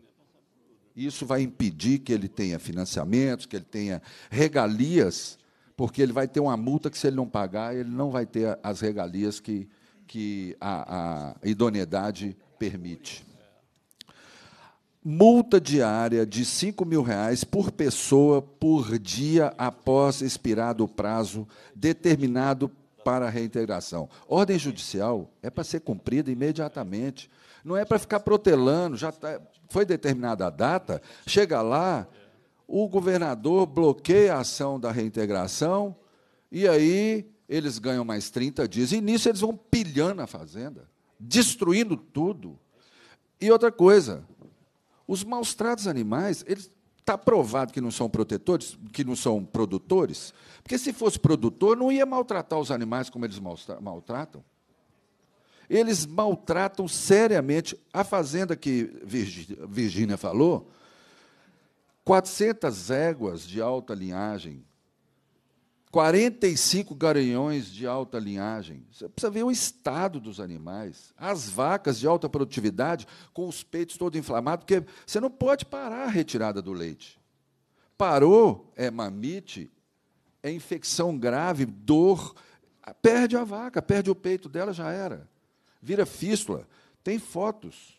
Isso vai impedir que ele tenha financiamentos, que ele tenha regalias porque ele vai ter uma multa que, se ele não pagar, ele não vai ter as regalias que, que a, a idoneidade permite. Multa diária de 5 mil reais por pessoa por dia após expirado o prazo determinado para a reintegração. Ordem judicial é para ser cumprida imediatamente. Não é para ficar protelando, já tá, foi determinada a data, chega lá, o governador bloqueia a ação da reintegração, e aí eles ganham mais 30 dias. E nisso eles vão pilhando a fazenda, destruindo tudo. E outra coisa, os maus tratos animais, eles está provado que não são protetores, que não são produtores, porque se fosse produtor não ia maltratar os animais como eles maltratam. Eles maltratam seriamente a fazenda que Virgínia falou. 400 éguas de alta linhagem, 45 garanhões de alta linhagem. Você precisa ver o estado dos animais. As vacas de alta produtividade, com os peitos todos inflamados, porque você não pode parar a retirada do leite. Parou, é mamite, é infecção grave, dor. Perde a vaca, perde o peito dela, já era. Vira fístula. Tem fotos.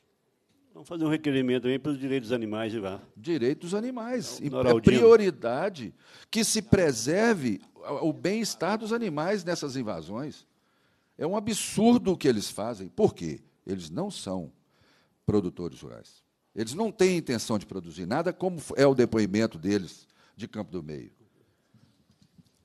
Vamos fazer um requerimento aí para os direitos dos animais. Lá. Direitos dos animais. É prioridade que se preserve o bem-estar dos animais nessas invasões. É um absurdo o que eles fazem. Por quê? Eles não são produtores rurais. Eles não têm intenção de produzir nada, como é o depoimento deles de Campo do Meio.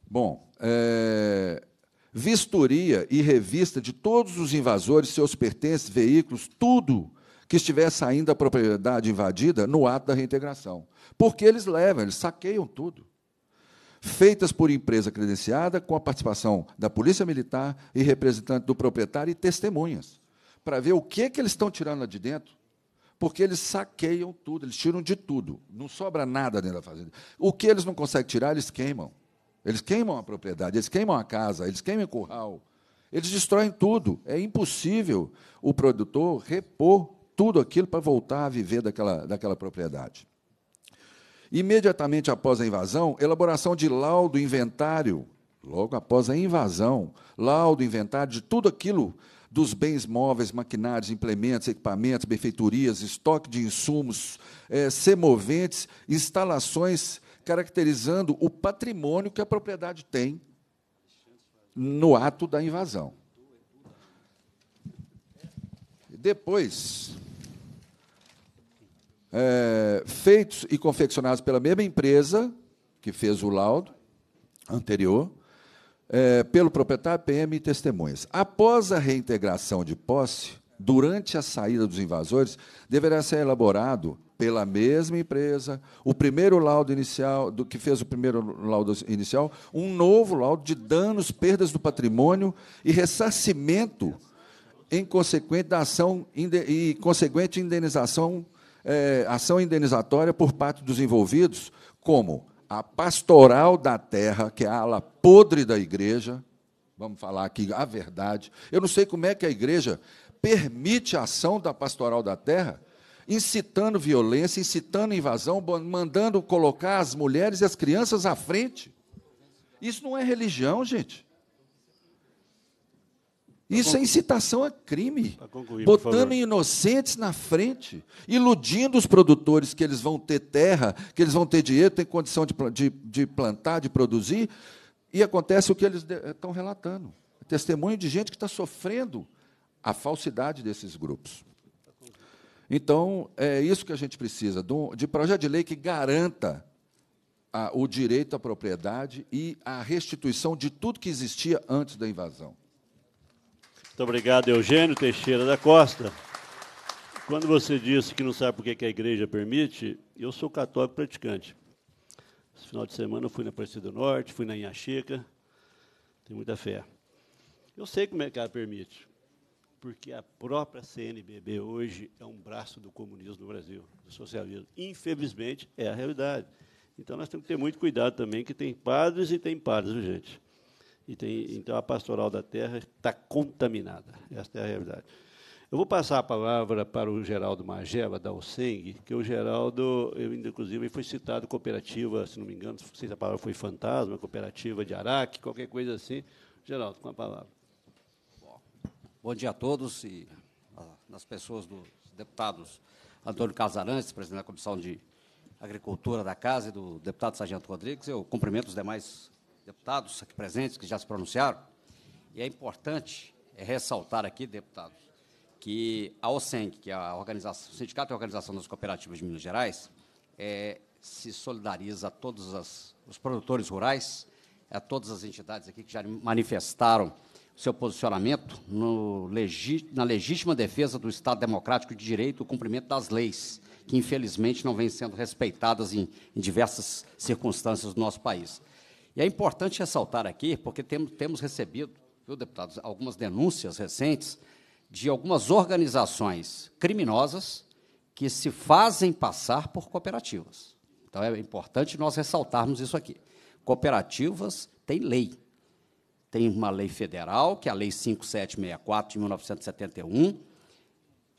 Bom, é, vistoria e revista de todos os invasores, seus pertences, veículos, tudo que estivesse saindo a propriedade invadida no ato da reintegração. Porque eles levam, eles saqueiam tudo. Feitas por empresa credenciada, com a participação da Polícia Militar e representante do proprietário e testemunhas, para ver o que, que eles estão tirando lá de dentro. Porque eles saqueiam tudo, eles tiram de tudo. Não sobra nada dentro da fazenda. O que eles não conseguem tirar, eles queimam. Eles queimam a propriedade, eles queimam a casa, eles queimam o curral. Eles destroem tudo. É impossível o produtor repor tudo aquilo para voltar a viver daquela, daquela propriedade. Imediatamente após a invasão, elaboração de laudo inventário, logo após a invasão, laudo inventário de tudo aquilo dos bens móveis, maquinários, implementos, equipamentos, benfeitorias, estoque de insumos, é, semoventes, instalações, caracterizando o patrimônio que a propriedade tem no ato da invasão. Depois, é, feitos e confeccionados pela mesma empresa que fez o laudo anterior, é, pelo proprietário, PM e testemunhas. Após a reintegração de posse, durante a saída dos invasores, deverá ser elaborado pela mesma empresa, o primeiro laudo inicial, do que fez o primeiro laudo inicial, um novo laudo de danos, perdas do patrimônio e ressarcimento em consequente da ação e consequente indenização, é, ação indenizatória por parte dos envolvidos, como a pastoral da terra, que é a ala podre da igreja, vamos falar aqui a verdade. Eu não sei como é que a igreja permite a ação da pastoral da terra, incitando violência, incitando invasão, mandando colocar as mulheres e as crianças à frente. Isso não é religião, gente. Tá isso é incitação a crime. Tá Concluir, botando inocentes na frente, iludindo os produtores que eles vão ter terra, que eles vão ter dinheiro, ter condição de, de, de plantar, de produzir. E acontece o que eles estão relatando. Testemunho de gente que está sofrendo a falsidade desses grupos. Então, é isso que a gente precisa, de, um, de projeto de lei que garanta a, o direito à propriedade e a restituição de tudo que existia antes da invasão. Muito obrigado, Eugênio Teixeira da Costa. Quando você disse que não sabe por que a igreja permite, eu sou católico praticante. Esse final de semana eu fui na Aparecida do Norte, fui na Inhaxeca, tenho muita fé. Eu sei como é que ela permite, porque a própria CNBB hoje é um braço do comunismo no Brasil, do socialismo. Infelizmente, é a realidade. Então, nós temos que ter muito cuidado também, que tem padres e tem padres, gente. E tem, então, a pastoral da terra está contaminada. Esta é a realidade. Eu vou passar a palavra para o Geraldo Mageva, da USENG, que o Geraldo, eu, inclusive, foi citado cooperativa, se não me engano, não sei se a palavra foi fantasma, cooperativa de Araque, qualquer coisa assim. Geraldo, com a palavra. Bom dia a todos e nas pessoas dos deputados Antônio Casarantes, presidente da Comissão de Agricultura da Casa, e do deputado Sargento Rodrigues. Eu cumprimento os demais deputados aqui presentes que já se pronunciaram. E é importante é, ressaltar aqui, deputados, que a OSENG, que é a organização, o Sindicato e Organização das Cooperativas de Minas Gerais, é, se solidariza a todos as, os produtores rurais, a todas as entidades aqui que já manifestaram seu posicionamento legi na legítima defesa do Estado Democrático de Direito e o cumprimento das leis, que infelizmente não vêm sendo respeitadas em, em diversas circunstâncias do nosso país. E é importante ressaltar aqui, porque temos, temos recebido, viu, deputados, algumas denúncias recentes de algumas organizações criminosas que se fazem passar por cooperativas. Então é importante nós ressaltarmos isso aqui. Cooperativas têm lei. Tem uma lei federal, que é a Lei 5764 de 1971,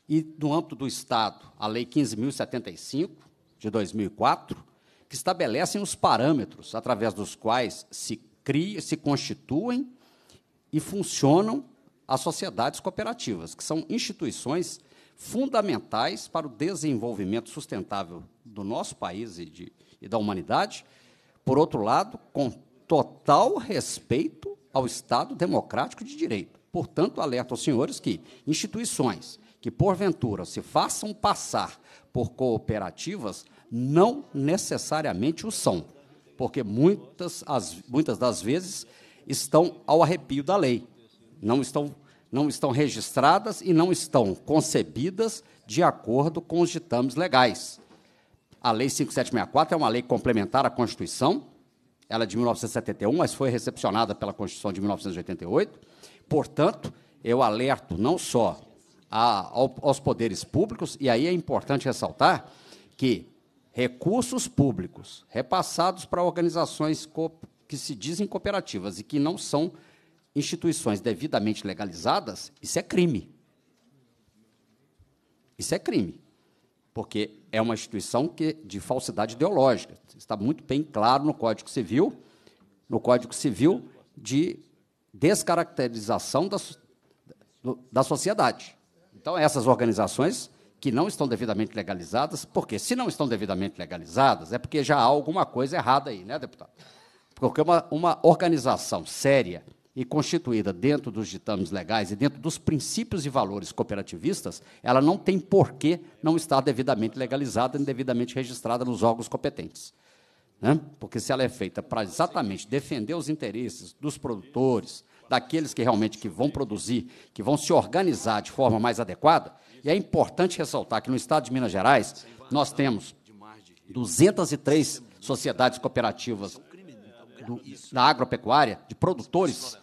e no âmbito do Estado, a Lei 15.075 de 2004 que estabelecem os parâmetros através dos quais se criam, se constituem e funcionam as sociedades cooperativas, que são instituições fundamentais para o desenvolvimento sustentável do nosso país e, de, e da humanidade, por outro lado, com total respeito ao Estado democrático de direito. Portanto, alerto aos senhores que instituições que, porventura, se façam passar por cooperativas não necessariamente o são, porque muitas, as, muitas das vezes estão ao arrepio da lei, não estão, não estão registradas e não estão concebidas de acordo com os ditames legais. A Lei 5764 é uma lei complementar à Constituição, ela é de 1971, mas foi recepcionada pela Constituição de 1988. Portanto, eu alerto não só a, aos poderes públicos, e aí é importante ressaltar que recursos públicos repassados para organizações que se dizem cooperativas e que não são instituições devidamente legalizadas, isso é crime. Isso é crime. Porque é uma instituição que, de falsidade ideológica. Está muito bem claro no Código Civil, no Código Civil de descaracterização da, da sociedade. Então, essas organizações que não estão devidamente legalizadas, porque se não estão devidamente legalizadas, é porque já há alguma coisa errada aí, né, deputado? Porque uma, uma organização séria e constituída dentro dos ditames legais e dentro dos princípios e valores cooperativistas, ela não tem porquê não estar devidamente legalizada e devidamente registrada nos órgãos competentes. Né? Porque se ela é feita para exatamente defender os interesses dos produtores, daqueles que realmente que vão produzir, que vão se organizar de forma mais adequada, e é importante ressaltar que no estado de Minas Gerais, nós temos 203 sociedades cooperativas do, da agropecuária, de produtores.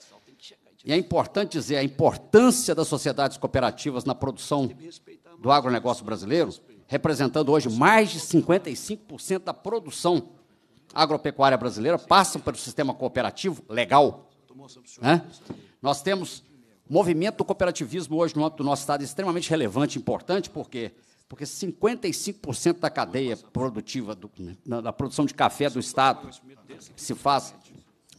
E é importante dizer a importância das sociedades cooperativas na produção do agronegócio brasileiro, representando hoje mais de 55% da produção agropecuária brasileira, passam pelo sistema cooperativo legal. Né? Nós temos o movimento do cooperativismo hoje no âmbito do nosso Estado é extremamente relevante, importante, por quê? Porque 55% da cadeia produtiva, do, na, da produção de café do Estado, se faz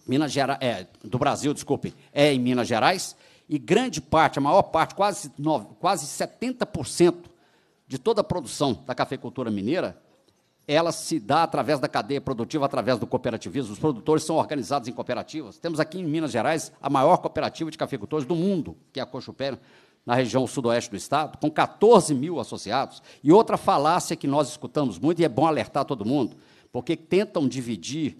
Minas é, do Brasil, desculpe, é em Minas Gerais, e grande parte, a maior parte, quase, quase 70% de toda a produção da cafeicultura mineira ela se dá através da cadeia produtiva, através do cooperativismo. Os produtores são organizados em cooperativas. Temos aqui em Minas Gerais a maior cooperativa de cafeicultores do mundo, que é a Cochupé, na região sudoeste do estado, com 14 mil associados. E outra falácia que nós escutamos muito, e é bom alertar todo mundo, porque tentam dividir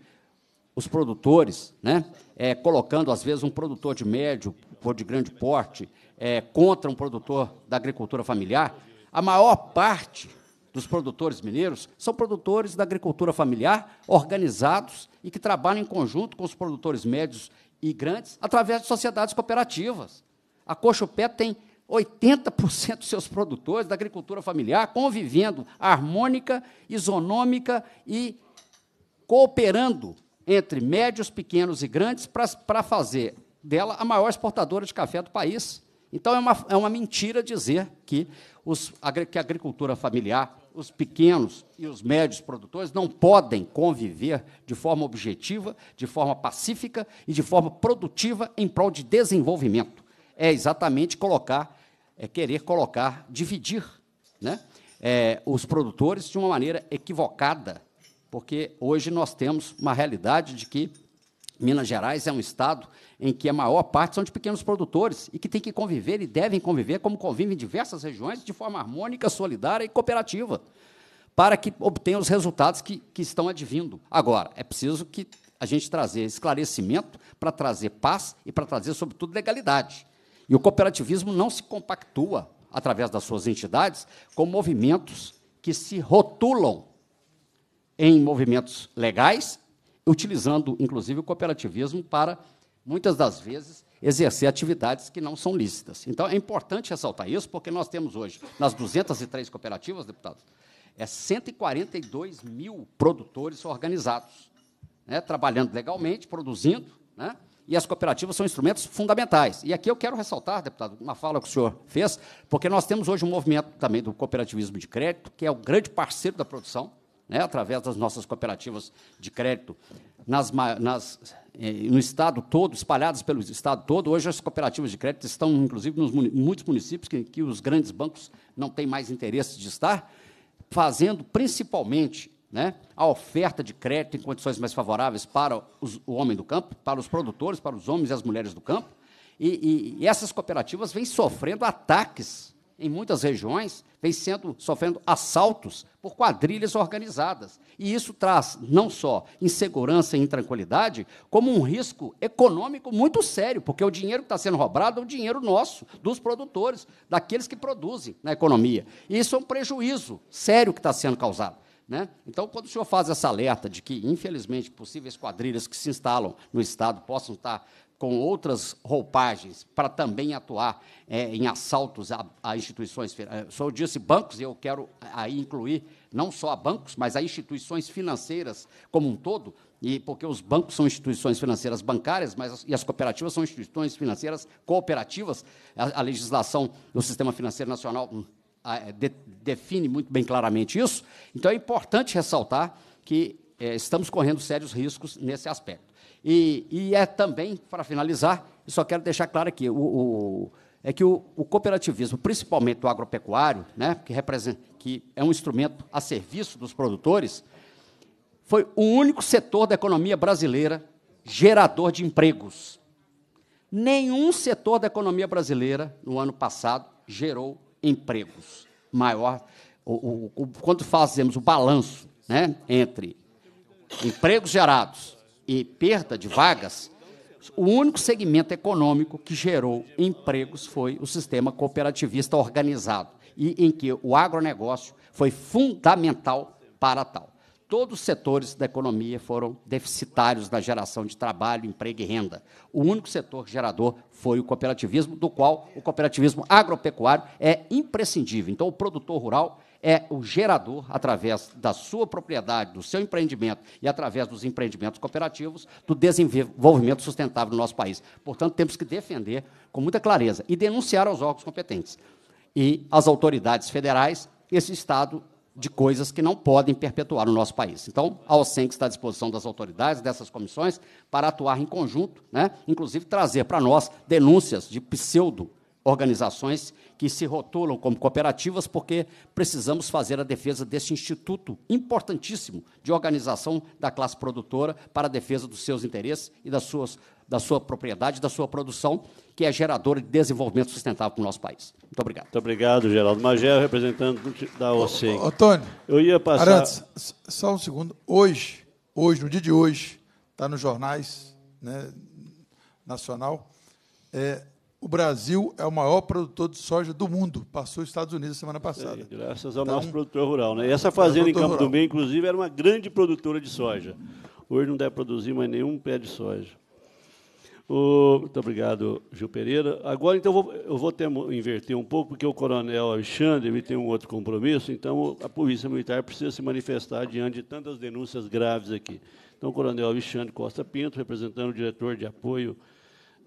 os produtores, né, é, colocando, às vezes, um produtor de médio ou de grande porte é, contra um produtor da agricultura familiar. A maior parte dos produtores mineiros são produtores da agricultura familiar, organizados e que trabalham em conjunto com os produtores médios e grandes através de sociedades cooperativas. A Coxa tem 80% dos seus produtores da agricultura familiar convivendo harmônica, isonômica e cooperando entre médios, pequenos e grandes para fazer dela a maior exportadora de café do país. Então, é uma, é uma mentira dizer que, os, que a agricultura familiar os pequenos e os médios produtores não podem conviver de forma objetiva, de forma pacífica e de forma produtiva em prol de desenvolvimento. É exatamente colocar, é querer colocar, dividir né, é, os produtores de uma maneira equivocada, porque hoje nós temos uma realidade de que Minas Gerais é um estado em que a maior parte são de pequenos produtores e que tem que conviver e devem conviver como convivem diversas regiões de forma harmônica, solidária e cooperativa, para que obtenham os resultados que, que estão advindo. Agora, é preciso que a gente trazer esclarecimento para trazer paz e para trazer, sobretudo, legalidade. E o cooperativismo não se compactua, através das suas entidades, com movimentos que se rotulam em movimentos legais utilizando, inclusive, o cooperativismo para, muitas das vezes, exercer atividades que não são lícitas. Então, é importante ressaltar isso, porque nós temos hoje, nas 203 cooperativas, deputados, é 142 mil produtores organizados, né, trabalhando legalmente, produzindo, né, e as cooperativas são instrumentos fundamentais. E aqui eu quero ressaltar, deputado, uma fala que o senhor fez, porque nós temos hoje um movimento também do cooperativismo de crédito, que é o grande parceiro da produção, né, através das nossas cooperativas de crédito, nas, nas, eh, no Estado todo, espalhadas pelo Estado todo. Hoje, as cooperativas de crédito estão, inclusive, nos muitos municípios que, que os grandes bancos não têm mais interesse de estar, fazendo principalmente né, a oferta de crédito em condições mais favoráveis para os, o homem do campo, para os produtores, para os homens e as mulheres do campo. E, e, e essas cooperativas vêm sofrendo ataques em muitas regiões, vem sendo sofrendo assaltos por quadrilhas organizadas. E isso traz não só insegurança e intranquilidade, como um risco econômico muito sério, porque o dinheiro que está sendo roubado é o dinheiro nosso, dos produtores, daqueles que produzem na economia. E isso é um prejuízo sério que está sendo causado. Né? Então, quando o senhor faz essa alerta de que, infelizmente, possíveis quadrilhas que se instalam no Estado possam estar com outras roupagens para também atuar é, em assaltos a, a instituições financeiras. É, só disse bancos, e eu quero aí incluir não só a bancos, mas a instituições financeiras como um todo, e porque os bancos são instituições financeiras bancárias, mas as, e as cooperativas são instituições financeiras cooperativas. A, a legislação do sistema financeiro nacional hum, a, é, de, define muito bem claramente isso. Então é importante ressaltar que é, estamos correndo sérios riscos nesse aspecto. E, e é também, para finalizar, só quero deixar claro aqui, o, o é que o, o, cooperativismo, principalmente o agropecuário, né, que, representa, que é um instrumento a serviço dos produtores, foi o único setor da economia brasileira gerador de empregos. Nenhum setor da economia brasileira, no ano passado, gerou empregos maior. O, o, quando fazemos o balanço né, entre empregos gerados e perda de vagas, o único segmento econômico que gerou empregos foi o sistema cooperativista organizado, e em que o agronegócio foi fundamental para tal. Todos os setores da economia foram deficitários na geração de trabalho, emprego e renda. O único setor gerador foi o cooperativismo, do qual o cooperativismo agropecuário é imprescindível. Então, o produtor rural é o gerador, através da sua propriedade, do seu empreendimento e através dos empreendimentos cooperativos, do desenvolvimento sustentável no nosso país. Portanto, temos que defender com muita clareza e denunciar aos órgãos competentes e às autoridades federais esse estado de coisas que não podem perpetuar no nosso país. Então, a OSENC está à disposição das autoridades, dessas comissões, para atuar em conjunto, né? inclusive trazer para nós denúncias de pseudo-organizações que se rotulam como cooperativas, porque precisamos fazer a defesa desse instituto importantíssimo de organização da classe produtora para a defesa dos seus interesses e das suas, da sua propriedade, da sua produção, que é geradora de desenvolvimento sustentável para o nosso país. Muito obrigado. Muito obrigado, Geraldo Magel, representante da ocei Antônio, eu ia passar. Arantes, só um segundo. Hoje, hoje, no dia de hoje, está nos jornais né, nacional. É, o Brasil é o maior produtor de soja do mundo, passou os Estados Unidos semana passada. graças ao então, nosso produtor rural. Né? E essa é fazenda em Campo do Meio, inclusive, era uma grande produtora de soja. Hoje não deve produzir mais nenhum pé de soja. O, muito obrigado, Gil Pereira. Agora, então, eu vou, eu vou ter, inverter um pouco, porque o coronel Alexandre ele tem um outro compromisso, então a Polícia Militar precisa se manifestar diante de tantas denúncias graves aqui. Então, o coronel Alexandre Costa Pinto, representando o diretor de apoio.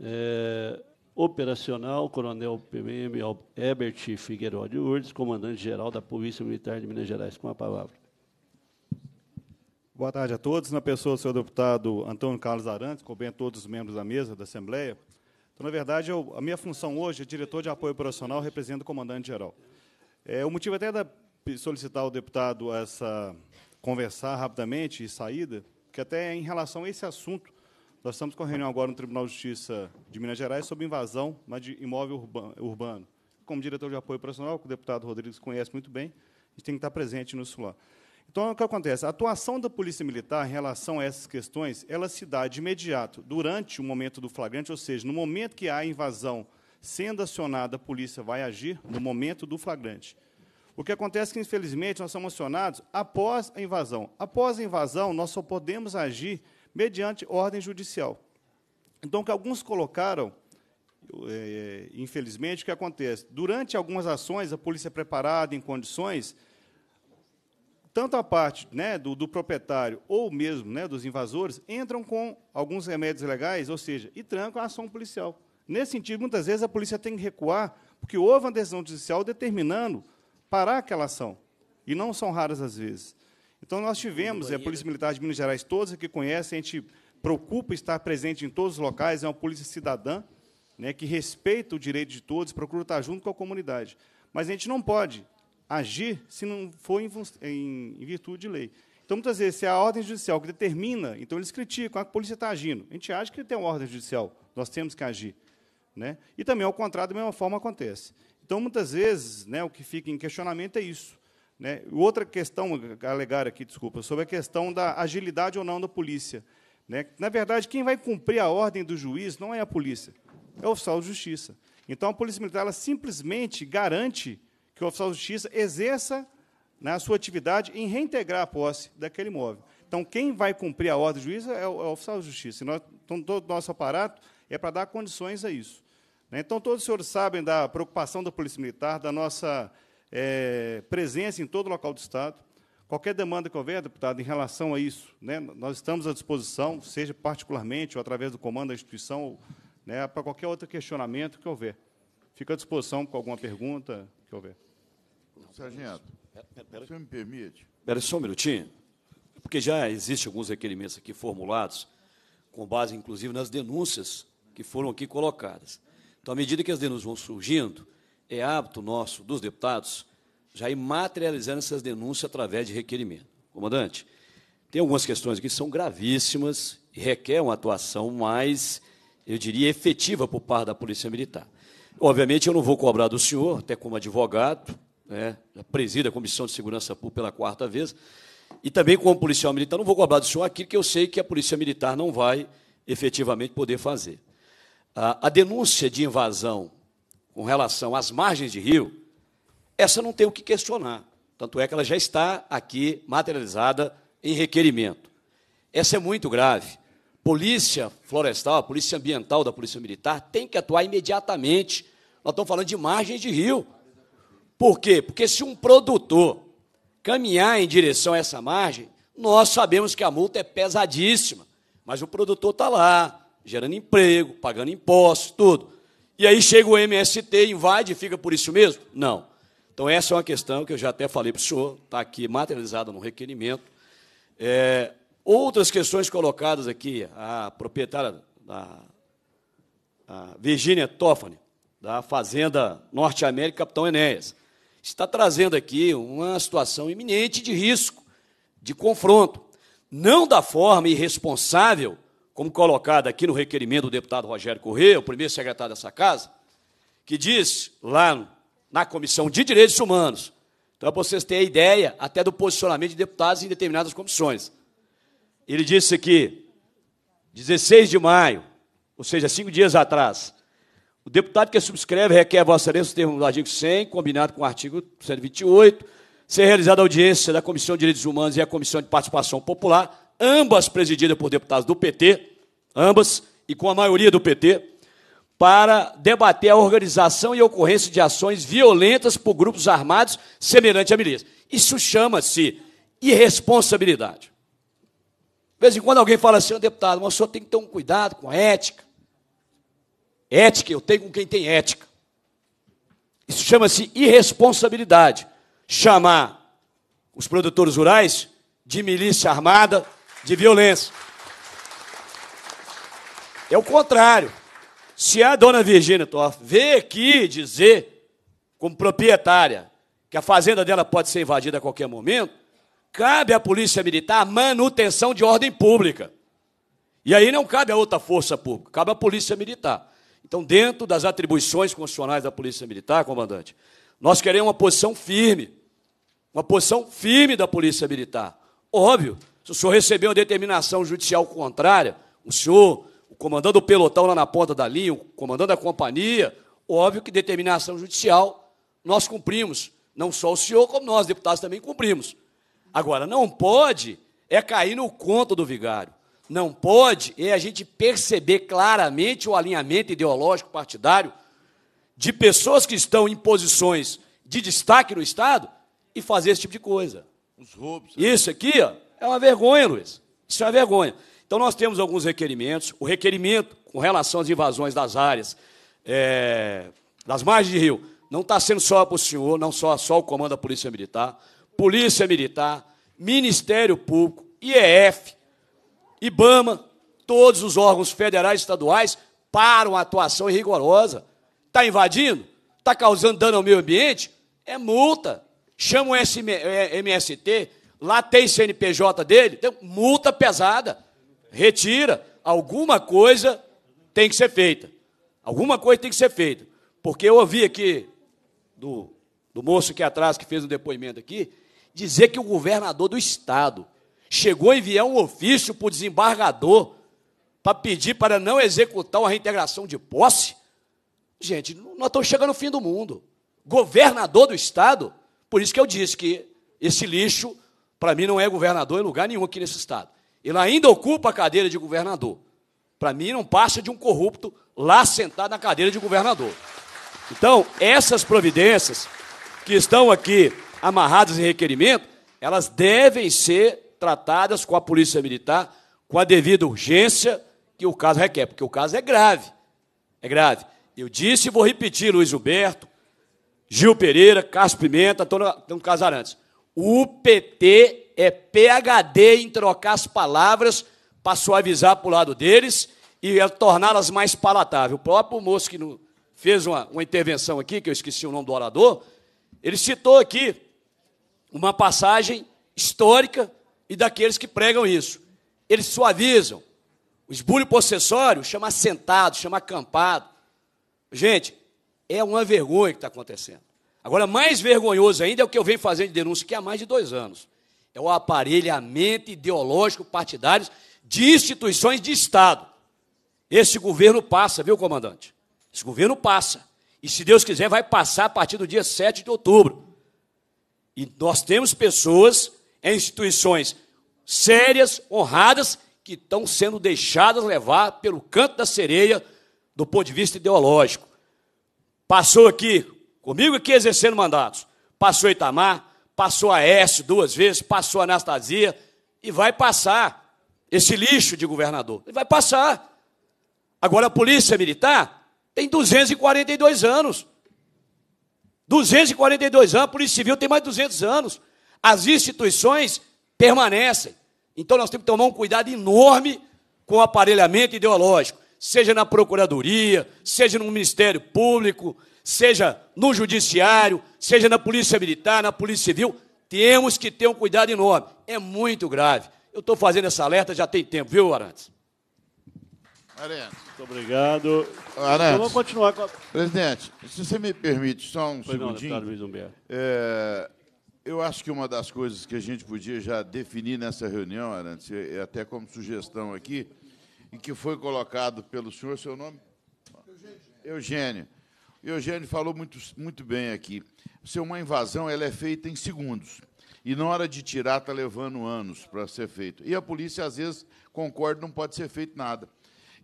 É, operacional, Coronel PMM Ebert Figueiredo de Urdes, comandante-geral da Polícia Militar de Minas Gerais. Com a palavra. Boa tarde a todos. Na pessoa do senhor deputado Antônio Carlos Arantes, com bem todos os membros da mesa da Assembleia. Então, na verdade, eu, a minha função hoje é diretor de apoio operacional, represento o comandante-geral. É, o motivo até da solicitar ao deputado essa conversar rapidamente e saída, que até é em relação a esse assunto nós estamos com a reunião agora no Tribunal de Justiça de Minas Gerais sobre invasão, mas de imóvel urbano. Como diretor de apoio operacional, que o deputado Rodrigues conhece muito bem, a gente tem que estar presente nisso lá. Então, o que acontece? A atuação da Polícia Militar em relação a essas questões, ela se dá de imediato, durante o momento do flagrante, ou seja, no momento que há invasão sendo acionada, a polícia vai agir no momento do flagrante. O que acontece é que, infelizmente, nós somos acionados após a invasão. Após a invasão, nós só podemos agir mediante ordem judicial. Então, o que alguns colocaram, é, infelizmente, o que acontece? Durante algumas ações, a polícia é preparada, em condições, tanto a parte né, do, do, proprietário ou mesmo né, dos invasores entram com alguns remédios legais, ou seja, e trancam a ação policial. Nesse sentido, muitas vezes a polícia tem que recuar, porque houve uma decisão judicial determinando parar aquela ação. E não são raras as vezes. Então, nós tivemos, é, a Polícia Militar de Minas Gerais, todos aqui conhecem, a gente preocupa estar presente em todos os locais, é uma polícia cidadã, né, que respeita o direito de todos, procura estar junto com a comunidade. Mas a gente não pode agir se não for em, em, em virtude de lei. Então, muitas vezes, se é a ordem judicial que determina, então eles criticam, a ah, polícia está agindo. A gente acha que tem uma ordem judicial, nós temos que agir. Né? E também, ao contrário, da mesma forma acontece. Então, muitas vezes, né, o que fica em questionamento é isso. Né? Outra questão alegar aqui, desculpa, sobre a questão da agilidade ou não da polícia. Né? Na verdade, quem vai cumprir a ordem do juiz não é a polícia, é o oficial de justiça. Então, a polícia militar ela simplesmente garante que o oficial de justiça exerça né, a sua atividade em reintegrar a posse daquele imóvel. Então, quem vai cumprir a ordem do juiz é o, é o oficial de justiça. Nós, então, todo o nosso aparato é para dar condições a isso. Né? Então, todos os senhores sabem da preocupação da Polícia Militar, da nossa é, presença em todo local do Estado. Qualquer demanda que houver, deputado, em relação a isso, né, nós estamos à disposição, seja particularmente ou através do comando da instituição, ou, né, para qualquer outro questionamento que houver. Fico à disposição com alguma pergunta que houver. Sargento, se me permite. Espera só um minutinho, porque já existem alguns requerimentos aqui formulados, com base, inclusive, nas denúncias que foram aqui colocadas. Então, à medida que as denúncias vão surgindo, é hábito nosso, dos deputados, já ir materializando essas denúncias através de requerimento. Comandante, tem algumas questões aqui que são gravíssimas e requer uma atuação mais, eu diria, efetiva por parte da Polícia Militar. Obviamente, eu não vou cobrar do senhor, até como advogado, né, presida a Comissão de Segurança Pública pela quarta vez, e também como policial militar, não vou cobrar do senhor aquilo que eu sei que a Polícia Militar não vai efetivamente poder fazer. A, a denúncia de invasão com relação às margens de rio, essa não tem o que questionar. Tanto é que ela já está aqui materializada em requerimento. Essa é muito grave. Polícia Florestal, a Polícia Ambiental da Polícia Militar tem que atuar imediatamente. Nós estamos falando de margens de rio. Por quê? Porque se um produtor caminhar em direção a essa margem, nós sabemos que a multa é pesadíssima, mas o produtor está lá, gerando emprego, pagando impostos, tudo. E aí chega o MST, invade e fica por isso mesmo? Não. Então, essa é uma questão que eu já até falei para o senhor, está aqui materializada no requerimento. É, outras questões colocadas aqui, a proprietária da a Virginia Toffani, da Fazenda Norte América, Capitão Enéas, está trazendo aqui uma situação iminente de risco, de confronto. Não da forma irresponsável como colocado aqui no requerimento do deputado Rogério Corrêa, o primeiro secretário dessa casa, que diz lá na Comissão de Direitos Humanos, então para vocês terem a ideia até do posicionamento de deputados em determinadas comissões. Ele disse que, 16 de maio, ou seja, cinco dias atrás, o deputado que subscreve requer a vossa excelência os termo do artigo 100, combinado com o artigo 128, ser realizada audiência da Comissão de Direitos Humanos e a Comissão de Participação Popular ambas presididas por deputados do PT, ambas, e com a maioria do PT, para debater a organização e ocorrência de ações violentas por grupos armados semelhante à milícia. Isso chama-se irresponsabilidade. De vez em quando alguém fala assim, deputado, mas o senhor tem que ter um cuidado com a ética. Ética, eu tenho com quem tem ética. Isso chama-se irresponsabilidade. Chamar os produtores rurais de milícia armada, de violência. É o contrário. Se a dona Virginia Toff vê aqui dizer, como proprietária, que a fazenda dela pode ser invadida a qualquer momento, cabe à Polícia Militar a manutenção de ordem pública. E aí não cabe a outra força pública, cabe à Polícia Militar. Então, dentro das atribuições constitucionais da Polícia Militar, comandante, nós queremos uma posição firme, uma posição firme da Polícia Militar. Óbvio se o senhor recebeu uma determinação judicial contrária, o senhor, o comandante do pelotão lá na ponta da linha, o comandante da companhia, óbvio que determinação judicial nós cumprimos. Não só o senhor, como nós, deputados, também cumprimos. Agora, não pode é cair no conto do vigário. Não pode é a gente perceber claramente o alinhamento ideológico partidário de pessoas que estão em posições de destaque no Estado e fazer esse tipo de coisa. Os roubos. Né? Isso aqui, ó, é uma vergonha, Luiz. Isso é uma vergonha. Então, nós temos alguns requerimentos. O requerimento com relação às invasões das áreas, é, das margens de rio, não está sendo só para o senhor, não só, só o comando da Polícia Militar, Polícia Militar, Ministério Público, IEF, IBAMA, todos os órgãos federais e estaduais param a atuação rigorosa. Está invadindo? Está causando dano ao meio ambiente? É multa. Chama o MST, é, Lá tem CNPJ dele, tem multa pesada. Retira. Alguma coisa tem que ser feita. Alguma coisa tem que ser feita. Porque eu ouvi aqui do, do moço que é atrás que fez o um depoimento aqui, dizer que o governador do estado chegou a enviar um ofício para o desembargador para pedir para não executar uma reintegração de posse. Gente, nós estamos chegando ao fim do mundo. Governador do estado, por isso que eu disse que esse lixo para mim não é governador em lugar nenhum aqui nesse estado. Ele ainda ocupa a cadeira de governador. Para mim não passa de um corrupto lá sentado na cadeira de governador. Então, essas providências que estão aqui amarradas em requerimento, elas devem ser tratadas com a Polícia Militar com a devida urgência que o caso requer, porque o caso é grave. É grave. Eu disse e vou repetir, Luiz Gilberto, Gil Pereira, Caso Pimenta, Antônio Casarantes. O PT é PHD em trocar as palavras para suavizar para o lado deles e é torná-las mais palatáveis. O próprio moço que fez uma, uma intervenção aqui, que eu esqueci o nome do orador, ele citou aqui uma passagem histórica e daqueles que pregam isso. Eles suavizam. O esbulho possessório chama sentado, chama acampado. Gente, é uma vergonha que está acontecendo. Agora, mais vergonhoso ainda é o que eu venho fazendo de denúncia aqui há mais de dois anos. É o aparelhamento ideológico partidário de instituições de Estado. Esse governo passa, viu, comandante? Esse governo passa. E se Deus quiser, vai passar a partir do dia 7 de outubro. E nós temos pessoas em instituições sérias, honradas, que estão sendo deixadas levar pelo canto da sereia do ponto de vista ideológico. Passou aqui comigo aqui exercendo mandatos. Passou Itamar, passou Aécio duas vezes, passou Anastasia, e vai passar esse lixo de governador. Ele vai passar. Agora a polícia militar tem 242 anos. 242 anos, a Polícia Civil tem mais de 200 anos. As instituições permanecem. Então nós temos que tomar um cuidado enorme com o aparelhamento ideológico, seja na Procuradoria, seja no Ministério Público, seja no judiciário, seja na polícia militar, na polícia civil, temos que ter um cuidado enorme. É muito grave. Eu estou fazendo essa alerta já tem tempo, viu, Arantes? Arantes. Muito obrigado. Arantes. Então, vamos continuar com a... Presidente, se você me permite só um pois segundinho. Não, Luiz É, eu acho que uma das coisas que a gente podia já definir nessa reunião, Arantes, e até como sugestão aqui, e que foi colocado pelo senhor, seu nome? Eugênio. Eugênio Eugênio falou muito, muito bem aqui. Se uma invasão ela é feita em segundos. E na hora de tirar, está levando anos para ser feito. E a polícia, às vezes, concorda, não pode ser feito nada.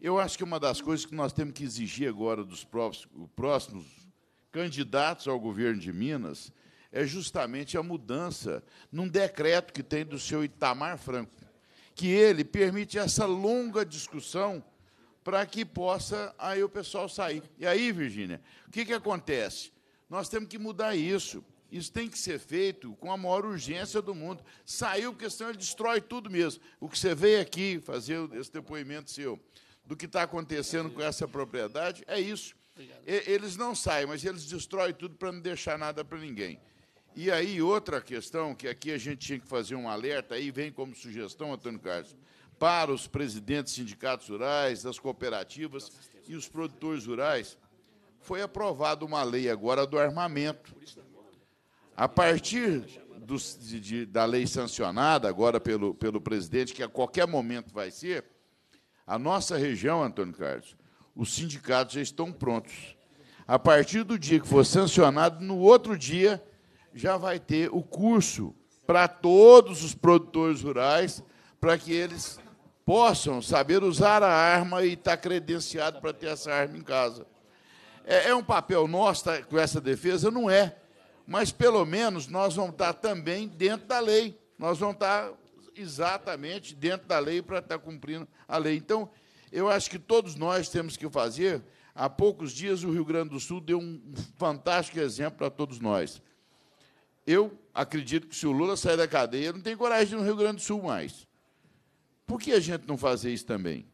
Eu acho que uma das coisas que nós temos que exigir agora dos próximos candidatos ao governo de Minas é justamente a mudança num decreto que tem do seu Itamar Franco, que ele permite essa longa discussão para que possa aí o pessoal sair. E aí, Virgínia, o que, que acontece? Nós temos que mudar isso. Isso tem que ser feito com a maior urgência do mundo. Saiu, porque senão ele destrói tudo mesmo. O que você veio aqui fazer esse depoimento seu do que está acontecendo com essa propriedade é isso. Eles não saem, mas eles destroem tudo para não deixar nada para ninguém. E aí, outra questão, que aqui a gente tinha que fazer um alerta, aí vem como sugestão, Antônio Carlos para os presidentes de sindicatos rurais, das cooperativas e os produtores rurais, foi aprovada uma lei agora do armamento. A partir do, de, da lei sancionada agora pelo, pelo presidente, que a qualquer momento vai ser, a nossa região, Antônio Carlos, os sindicatos já estão prontos. A partir do dia que for sancionado, no outro dia já vai ter o curso para todos os produtores rurais, para que eles possam saber usar a arma e estar tá credenciado para ter essa arma em casa. É, é um papel nosso tá, com essa defesa? Não é. Mas, pelo menos, nós vamos estar tá também dentro da lei. Nós vamos estar tá exatamente dentro da lei para estar tá cumprindo a lei. Então, eu acho que todos nós temos que fazer. Há poucos dias, o Rio Grande do Sul deu um fantástico exemplo para todos nós. Eu acredito que se o Lula sair da cadeia, não tem coragem de no Rio Grande do Sul mais. Por que a gente não fazer isso também?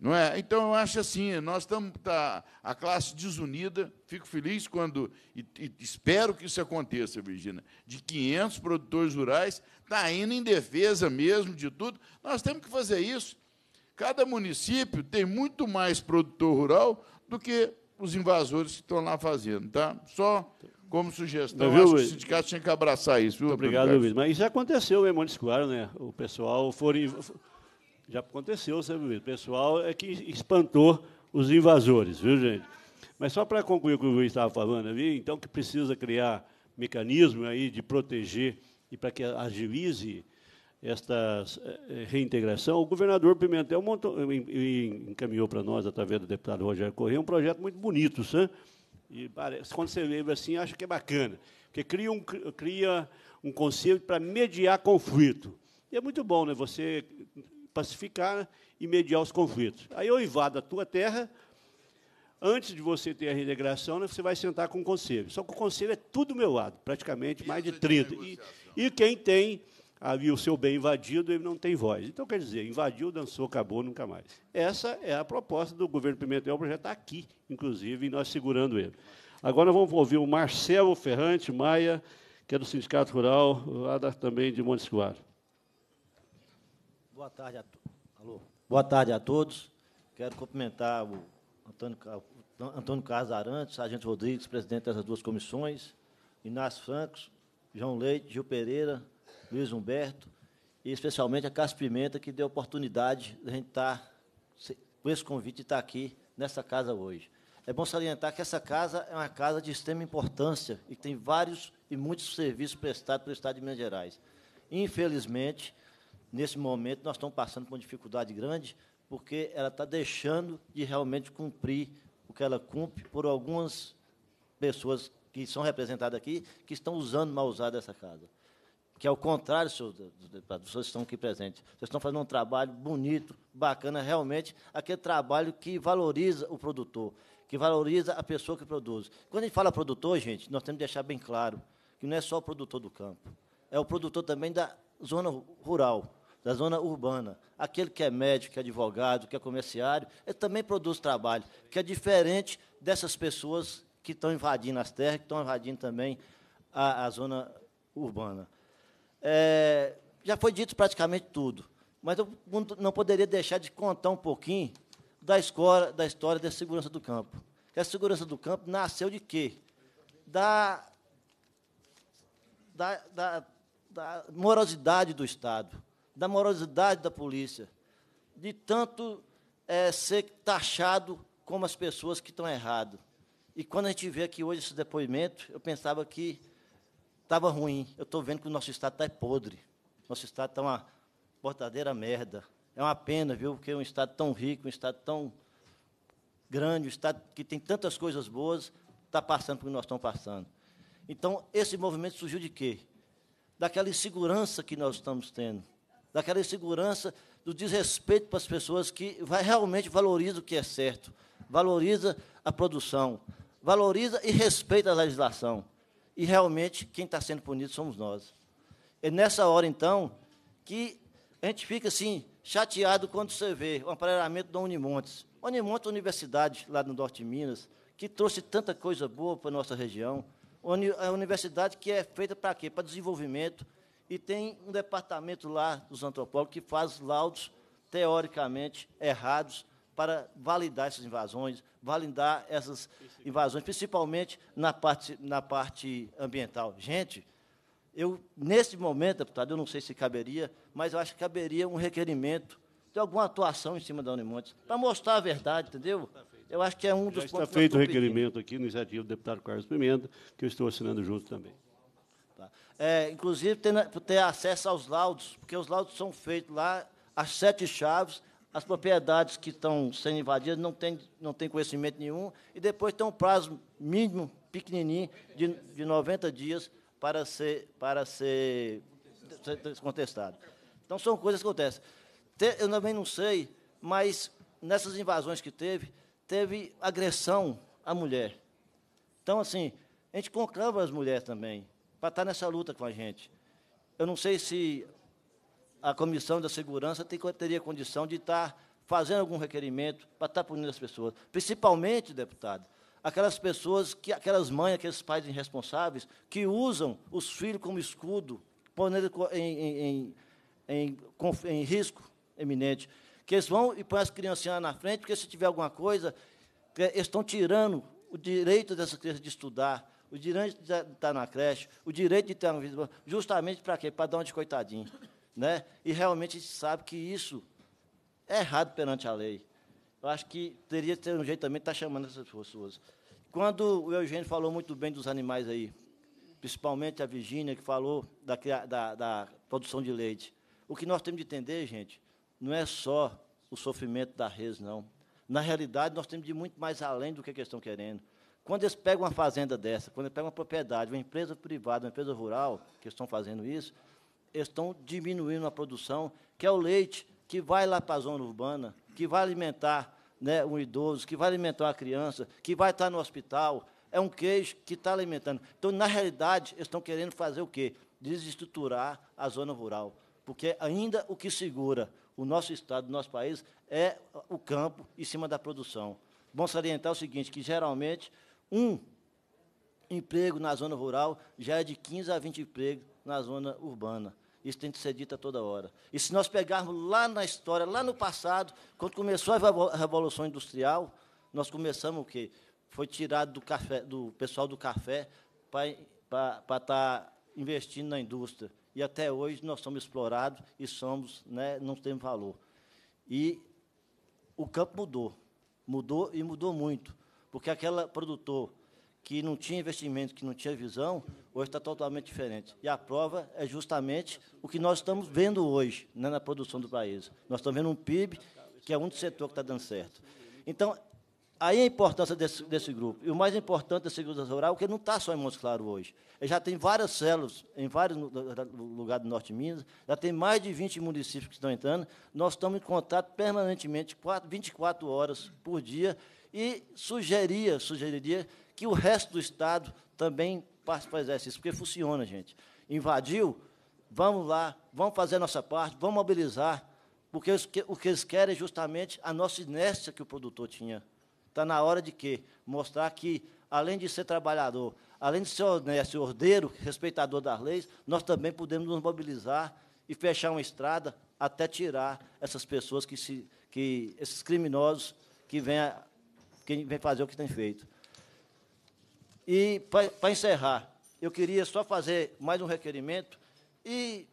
Não é? Então, eu acho assim, nós estamos, tá, a classe desunida, fico feliz quando, e, e espero que isso aconteça, Virginia, de 500 produtores rurais, está indo em defesa mesmo de tudo, nós temos que fazer isso. Cada município tem muito mais produtor rural do que os invasores que estão lá fazendo, tá? Só como sugestão. Viu, acho Luiz? que o sindicato tinha que abraçar isso. Viu, Muito obrigado, Luiz. Mas isso aconteceu em Montes Claros, né? O pessoal foi. Já aconteceu, sabe, Luiz? O pessoal é que espantou os invasores, viu, gente? Mas só para concluir o que o Luiz estava falando ali, então que precisa criar mecanismo aí de proteger e para que agilize esta eh, eh, reintegração, o governador Pimentel montou, encaminhou para nós, através do deputado Rogério Corrêa, um projeto muito bonito, sabe? E parece, quando você lembra assim, acho que é bacana, porque cria um, cria um conselho para mediar conflito. E é muito bom né, você pacificar e mediar os conflitos. Aí eu invado a tua terra, antes de você ter a reintegração, né, você vai sentar com o conselho. Só que o conselho é tudo do meu lado, praticamente mais de 30. É e, e quem tem havia o seu bem invadido, ele não tem voz. Então, quer dizer, invadiu, dançou, acabou, nunca mais. Essa é a proposta do governo Pimentel, o projeto está aqui, inclusive, e nós segurando ele. Agora vamos ouvir o Marcelo Ferrante Maia, que é do Sindicato Rural, lá da, também de Montes Claros. Boa tarde a Alô. Boa tarde a todos. Quero cumprimentar o Antônio, Antônio Carlos Arantes, Sargento Rodrigues, presidente dessas duas comissões, Inácio Francos, João Leite, Gil Pereira, Luiz Humberto, e especialmente a Cássio Pimenta, que deu a oportunidade de a gente tá estar, por esse convite, estar tá aqui nessa casa hoje. É bom salientar que essa casa é uma casa de extrema importância e tem vários e muitos serviços prestados pelo Estado de Minas Gerais. Infelizmente, nesse momento, nós estamos passando por uma dificuldade grande, porque ela está deixando de realmente cumprir o que ela cumpre por algumas pessoas que são representadas aqui, que estão usando mal usada essa casa que é o contrário, senhor deputado, vocês estão aqui presentes. Vocês estão fazendo um trabalho bonito, bacana, realmente, aquele trabalho que valoriza o produtor, que valoriza a pessoa que produz. Quando a gente fala produtor, gente, nós temos que deixar bem claro que não é só o produtor do campo, é o produtor também da zona rural, da zona urbana. Aquele que é médico, que é advogado, que é comerciário, ele também produz trabalho, que é diferente dessas pessoas que estão invadindo as terras, que estão invadindo também a, a zona urbana. É, já foi dito praticamente tudo, mas eu não poderia deixar de contar um pouquinho da, da história da segurança do campo. Que a segurança do campo nasceu de quê? Da, da, da, da morosidade do Estado, da morosidade da polícia, de tanto é, ser taxado como as pessoas que estão erradas. E quando a gente vê aqui hoje esse depoimento, eu pensava que estava ruim. Eu estou vendo que o nosso Estado está é podre. Nosso Estado está uma portadeira merda. É uma pena, viu? Porque é um Estado tão rico, um Estado tão grande, um Estado que tem tantas coisas boas, está passando por que nós estamos passando. Então, esse movimento surgiu de quê? Daquela insegurança que nós estamos tendo, daquela insegurança do desrespeito para as pessoas que vai, realmente valorizam o que é certo, valoriza a produção, valoriza e respeita a legislação e realmente quem está sendo punido somos nós. É nessa hora, então, que a gente fica assim, chateado quando você vê o aparelhamento da Unimontes. Unimontes é uma universidade lá no norte de Minas, que trouxe tanta coisa boa para a nossa região. A universidade que é feita para quê? Para desenvolvimento. E tem um departamento lá dos antropólogos que faz laudos teoricamente errados para validar essas invasões, validar essas invasões, principalmente na parte, na parte ambiental. Gente, eu, nesse momento, deputado, eu não sei se caberia, mas eu acho que caberia um requerimento de alguma atuação em cima da Unimontes, para mostrar a verdade, entendeu? Eu acho que é um dos Já pontos... está feito o requerimento aqui, iniciativa do deputado Carlos Pimenta, que eu estou assinando junto também. Tá. É, inclusive, ter, ter acesso aos laudos, porque os laudos são feitos lá, as sete chaves, as propriedades que estão sendo invadidas não têm não tem conhecimento nenhum, e depois tem um prazo mínimo, pequenininho, de, de 90 dias para ser, para ser contestado Então, são coisas que acontecem. Eu também não sei, mas nessas invasões que teve, teve agressão à mulher. Então, assim, a gente conclama as mulheres também, para estar nessa luta com a gente. Eu não sei se a Comissão da Segurança tem, teria condição de estar tá fazendo algum requerimento para estar tá punindo as pessoas. Principalmente, deputado, aquelas pessoas, que, aquelas mães, aqueles pais irresponsáveis que usam os filhos como escudo, pondo em, em, em, em risco eminente. Que eles vão e põem as criancinhas na frente, porque se tiver alguma coisa, eles estão tirando o direito dessas crianças de estudar, o direito de estar tá, na creche, o direito de ter uma vida, justamente para quê? Para dar um de coitadinho. Né? E realmente a gente sabe que isso é errado perante a lei. Eu acho que teria que ter um jeito também de estar tá chamando essas pessoas. Quando o Eugênio falou muito bem dos animais aí, principalmente a Virgínia, que falou da, da, da produção de leite, o que nós temos de entender, gente, não é só o sofrimento da res, não. Na realidade, nós temos de ir muito mais além do que eles estão querendo. Quando eles pegam uma fazenda dessa, quando eles pegam uma propriedade, uma empresa privada, uma empresa rural, que estão fazendo isso, estão diminuindo a produção, que é o leite que vai lá para a zona urbana, que vai alimentar né, um idoso, que vai alimentar uma criança, que vai estar no hospital. É um queijo que está alimentando. Então, na realidade, eles estão querendo fazer o quê? Desestruturar a zona rural. Porque ainda o que segura o nosso Estado, o nosso país, é o campo em cima da produção. Bom salientar o seguinte, que geralmente um emprego na zona rural já é de 15 a 20 empregos na zona urbana. Isso tem que ser dito a toda hora. E se nós pegarmos lá na história, lá no passado, quando começou a Revolução Industrial, nós começamos o quê? Foi tirado do, café, do pessoal do café para estar tá investindo na indústria. E até hoje nós somos explorados e somos, né, não temos valor. E o campo mudou. Mudou e mudou muito. Porque aquele produtor que não tinha investimento, que não tinha visão, hoje está totalmente diferente. E a prova é justamente o que nós estamos vendo hoje né, na produção do país. Nós estamos vendo um PIB que é um dos setores que está dando certo. Então, aí a importância desse, desse grupo. E o mais importante da segurança rural é que não está só em Montes Claros hoje. Ele já tem várias células em vários lugares do Norte de Minas, já tem mais de 20 municípios que estão entrando. Nós estamos em contato permanentemente, 24 horas por dia, e sugeria, sugeriria que o resto do Estado também passe isso, porque funciona, gente. Invadiu, vamos lá, vamos fazer a nossa parte, vamos mobilizar, porque o que eles querem é justamente a nossa inércia que o produtor tinha. Está na hora de quê? Mostrar que, além de ser trabalhador, além de ser honesto ordeiro, respeitador das leis, nós também podemos nos mobilizar e fechar uma estrada até tirar essas pessoas que se, que esses criminosos que vêm que vem fazer o que têm feito. E, para encerrar, eu queria só fazer mais um requerimento, e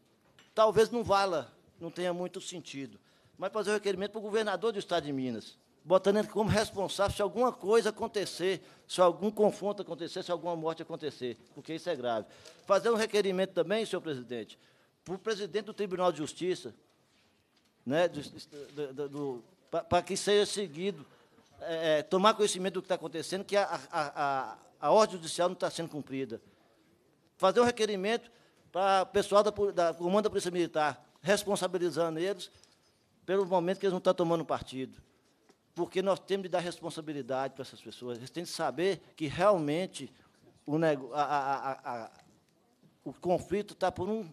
talvez não vala, não tenha muito sentido, mas fazer um requerimento para o governador do Estado de Minas, botando ele como responsável se alguma coisa acontecer, se algum confronto acontecer, se alguma morte acontecer, porque isso é grave. Fazer um requerimento também, senhor presidente, para o presidente do Tribunal de Justiça, né, para que seja seguido, é, é, tomar conhecimento do que está acontecendo, que a, a, a ordem judicial não está sendo cumprida. Fazer um requerimento para o pessoal da, da comando da Polícia Militar, responsabilizando eles pelo momento que eles não estão tomando partido. Porque nós temos de dar responsabilidade para essas pessoas. Eles têm de saber que realmente o, a, a, a, o conflito está por um,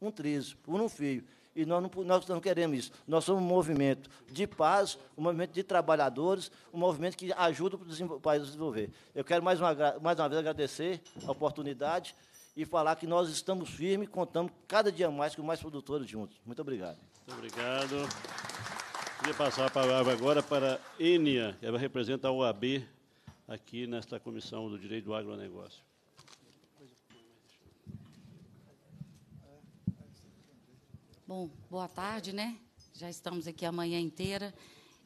um triz, por um fio e nós não, nós não queremos isso. Nós somos um movimento de paz, um movimento de trabalhadores, um movimento que ajuda o país a desenvolver. Eu quero mais uma, mais uma vez agradecer a oportunidade e falar que nós estamos firmes e contamos cada dia mais com mais produtores juntos. Muito obrigado. Muito obrigado. Queria passar a palavra agora para Enia, que ela representa a OAB aqui nesta Comissão do Direito do Agronegócio. Bom, boa tarde, né? Já estamos aqui a manhã inteira.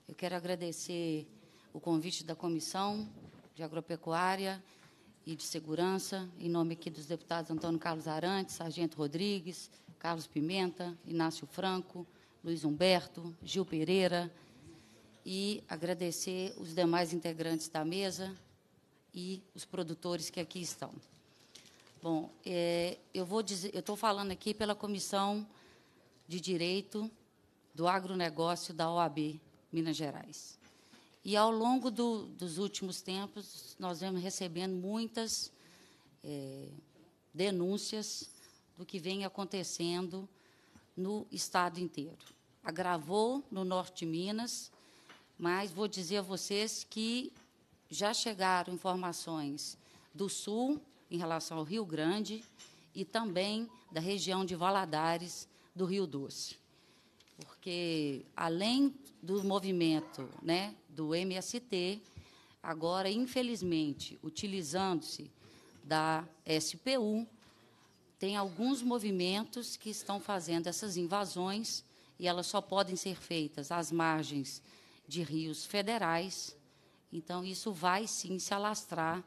Eu quero agradecer o convite da Comissão de Agropecuária e de Segurança, em nome aqui dos deputados Antônio Carlos Arantes, Sargento Rodrigues, Carlos Pimenta, Inácio Franco, Luiz Humberto, Gil Pereira, e agradecer os demais integrantes da mesa e os produtores que aqui estão. Bom, é, eu vou dizer, eu estou falando aqui pela comissão de Direito do Agronegócio da OAB Minas Gerais. E, ao longo do, dos últimos tempos, nós vemos recebendo muitas é, denúncias do que vem acontecendo no Estado inteiro. Agravou no norte de Minas, mas vou dizer a vocês que já chegaram informações do Sul em relação ao Rio Grande e também da região de Valadares do Rio Doce. Porque, além do movimento né, do MST, agora, infelizmente, utilizando-se da SPU, tem alguns movimentos que estão fazendo essas invasões e elas só podem ser feitas às margens de rios federais. Então, isso vai sim se alastrar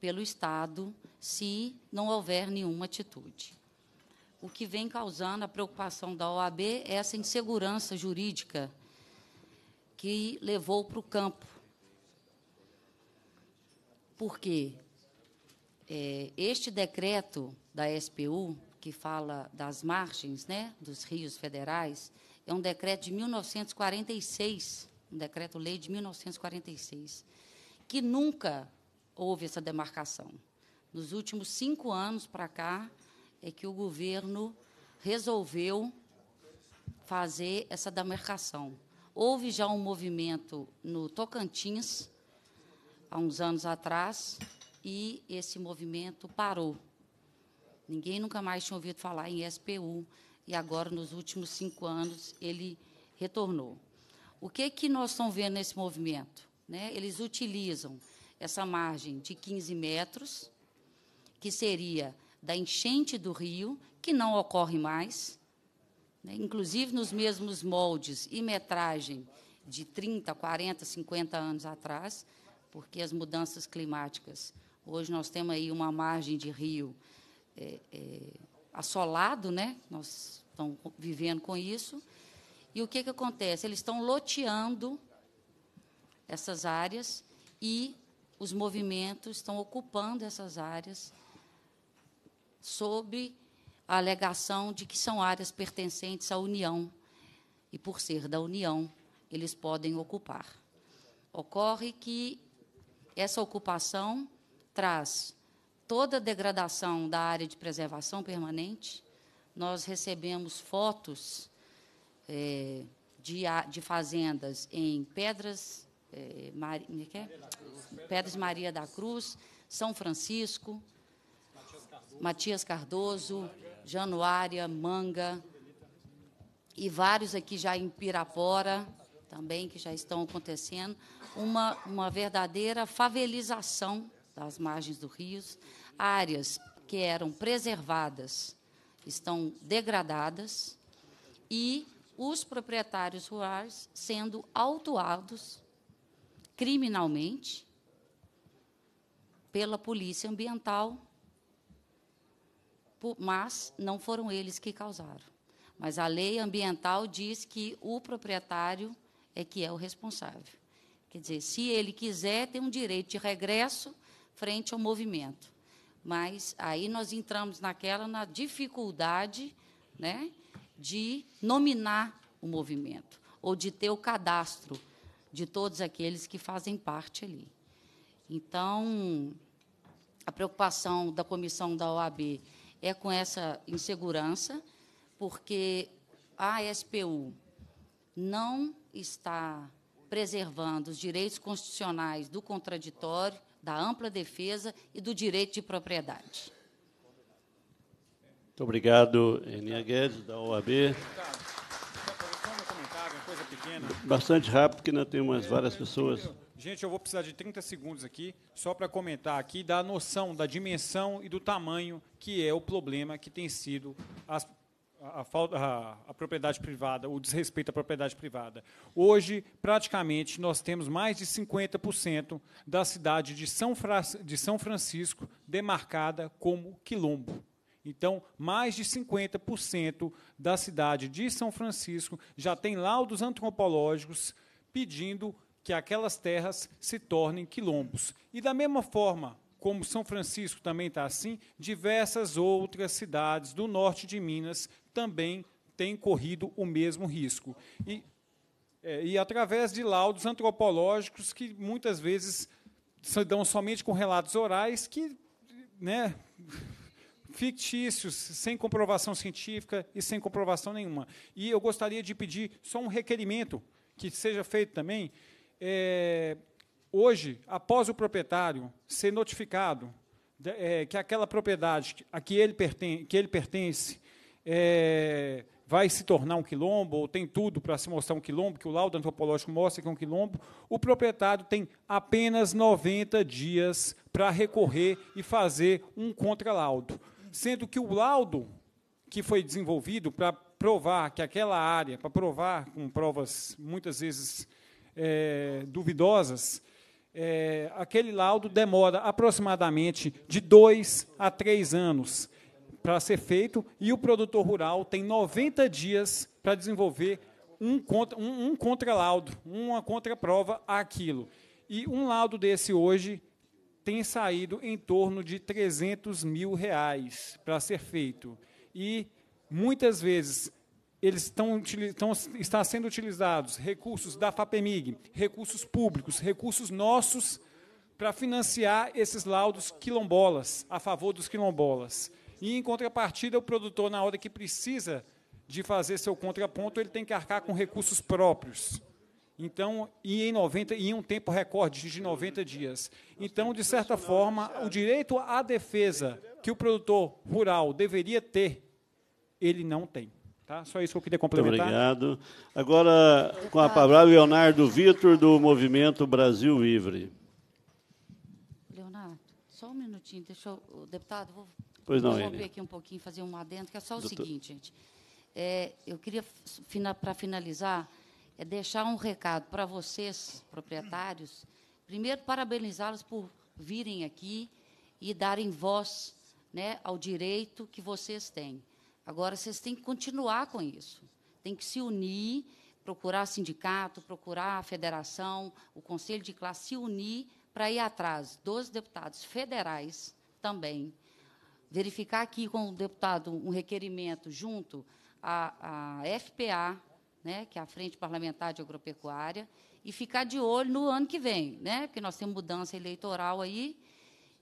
pelo Estado se não houver nenhuma atitude o que vem causando a preocupação da OAB é essa insegurança jurídica que levou para o campo. Porque é, este decreto da SPU, que fala das margens né, dos rios federais, é um decreto de 1946, um decreto-lei de 1946, que nunca houve essa demarcação. Nos últimos cinco anos para cá, é que o governo resolveu fazer essa demarcação. Houve já um movimento no Tocantins, há uns anos atrás, e esse movimento parou. Ninguém nunca mais tinha ouvido falar em SPU, e agora, nos últimos cinco anos, ele retornou. O que, é que nós estamos vendo nesse movimento? Né? Eles utilizam essa margem de 15 metros, que seria da enchente do rio, que não ocorre mais, né, inclusive nos mesmos moldes e metragem de 30, 40, 50 anos atrás, porque as mudanças climáticas. Hoje nós temos aí uma margem de rio é, é, assolado, né? nós estamos vivendo com isso. E o que, que acontece? Eles estão loteando essas áreas e os movimentos estão ocupando essas áreas sobre a alegação de que são áreas pertencentes à União e, por ser da União, eles podem ocupar. Ocorre que essa ocupação traz toda a degradação da área de preservação permanente. Nós recebemos fotos é, de, de, fazendas em Pedras, eh, é, Mar, é Pedras Maria da Cruz, São Francisco, Matias Cardoso, Januária, Manga e vários aqui já em Pirapora também que já estão acontecendo, uma, uma verdadeira favelização das margens do rio, áreas que eram preservadas estão degradadas e os proprietários rurais sendo autuados criminalmente pela polícia ambiental mas não foram eles que causaram. Mas a lei ambiental diz que o proprietário é que é o responsável. Quer dizer, se ele quiser, tem um direito de regresso frente ao movimento. Mas aí nós entramos naquela na dificuldade né, de nominar o movimento, ou de ter o cadastro de todos aqueles que fazem parte ali. Então, a preocupação da comissão da OAB é com essa insegurança, porque a SPU não está preservando os direitos constitucionais do contraditório, da ampla defesa e do direito de propriedade. Muito obrigado, Eninha Guedes, da OAB. Bastante rápido, porque ainda tem umas várias pessoas. Gente, eu vou precisar de 30 segundos aqui só para comentar aqui da noção da dimensão e do tamanho que é o problema que tem sido as, a, a, a, propriedade privada, o desrespeito à propriedade privada. Hoje, praticamente, nós temos mais de 50% da cidade de São, Fra, de São Francisco demarcada como quilombo. Então, mais de 50% da cidade de São Francisco já tem laudos antropológicos pedindo que aquelas terras se tornem quilombos. E da mesma forma como São Francisco também está assim, diversas outras cidades do norte de Minas também têm corrido o mesmo risco. E, é, e através de laudos antropológicos que muitas vezes se dão somente com relatos orais que, né, (laughs) fictícios, sem comprovação científica e sem comprovação nenhuma. E eu gostaria de pedir só um requerimento que seja feito também, é, hoje, após o proprietário ser notificado de, é, que aquela propriedade a que ele pertence, que ele pertence é, vai se tornar um quilombo, ou tem tudo para se mostrar um quilombo, que o laudo antropológico mostra que é um quilombo, o proprietário tem apenas 90 dias para recorrer e fazer um contralaudo. Sendo que o laudo que foi desenvolvido para provar que aquela área, para provar com provas muitas vezes é, duvidosas, é, aquele laudo demora aproximadamente de dois a três anos para ser feito e o produtor rural tem 90 dias para desenvolver um, contra, um, um contralaudo, uma contraprova àquilo. E um laudo desse hoje tem saído em torno de 300 mil reais para ser feito. E muitas vezes eles estão, estão está sendo utilizados recursos da FAPEMIG, recursos públicos, recursos nossos para financiar esses laudos quilombolas, a favor dos quilombolas. E, em contrapartida, o produtor, na hora que precisa de fazer seu contraponto, ele tem que arcar com recursos próprios. Então, e em 90, e em um tempo recorde de 90 dias. Então, de certa forma, o direito à defesa que o produtor rural deveria ter, ele não tem. Tá? Só isso que eu queria complementar. Muito obrigado. Agora, com a palavra, Leonardo Vitor, do Movimento Brasil Livre. Leonardo, só um minutinho, deixa eu, deputado, vou pois não, romper aqui um pouquinho, fazer um adendo, que é só o Doutor. seguinte, gente. É, eu queria, para finalizar, é deixar um recado para vocês, proprietários. Primeiro, parabenizá-los por virem aqui e darem voz né, ao direito que vocês têm. Agora, vocês têm que continuar com isso. Tem que se unir, procurar sindicato, procurar a federação, o conselho de classe, se unir para ir atrás dos deputados federais também. Verificar aqui com o deputado um requerimento junto à, à FPA, né, que é a Frente Parlamentar de Agropecuária, e ficar de olho no ano que vem, né, porque nós temos mudança eleitoral aí,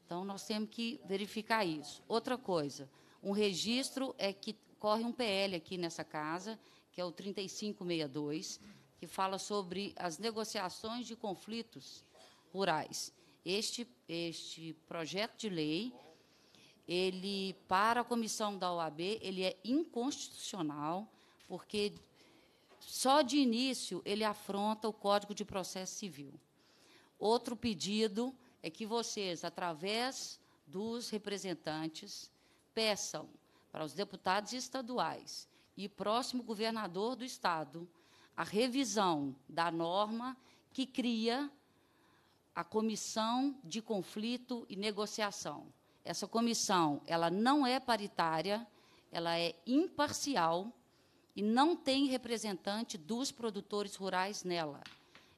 então nós temos que verificar isso. Outra coisa, um registro é que corre um PL aqui nessa casa, que é o 3562, que fala sobre as negociações de conflitos rurais. Este, este projeto de lei, ele para a comissão da OAB, ele é inconstitucional, porque só de início ele afronta o Código de Processo Civil. Outro pedido é que vocês, através dos representantes, peçam para os deputados estaduais e próximo governador do Estado a revisão da norma que cria a comissão de conflito e negociação. Essa comissão, ela não é paritária, ela é imparcial e não tem representante dos produtores rurais nela.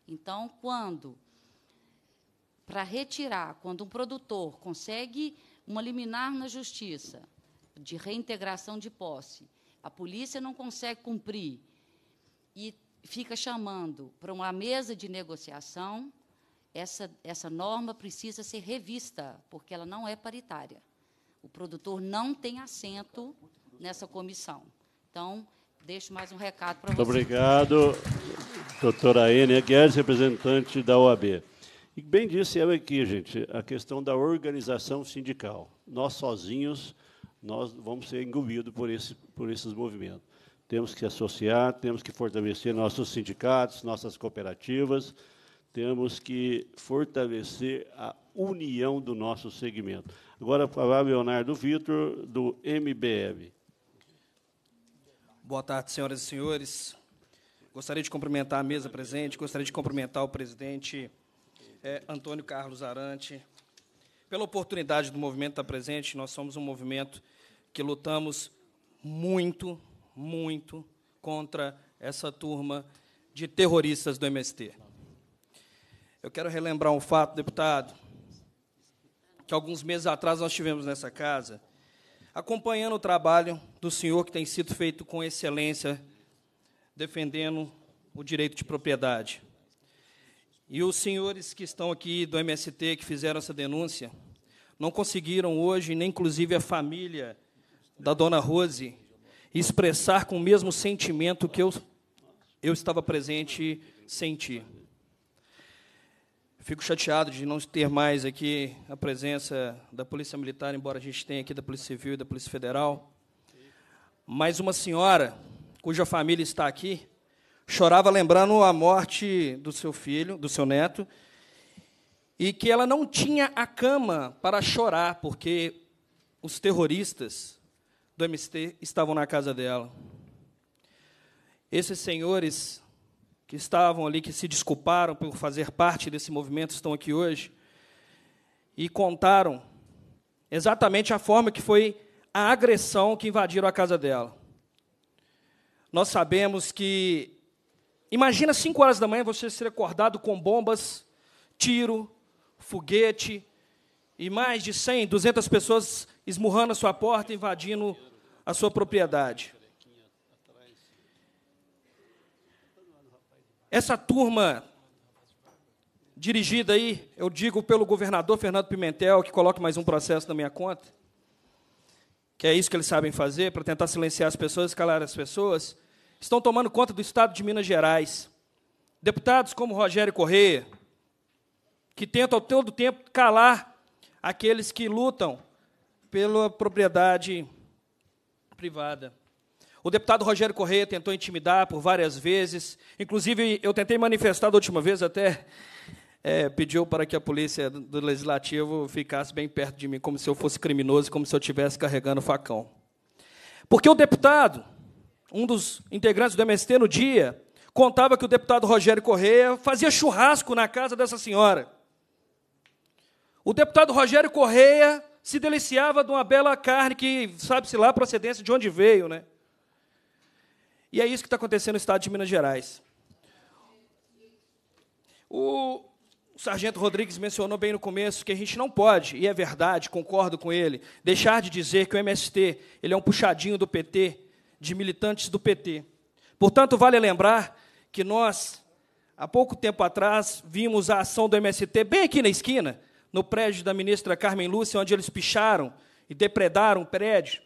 Então, quando para retirar, quando um produtor consegue uma liminar na justiça de reintegração de posse. A polícia não consegue cumprir e fica chamando para uma mesa de negociação. Essa, essa norma precisa ser revista, porque ela não é paritária. O produtor não tem assento nessa comissão. Então, deixo mais um recado para vocês. Muito você. obrigado, doutora Enia Guedes, representante da OAB. E bem disse eu aqui, gente, a questão da organização sindical. Nós sozinhos, nós vamos ser engolidos por, esse, por esses movimentos. Temos que associar, temos que fortalecer nossos sindicatos, nossas cooperativas, temos que fortalecer a união do nosso segmento. Agora, falar Leonardo Vitor, do MBM. Boa tarde, senhoras e senhores. Gostaria de cumprimentar a mesa presente, gostaria de cumprimentar o presidente é, Antônio Carlos Arante, pela oportunidade do movimento estar presente. Nós somos um movimento que lutamos muito, muito contra essa turma de terroristas do MST. Eu quero relembrar um fato, deputado, que alguns meses atrás nós tivemos nessa casa, acompanhando o trabalho do senhor que tem sido feito com excelência, defendendo o direito de propriedade. E os senhores que estão aqui do MST que fizeram essa denúncia não conseguiram hoje, nem inclusive a família da dona Rose, expressar com o mesmo sentimento que eu, eu estava presente sentir. Fico chateado de não ter mais aqui a presença da Polícia Militar, embora a gente tenha aqui da Polícia Civil e da Polícia Federal. Mas uma senhora, cuja família está aqui, chorava lembrando a morte do seu filho, do seu neto, e que ela não tinha a cama para chorar, porque os terroristas do MST estavam na casa dela. Esses senhores que estavam ali, que se desculparam por fazer parte desse movimento, estão aqui hoje e contaram exatamente a forma que foi a agressão que invadiram a casa dela. Nós sabemos que Imagina 5 horas da manhã você ser acordado com bombas, tiro, foguete e mais de 100, 200 pessoas esmurrando a sua porta, invadindo a sua propriedade. Essa turma dirigida aí, eu digo pelo governador Fernando Pimentel, que coloque mais um processo na minha conta, que é isso que eles sabem fazer para tentar silenciar as pessoas, calar as pessoas estão tomando conta do estado de Minas Gerais. Deputados como Rogério Correia, que tentam ao todo tempo calar aqueles que lutam pela propriedade privada. O deputado Rogério Correia tentou intimidar por várias vezes, inclusive eu tentei manifestar da última vez até é, pediu para que a polícia do legislativo ficasse bem perto de mim, como se eu fosse criminoso, como se eu estivesse carregando facão. Porque o deputado, um dos integrantes do MST no dia, contava que o deputado Rogério Correia fazia churrasco na casa dessa senhora. O deputado Rogério Correia se deliciava de uma bela carne que sabe-se lá a procedência de onde veio, né? E é isso que está acontecendo no estado de Minas Gerais. O sargento Rodrigues mencionou bem no começo que a gente não pode, e é verdade, concordo com ele, deixar de dizer que o MST ele é um puxadinho do PT de militantes do PT. Portanto, vale lembrar que nós, há pouco tempo atrás, vimos a ação do MST bem aqui na esquina, no prédio da ministra Carmen Lúcia, onde eles picharam e depredaram o prédio,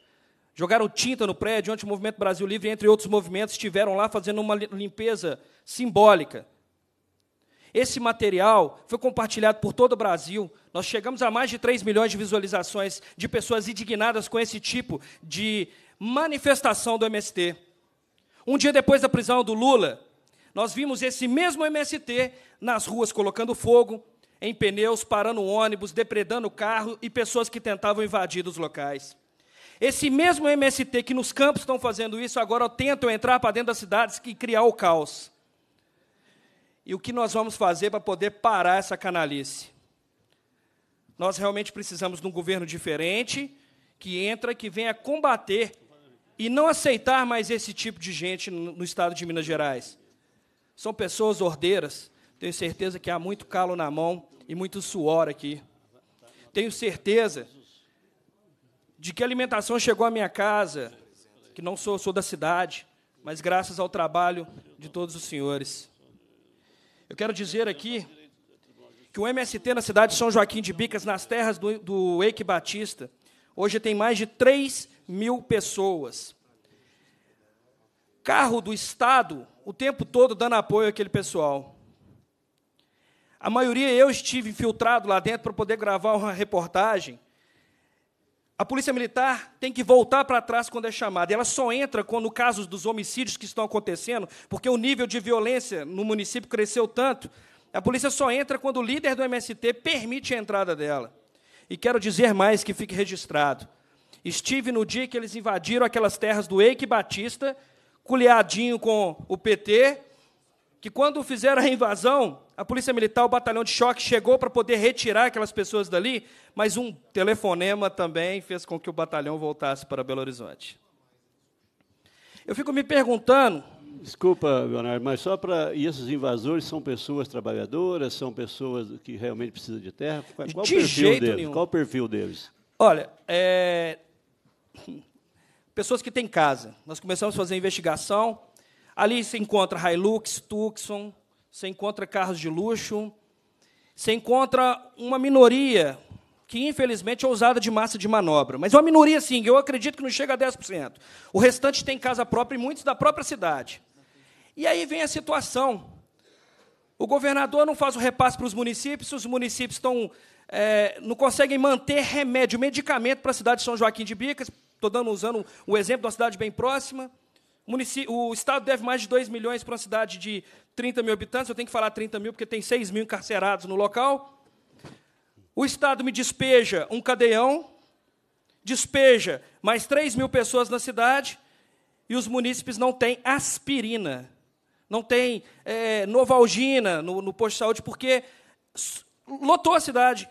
jogaram tinta no prédio, onde o Movimento Brasil Livre, entre outros movimentos, estiveram lá fazendo uma limpeza simbólica. Esse material foi compartilhado por todo o Brasil. Nós chegamos a mais de 3 milhões de visualizações de pessoas indignadas com esse tipo de manifestação do MST. Um dia depois da prisão do Lula, nós vimos esse mesmo MST nas ruas colocando fogo, em pneus, parando ônibus, depredando carro e pessoas que tentavam invadir os locais. Esse mesmo MST que nos campos estão fazendo isso, agora tentam entrar para dentro das cidades e criar o caos. E o que nós vamos fazer para poder parar essa canalice? Nós realmente precisamos de um governo diferente, que entra, que venha combater e não aceitar mais esse tipo de gente no estado de Minas Gerais. São pessoas ordeiras, tenho certeza que há muito calo na mão e muito suor aqui. Tenho certeza de que a alimentação chegou à minha casa, que não sou, sou da cidade, mas graças ao trabalho de todos os senhores. Eu quero dizer aqui que o MST na cidade de São Joaquim de Bicas, nas terras do, do Eike Batista, hoje tem mais de 3 mil pessoas. Carro do Estado, o tempo todo dando apoio àquele pessoal. A maioria eu estive infiltrado lá dentro para poder gravar uma reportagem. A polícia militar tem que voltar para trás quando é chamada. Ela só entra quando casos dos homicídios que estão acontecendo, porque o nível de violência no município cresceu tanto. A polícia só entra quando o líder do MST permite a entrada dela. E quero dizer mais que fique registrado. Estive no dia que eles invadiram aquelas terras do Eike Batista, culiadinho com o PT, que quando fizeram a invasão, a polícia militar, o batalhão de choque chegou para poder retirar aquelas pessoas dali, mas um telefonema também fez com que o batalhão voltasse para Belo Horizonte. Eu fico me perguntando. Desculpa, Leonardo, mas só para. E esses invasores são pessoas trabalhadoras, são pessoas que realmente precisam de terra? Qual, de jeito deles? nenhum. Qual o perfil deles? Olha, é, (laughs) Pessoas que têm casa. Nós começamos a fazer a investigação. Ali se encontra Hilux, Tucson, se encontra carros de luxo, se encontra uma minoria que, infelizmente, é usada de massa de manobra. Mas é uma minoria, sim, eu acredito que não chega a 10%. O restante tem casa própria e muitos da própria cidade. E aí vem a situação. O governador não faz o repasse para os municípios, os municípios estão, é, eh, não conseguem manter remédio, medicamento para a cidade de São Joaquim de Bicas, estou dando usando o exemplo de uma cidade bem próxima. O, Estado deve mais de 2 milhões para uma cidade de 30 mil habitantes. Eu tenho que falar 30 mil, porque tem 6 mil encarcerados no local. O Estado me despeja um cadeião, despeja mais 3 mil pessoas na cidade, e os munícipes não têm aspirina, não têm é, novalgina no, no posto de saúde, porque lotou a cidade.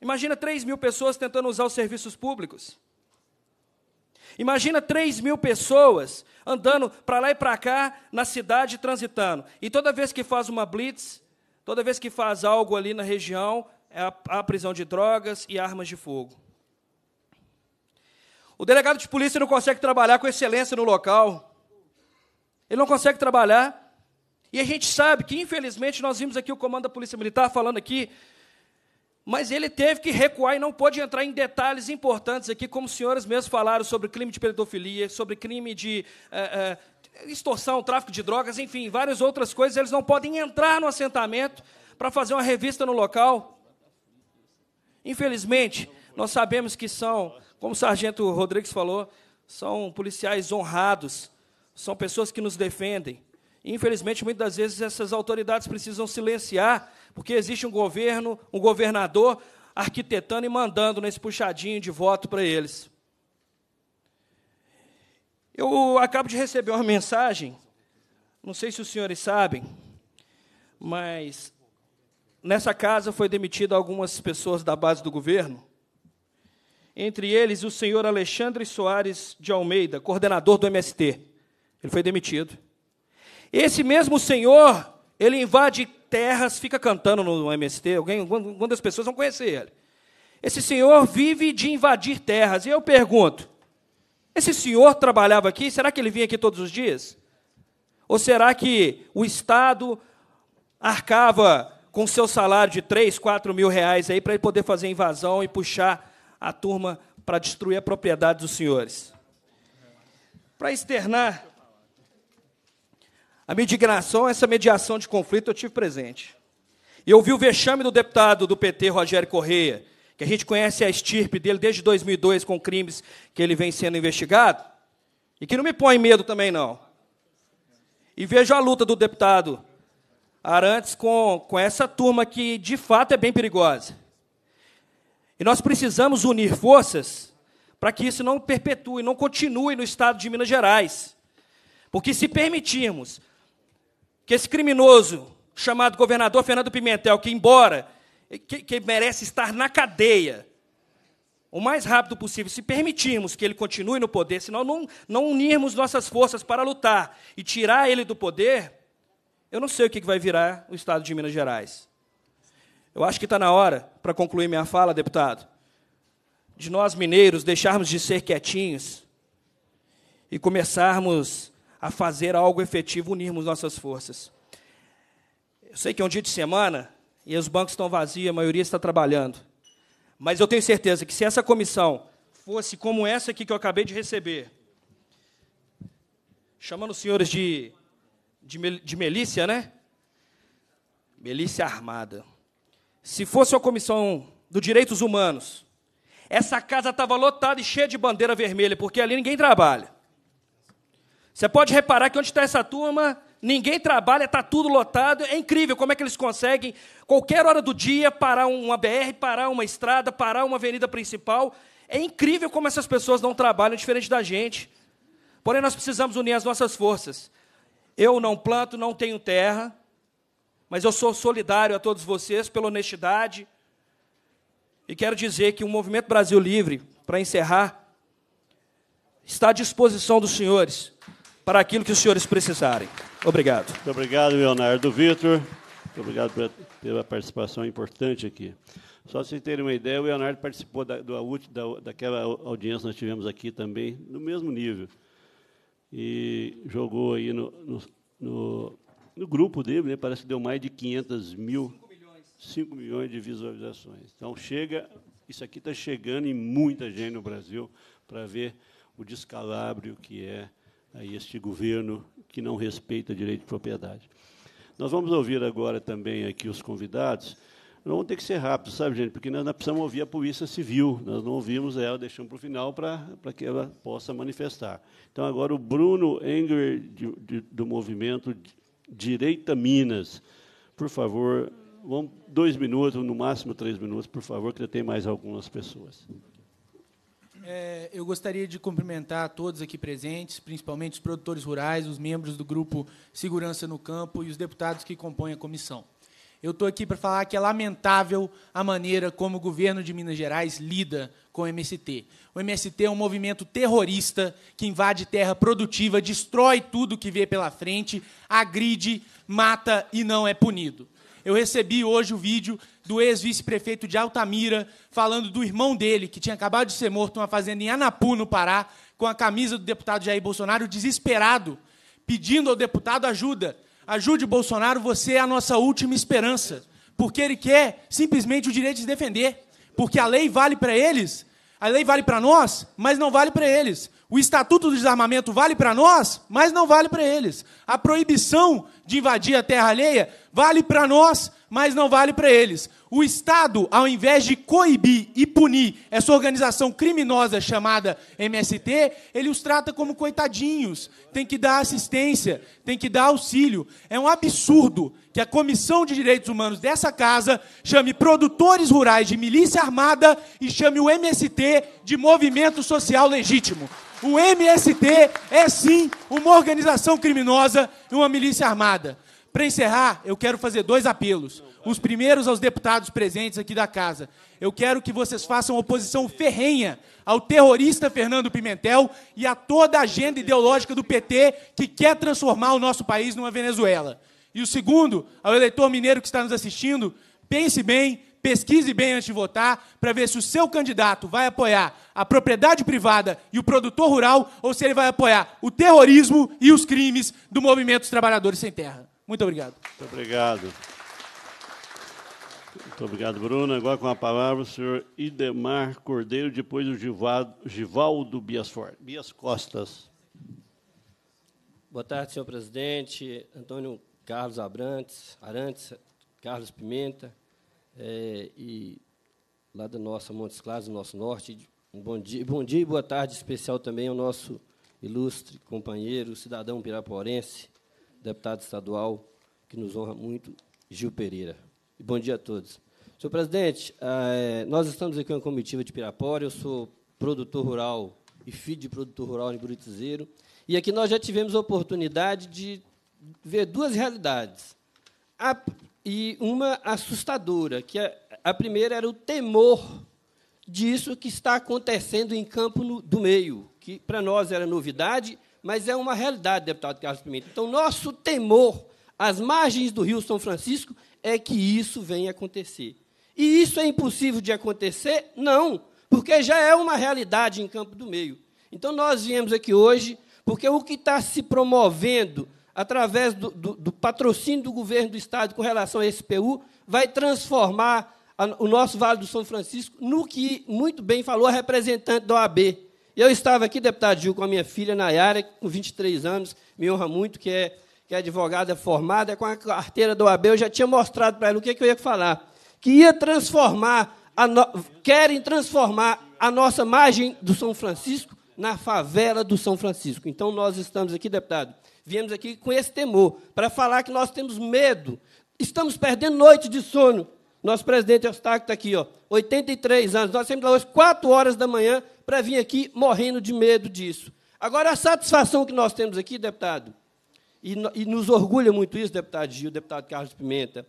Imagina 3 mil pessoas tentando usar os serviços públicos. Imagina 3 mil pessoas andando para lá e para cá na cidade transitando. E toda vez que faz uma blitz, toda vez que faz algo ali na região, há é prisão de drogas e armas de fogo. O delegado de polícia não consegue trabalhar com excelência no local. Ele não consegue trabalhar. E a gente sabe que, infelizmente, nós vimos aqui o comando da Polícia Militar falando aqui mas ele teve que recuar e não pôde entrar em detalhes importantes aqui, como os senhores mesmos falaram sobre crime de pedofilia, sobre crime de é, é, extorsão, tráfico de drogas, enfim, várias outras coisas. Eles não podem entrar no assentamento para fazer uma revista no local. Infelizmente, nós sabemos que são, como o sargento Rodrigues falou, são policiais honrados, são pessoas que nos defendem. Infelizmente, muitas vezes essas autoridades precisam silenciar porque existe um governo, um governador arquitetando e mandando nesse puxadinho de voto para eles. Eu acabo de receber uma mensagem, não sei se os senhores sabem, mas nessa casa foi demitido algumas pessoas da base do governo, entre eles o senhor Alexandre Soares de Almeida, coordenador do MST. Ele foi demitido. Esse mesmo senhor, ele invade Terras fica cantando no MST, alguém, das pessoas vão conhecer ele. Esse senhor vive de invadir terras. E eu pergunto: esse senhor trabalhava aqui? Será que ele vinha aqui todos os dias? Ou será que o Estado arcava com seu salário de 3, 4 mil reais aí para ele poder fazer invasão e puxar a turma para destruir a propriedade dos senhores? Para externar a minha indignação, essa mediação de conflito, eu tive presente. E eu vi o vexame do deputado do PT, Rogério Correia, que a gente conhece a estirpe dele desde 2002 com crimes que ele vem sendo investigado, e que não me põe medo também, não. E vejo a luta do deputado Arantes com, com essa turma que, de fato, é bem perigosa. E nós precisamos unir forças para que isso não perpetue, não continue no estado de Minas Gerais. Porque se permitirmos que esse criminoso chamado governador Fernando Pimentel, que embora que, que merece estar na cadeia, o mais rápido possível, se permitirmos que ele continue no poder, se não, não unirmos nossas forças para lutar e tirar ele do poder, eu não sei o que vai virar o Estado de Minas Gerais. Eu acho que está na hora, para concluir minha fala, deputado, de nós mineiros deixarmos de ser quietinhos e começarmos a fazer algo efetivo, unirmos nossas forças. Eu sei que é um dia de semana e os bancos estão vazios, a maioria está trabalhando. Mas eu tenho certeza que se essa comissão fosse como essa aqui que eu acabei de receber, chamando os senhores de, de, de milícia, né? Milícia armada. Se fosse a comissão dos direitos humanos, essa casa estava lotada e cheia de bandeira vermelha, porque ali ninguém trabalha. Você pode reparar que onde está essa turma, ninguém trabalha, está tudo lotado. É incrível como é que eles conseguem, qualquer hora do dia, parar uma BR, parar uma estrada, parar uma avenida principal. É incrível como essas pessoas não trabalham diferente da gente. Porém, nós precisamos unir as nossas forças. Eu não planto, não tenho terra, mas eu sou solidário a todos vocês pela honestidade. E quero dizer que o Movimento Brasil Livre, para encerrar, está à disposição dos senhores para aquilo que os senhores precisarem. Obrigado. Muito obrigado, Leonardo Vitor. Muito obrigado pela, pela participação importante aqui. Só para vocês terem uma ideia, o Leonardo participou da, do, da, daquela audiência que nós tivemos aqui também, no mesmo nível. E jogou aí no, no, no, no grupo dele, né, parece que deu mais de 500 mil, 5 milhões, milhões de visualizações. Então, chega, isso aqui está chegando em muita gente no Brasil para ver o descalabro que é a este governo que não respeita direito de propriedade. Nós vamos ouvir agora também aqui os convidados. Nós vamos ter que ser rápido, sabe, gente? Porque nós, não precisamos ouvir a Polícia Civil. Nós não ouvimos ela, deixamos para o final para, para que ela possa manifestar. Então, agora o Bruno Enger, de, de, do movimento Direita Minas. Por favor, vamos, dois minutos, no máximo três minutos, por favor, que já tem mais algumas pessoas. É, eu gostaria de cumprimentar todos aqui presentes, principalmente os produtores rurais, os membros do grupo Segurança no Campo e os deputados que compõem a comissão. Eu estou aqui para falar que é lamentável a maneira como o governo de Minas Gerais lida com o MST. O MST é um movimento terrorista que invade terra produtiva, destrói tudo que vê pela frente, agride, mata e não é punido. Eu recebi hoje o vídeo do ex-vice-prefeito de Altamira falando do irmão dele, que tinha acabado de ser morto numa fazenda em Anapu, no Pará, com a camisa do deputado Jair Bolsonaro, desesperado, pedindo ao deputado ajuda. Ajude Bolsonaro, você é a nossa última esperança. Porque ele quer simplesmente o direito de se defender. Porque a lei vale para eles, a lei vale para nós, mas não vale para eles. O Estatuto do Desarmamento vale para nós, mas não vale para eles. A proibição de invadir a terra alheia, vale para nós, mas não vale para eles. O Estado, ao invés de coibir e punir essa organização criminosa chamada MST, ele os trata como coitadinhos, tem que dar assistência, tem que dar auxílio. É um absurdo que a Comissão de Direitos Humanos dessa casa chame produtores rurais de milícia armada e chame o MST de movimento social legítimo. O MST é sim uma organização criminosa e uma milícia armada. Para encerrar, eu quero fazer dois apelos. Os primeiros aos deputados presentes aqui da casa. Eu quero que vocês façam oposição ferrenha ao terrorista Fernando Pimentel e a toda a agenda ideológica do PT que quer transformar o nosso país numa Venezuela. E o segundo, ao eleitor mineiro que está nos assistindo, pense bem Pesquise bem antes de votar para ver se o seu candidato vai apoiar a propriedade privada e o produtor rural ou se ele vai apoiar o terrorismo e os crimes do movimento dos trabalhadores sem terra. Muito obrigado. Muito obrigado. Muito obrigado, Bruno. Agora com a palavra o senhor Idemar Cordeiro, depois o Givaldo, Givaldo Bias Costas. Boa tarde, senhor presidente. Antônio Carlos Abrantes, Arantes, Carlos Pimenta, é, e lá da nossa Montes Claros, nosso norte. Um bom dia, bom dia e boa tarde especial também ao nosso ilustre companheiro, cidadão piraporense, deputado estadual, que nos honra muito, Gil Pereira. E bom dia a todos. Senhor presidente, é, nós estamos aqui em uma comitiva de Pirapora, eu sou produtor rural e filho de produtor rural em Buritizeiro, e aqui nós já tivemos a oportunidade de ver duas realidades. A e uma assustadora, que a, a primeira era o temor disso que está acontecendo em campo no, do meio, que para nós era novidade, mas é uma realidade, deputado Carlos Pimenta. Então, nosso temor às margens do Rio São Francisco é que isso venha acontecer. E isso é impossível de acontecer? Não, porque já é uma realidade em campo do meio. Então, nós viemos aqui hoje porque o que está se promovendo através do, do, do, patrocínio do governo do Estado com relação à SPU, vai transformar a, o nosso Vale do São Francisco no que muito bem falou a representante da OAB. Eu estava aqui, deputado Gil, com a minha filha Nayara, com 23 anos, me honra muito, que é, que é advogada formada, com a carteira da OAB, eu já tinha mostrado para ela o que, é que eu ia falar. Que ia transformar, no... querem transformar a nossa margem do São Francisco na favela do São Francisco. Então, nós estamos aqui, deputado, viemos aqui com esse temor, para falar que nós temos medo, estamos perdendo noite de sono. Nosso presidente Eustáquio está aqui, ó, 83 anos. Nós temos lá hoje 4 horas da manhã para vir aqui morrendo de medo disso. Agora, a satisfação que nós temos aqui, deputado, e, e nos orgulha muito isso, deputado Gil, deputado Carlos Pimenta,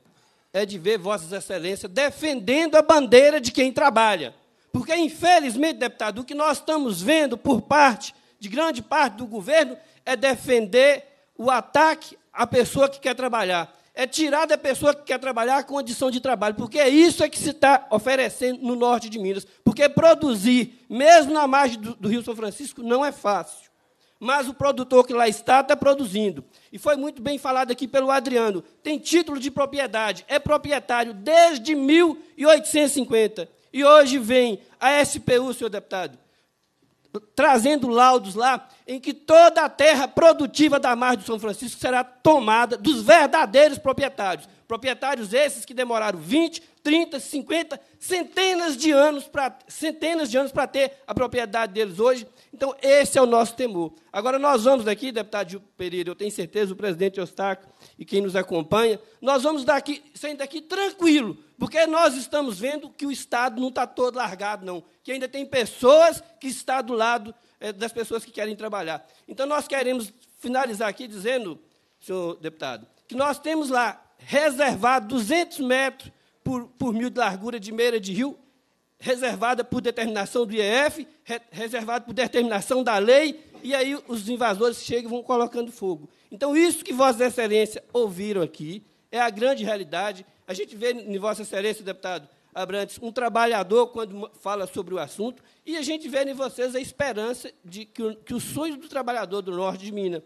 é de ver Vossas Excelências defendendo a bandeira de quem trabalha. Porque, infelizmente, deputado, o que nós estamos vendo por parte de grande parte do governo é defender o ataque à pessoa que quer trabalhar. É tirar da pessoa que quer trabalhar a condição de trabalho, porque é isso é que se está oferecendo no norte de Minas. Porque produzir, mesmo na margem do, do Rio São Francisco, não é fácil. Mas o produtor que lá está está produzindo. E foi muito bem falado aqui pelo Adriano. Tem título de propriedade, é proprietário desde 1850. E hoje vem a SPU, senhor deputado, trazendo laudos lá em que toda a terra produtiva da margem do São Francisco será tomada dos verdadeiros proprietários. Proprietários esses que demoraram 20, 30, 50, centenas de anos para centenas de anos para ter a propriedade deles hoje. Então, esse é o nosso temor. Agora nós vamos daqui, deputado Gil Pereira, eu tenho certeza, o presidente Eustáquio e quem nos acompanha, nós vamos daqui, sair daqui tranquilo, porque nós estamos vendo que o Estado não está todo largado, não, que ainda tem pessoas que estão do lado é das pessoas que querem trabalhar. Então, nós queremos finalizar aqui dizendo, senhor deputado, que nós temos lá reservado 200 metros por, por mil de largura de meira de rio, reservada por determinação do IEF, re, reservada por determinação da lei, e aí os invasores chegam e vão colocando fogo. Então, isso que Vossa Excelência ouviram aqui é a grande realidade. A gente vê em Vossa Excelência, deputado, Abrantes, um trabalhador quando fala sobre o assunto, e a gente vê em vocês a esperança de que, o, que os sonhos do trabalhador do norte de Minas,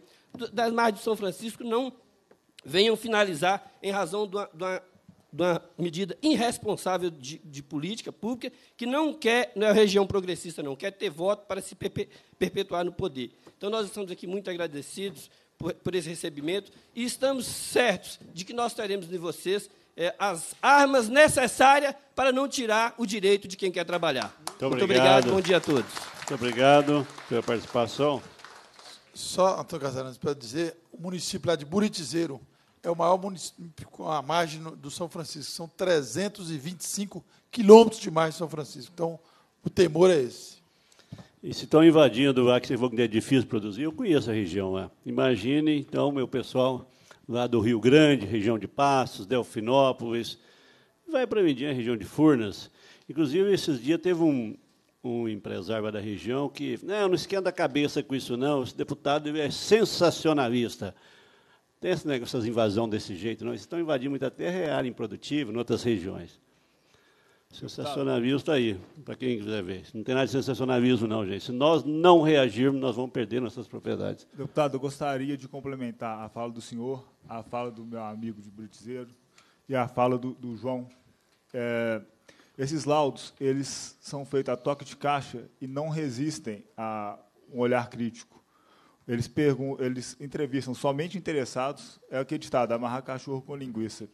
das margens de São Francisco, não venham finalizar em razão de uma, de uma, de uma medida irresponsável de, de, política pública, que não quer, não é a região progressista, não, quer ter voto para se perpe, perpetuar no poder. Então, nós estamos aqui muito agradecidos por, por esse recebimento e estamos certos de que nós teremos de vocês é, as armas necessárias para não tirar o direito de quem quer trabalhar. Muito, Muito obrigado. Bom dia a todos. Muito obrigado pela participação. Só, Antônio Casarantes, para dizer, o município lá de Buritizeiro é o maior município com a margem do São Francisco. São 325 quilômetros de margem de São Francisco. Então, o temor é esse. E se estão invadindo o Axel Wagner, é difícil produzir. Eu conheço a região lá. Imagine, então, meu pessoal lá do Rio Grande, região de Passos, Delfinópolis, vai para Mindinha, região de Furnas. Inclusive, esses dias teve um, um empresário da região que, não, não esquenta a cabeça com isso, não, esse deputado é sensacionalista. Tem esse negócio, essas invasões desse jeito, não. Eles estão invadindo muita terra, é área improdutiva, em outras regiões. Sensacionalismo está aí, para quem quiser ver. Não tem nada de sensacionalismo, não, gente. Se nós não reagirmos, nós vamos perder nossas propriedades. Deputado, eu gostaria de complementar a fala do senhor, a fala do meu amigo de Britizeiro e a fala do, do João. É, esses laudos, eles são feitos a toque de caixa e não resistem a um olhar crítico. Eles, eles entrevistam somente interessados, é o que é ditado, amarrar cachorro com linguiça.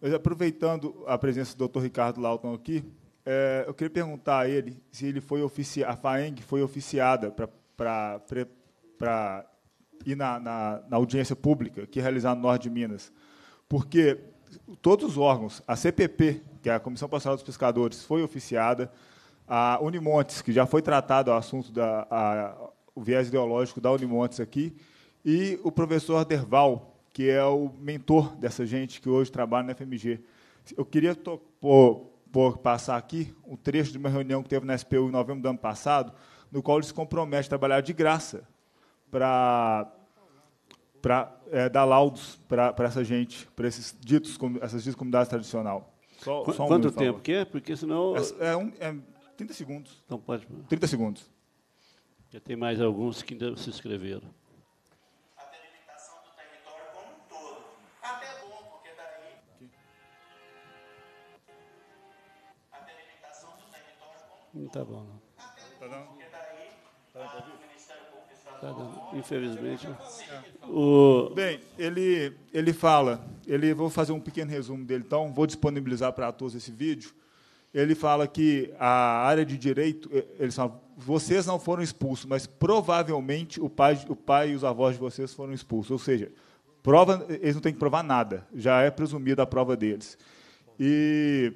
Mas aproveitando a presença do Dr. Ricardo Lauton aqui, é, eu queria perguntar a ele se ele foi oficiar, a FAENG foi oficiada para ir na, na, na, audiência pública que é realizada no Norte de Minas, porque todos os órgãos, a CPP, que é a Comissão Pastoral dos Pescadores, foi oficiada, a Unimontes, que já foi tratado o assunto da a, o viés ideológico da Unimontes aqui, e o professor Derval, que é o mentor dessa gente que hoje trabalha na FMG. Eu queria por, por passar aqui um trecho de uma reunião que teve na SPU em novembro do ano passado, no qual ele se compromete a trabalhar de graça para para é, dar laudos para essa gente, para esses ditos, essas ditas comunidades tradicional. Só, Qu só um quanto tempo que é? Porque senão... É, é, um, é 30 segundos. Então pode... 30 segundos. Já tem mais alguns que ainda se inscreveram. Não tá bom, não. Tá dando? Tá dando. Tá Infelizmente. É. O... Bem, ele, ele fala, ele, vou fazer um pequeno resumo dele, então, vou disponibilizar para todos esse vídeo. Ele fala que a área de direito, eh, ele fala, vocês não foram expulsos, mas provavelmente o pai, o pai e os avós de vocês foram expulsos. Ou seja, prova, eles não têm que provar nada, já é presumida a prova deles. E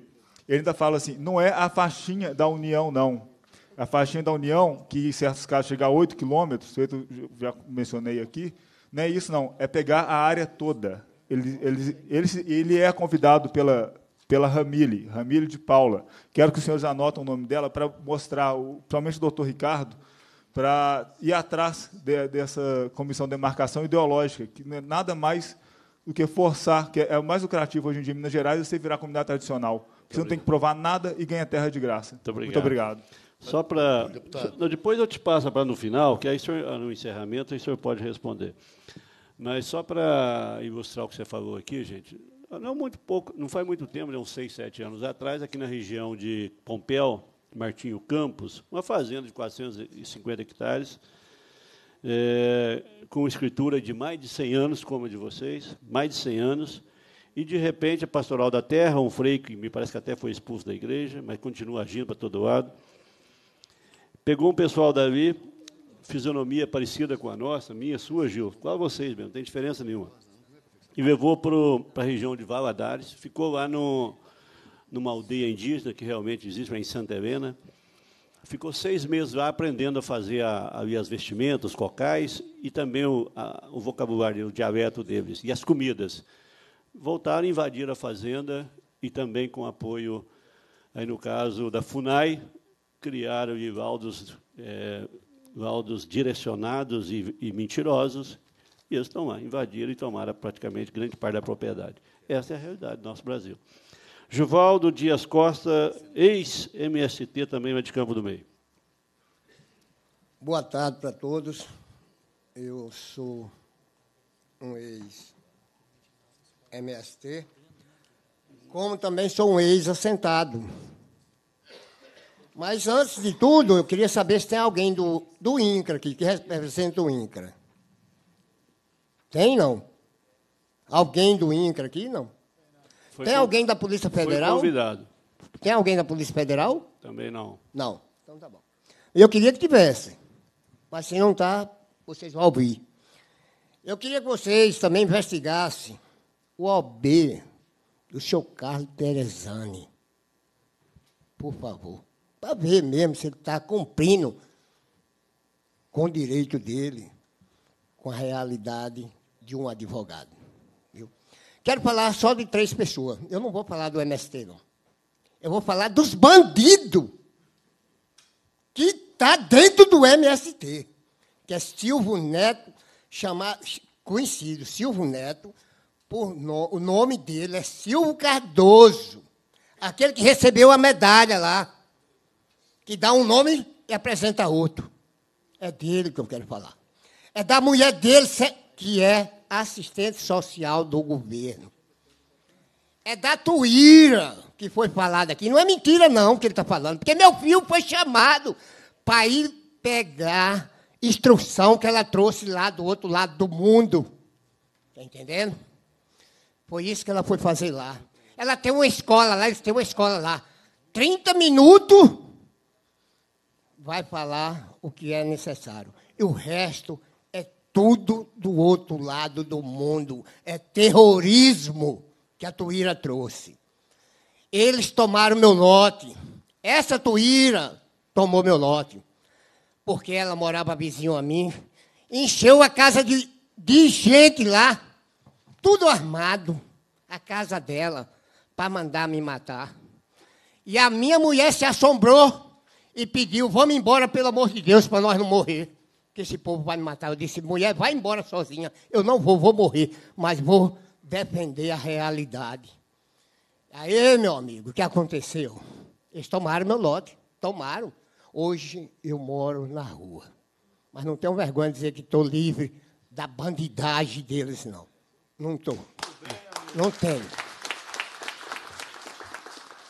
ele ainda fala assim: não é a faixinha da União, não. A faixinha da União, que em certos casos chega a 8 quilômetros, eu já mencionei aqui, não é isso, não. É pegar a área toda. Ele, ele, ele, ele é convidado pela, pela Ramile, Ramile de Paula. Quero que os senhores anotem o nome dela para mostrar, principalmente o doutor Ricardo, para ir atrás de, dessa comissão de demarcação ideológica, que não é nada mais do que forçar, que é, é o mais lucrativo hoje em dia em Minas Gerais, é você virar comunidade tradicional. Você não tem que provar nada e ganha terra de graça. Muito obrigado. Muito obrigado. Só para. Depois eu te passo para no final, que aí senhor, ah, no encerramento aí o senhor pode responder. Mas só para ilustrar o que você falou aqui, gente, não muito pouco, não faz muito tempo, uns seis, sete anos atrás, aqui na região de Pompéu, Martinho Campos, uma fazenda de 450 hectares, é, com escritura de mais de 100 anos, como a de vocês, mais de 100 anos, e, de repente, a pastoral da terra, um freio que me parece que até foi expulso da igreja, mas continua agindo para todo lado, pegou um pessoal dali, fisionomia parecida com a nossa, minha, sua, Gil, qual vocês mesmo, não tem diferença nenhuma. E levou para a região de Valadares, ficou lá no, numa aldeia indígena que realmente existe, em Santa Helena. Ficou seis meses lá aprendendo a fazer a, as vestimentas, os cocais e também o, a, o vocabulário, o dialeto deles e as comidas voltaram, a invadir a fazenda e também com apoio, aí no caso da FUNAI, criaram Valdos, é, Valdos direcionados e, e mentirosos, e eles lá, invadiram e tomaram praticamente grande parte da propriedade. Essa é a realidade do nosso Brasil. Juvaldo Dias Costa, ex-MST, também é de Campo do Meio. Boa tarde para todos. Eu sou um ex MST, como também sou um ex-assentado. Mas, antes de tudo, eu queria saber se tem alguém do, do INCRA aqui, que representa o INCRA. Tem, não? Alguém do INCRA aqui, não? Foi tem alguém da Polícia Federal? Foi convidado. Tem alguém da Polícia Federal? Também não. Não. Então tá bom. Eu queria que tivesse, mas se não tá, vocês vão ouvir. Eu queria que vocês também investigassem o OB do seu Carlos Teresani. Por favor. Para ver mesmo se ele está cumprindo com o direito dele, com a realidade de um advogado. Viu? Quero falar só de três pessoas. Eu não vou falar do MST, não. Eu vou falar dos bandidos que está dentro do MST, que é Silvio Neto, chamado, conhecido Silvio Neto, por no, o nome dele é Silvio Cardoso, aquele que recebeu a medalha lá, que dá um nome e apresenta outro. É dele que eu quero falar. É da mulher dele, que é assistente social do governo. É da Tuíra, que foi falado aqui. Não é mentira, não, que ele está falando, porque meu filho foi chamado para ir pegar instrução que ela trouxe lá do outro lado do mundo. Está entendendo? Foi isso que ela foi fazer lá. Ela tem uma escola lá, eles têm uma escola lá. 30 minutos vai falar o que é necessário. E o resto é tudo do outro lado do mundo. É terrorismo que a Tuíra trouxe. Eles tomaram meu lote. Essa Tuíra tomou meu lote. Porque ela morava vizinho a mim. Encheu a casa de, de gente lá tudo armado, a casa dela, para mandar me matar. E a minha mulher se assombrou e pediu: vamos embora, pelo amor de Deus, para nós não morrer. Que esse povo vai me matar. Eu disse: mulher, vai embora sozinha. Eu não vou, vou morrer, mas vou defender a realidade. Aí, meu amigo, o que aconteceu? Eles tomaram meu lote, tomaram. Hoje eu moro na rua. Mas não tenho vergonha de dizer que estou livre da bandidagem deles, não. Não estou. Não tenho.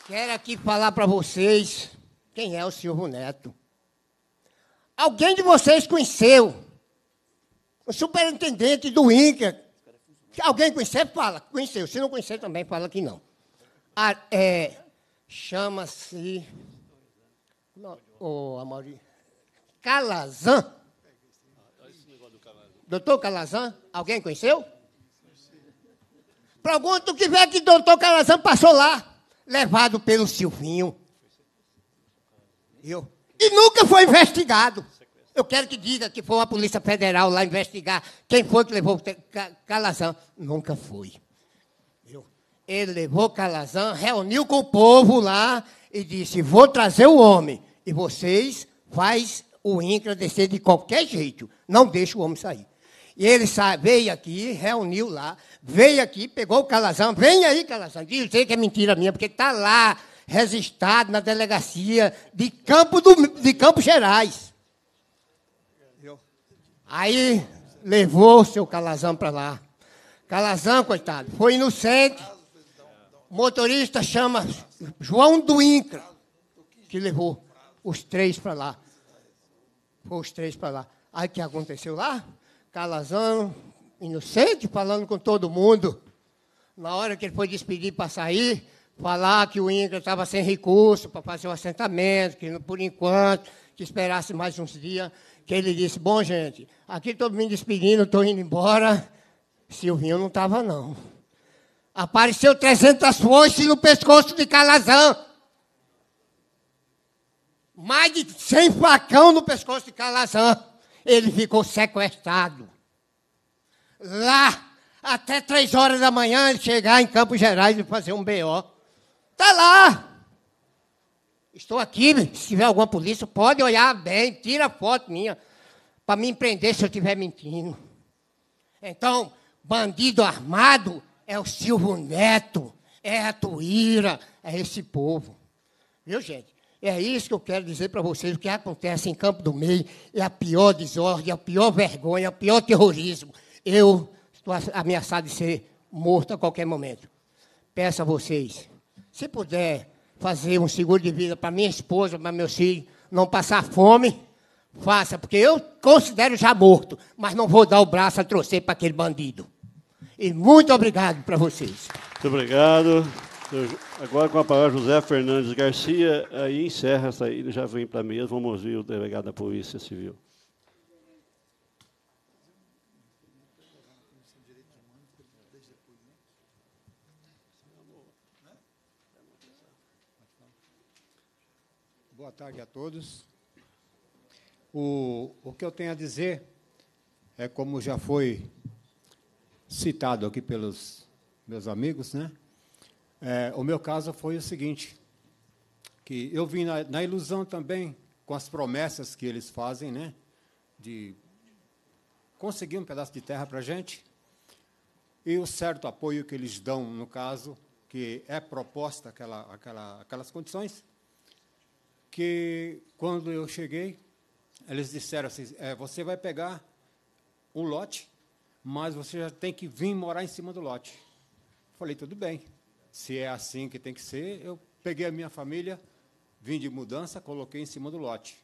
Quero aqui falar para vocês quem é o Silvio Neto. Alguém de vocês conheceu o superintendente do INCA? Alguém conheceu? Fala, conheceu. Se não conhecer também, fala que não. Ah, é, Chama-se. É o Amorim Amaury. Calazan. Doutor Calazan, alguém conheceu? Pergunta o que é que doutor Calazão passou lá, levado pelo Silvinho. Eu. E nunca foi investigado. Eu quero que diga que foi a Polícia Federal lá investigar quem foi que levou Calazão. Nunca foi. Eu. Ele levou Calazão, reuniu com o povo lá e disse: Vou trazer o homem. E vocês faz o INCRA descer de qualquer jeito. Não deixa o homem sair. E ele veio aqui, reuniu lá, veio aqui, pegou o Calazão, vem aí, Calazão, diz sei que é mentira minha, porque está lá, registrado na delegacia de Campo, do, de Campo Gerais. Aí levou o seu Calazão para lá. Calazão, coitado, foi inocente. O motorista chama João do Incra, que levou os três para lá. Foi os três para lá. Aí o que aconteceu lá? calazão, inocente, falando com todo mundo. Na hora que ele foi despedir para sair, falar que o Ingra estava sem recurso para fazer o assentamento, que por enquanto, que esperasse mais uns dias, que ele disse, bom, gente, aqui estou me despedindo, estou indo embora. Silvinho não estava, não. Apareceu 300 foices no pescoço de Calazão. Mais de 100 facão no pescoço de Calazão ele ficou sequestrado. Lá, até três horas da manhã, ele chegar em Campos Gerais e fazer um BO. Está lá! Estou aqui, se tiver alguma polícia, pode olhar bem, tira foto minha, para me prender se eu estiver mentindo. Então, bandido armado é o Silvio Neto, é a Tuíra, é esse povo. Viu, gente? É isso que eu quero dizer para vocês. O que acontece em Campo do Meio é a pior desordem, é a pior vergonha, é o pior terrorismo. Eu estou ameaçado de ser morto a qualquer momento. Peço a vocês, se puder fazer um seguro de vida para minha esposa, para meus filhos, não passar fome, faça, porque eu considero já morto, mas não vou dar o braço a torcer para aquele bandido. E muito obrigado para vocês. Muito obrigado. Agora, com a palavra José Fernandes Garcia, aí encerra essa aí, ele já vem para a mesa, vamos ouvir o delegado da Polícia Civil. Boa tarde a todos. O, o que eu tenho a dizer é como já foi citado aqui pelos meus amigos, né? É, o meu caso foi o seguinte, que eu vim na, na ilusão também, com as promessas que eles fazem, né? De conseguir um pedaço de terra para a gente, e o certo apoio que eles dão, no caso, que é proposta aquela, aquela, aquelas condições, que quando eu cheguei, eles disseram assim: é, você vai pegar um lote, mas você já tem que vir morar em cima do lote. Falei, tudo bem se é assim que tem que ser, eu peguei a minha família, vim de mudança, coloquei em cima do lote.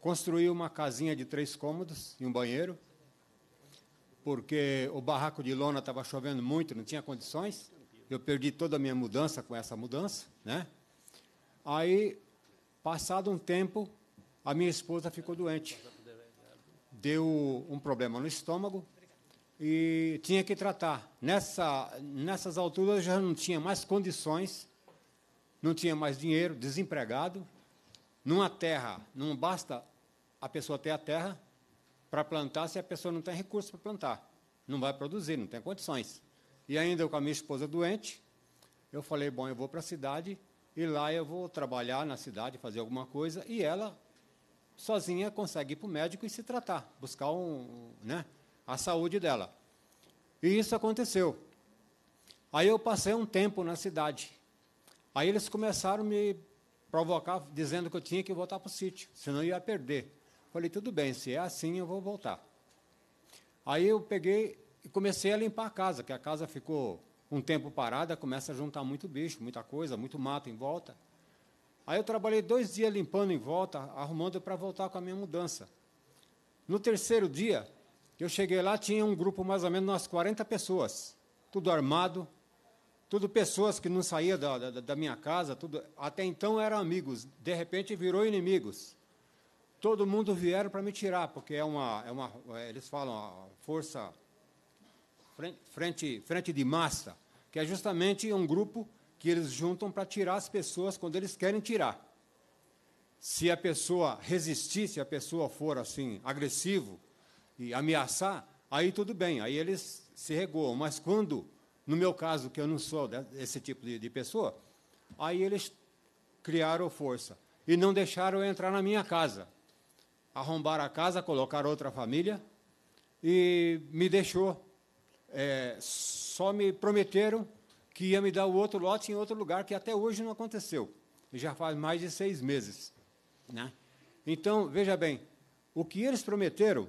Construí uma casinha de três cômodos e um banheiro, porque o barraco de lona estava chovendo muito, não tinha condições. Eu perdi toda a minha mudança com essa mudança, né? Aí, passado um tempo, a minha esposa ficou doente. Deu um problema no estômago, e tinha que tratar. Nessa, nessas alturas já não tinha mais condições, não tinha mais dinheiro, desempregado. Numa terra, não basta a pessoa ter a terra para plantar se a pessoa não tem recurso para plantar. Não vai produzir, não tem condições. E ainda eu, com a minha esposa doente, eu falei: bom, eu vou para a cidade e lá eu vou trabalhar na cidade, fazer alguma coisa. E ela, sozinha, consegue ir para o médico e se tratar, buscar um. Né? a saúde dela. E isso aconteceu. Aí eu passei um tempo na cidade. Aí eles começaram a me provocar, dizendo que eu tinha que voltar para o sítio, senão eu ia perder. Falei, tudo bem, se é assim eu vou voltar. Aí eu peguei e comecei a limpar a casa, que a casa ficou um tempo parada, começa a juntar muito bicho, muita coisa, muito mato em volta. Aí eu trabalhei dois dias limpando em volta, arrumando para voltar com a minha mudança. No terceiro dia, eu cheguei lá, tinha um grupo mais ou menos umas 40 pessoas, tudo armado, tudo pessoas que não saía da, da, da, minha casa, tudo até então eram amigos, de repente virou inimigos. Todo mundo vieram para me tirar, porque é uma, é uma é, eles falam força frente, frente de massa, que é justamente um grupo que eles juntam para tirar as pessoas quando eles querem tirar. Se a pessoa resistir, se a pessoa for assim agressivo, e ameaçar, aí tudo bem, aí eles se regoam. Mas quando, no meu caso, que eu não sou desse tipo de, de pessoa, aí eles criaram força e não deixaram eu entrar na minha casa. Arrombaram a casa, colocaram outra família e me deixou. É, só me prometeram que ia me dar o outro lote em outro lugar, que até hoje não aconteceu. Já faz mais de seis meses. Né? Então, veja bem, o que eles prometeram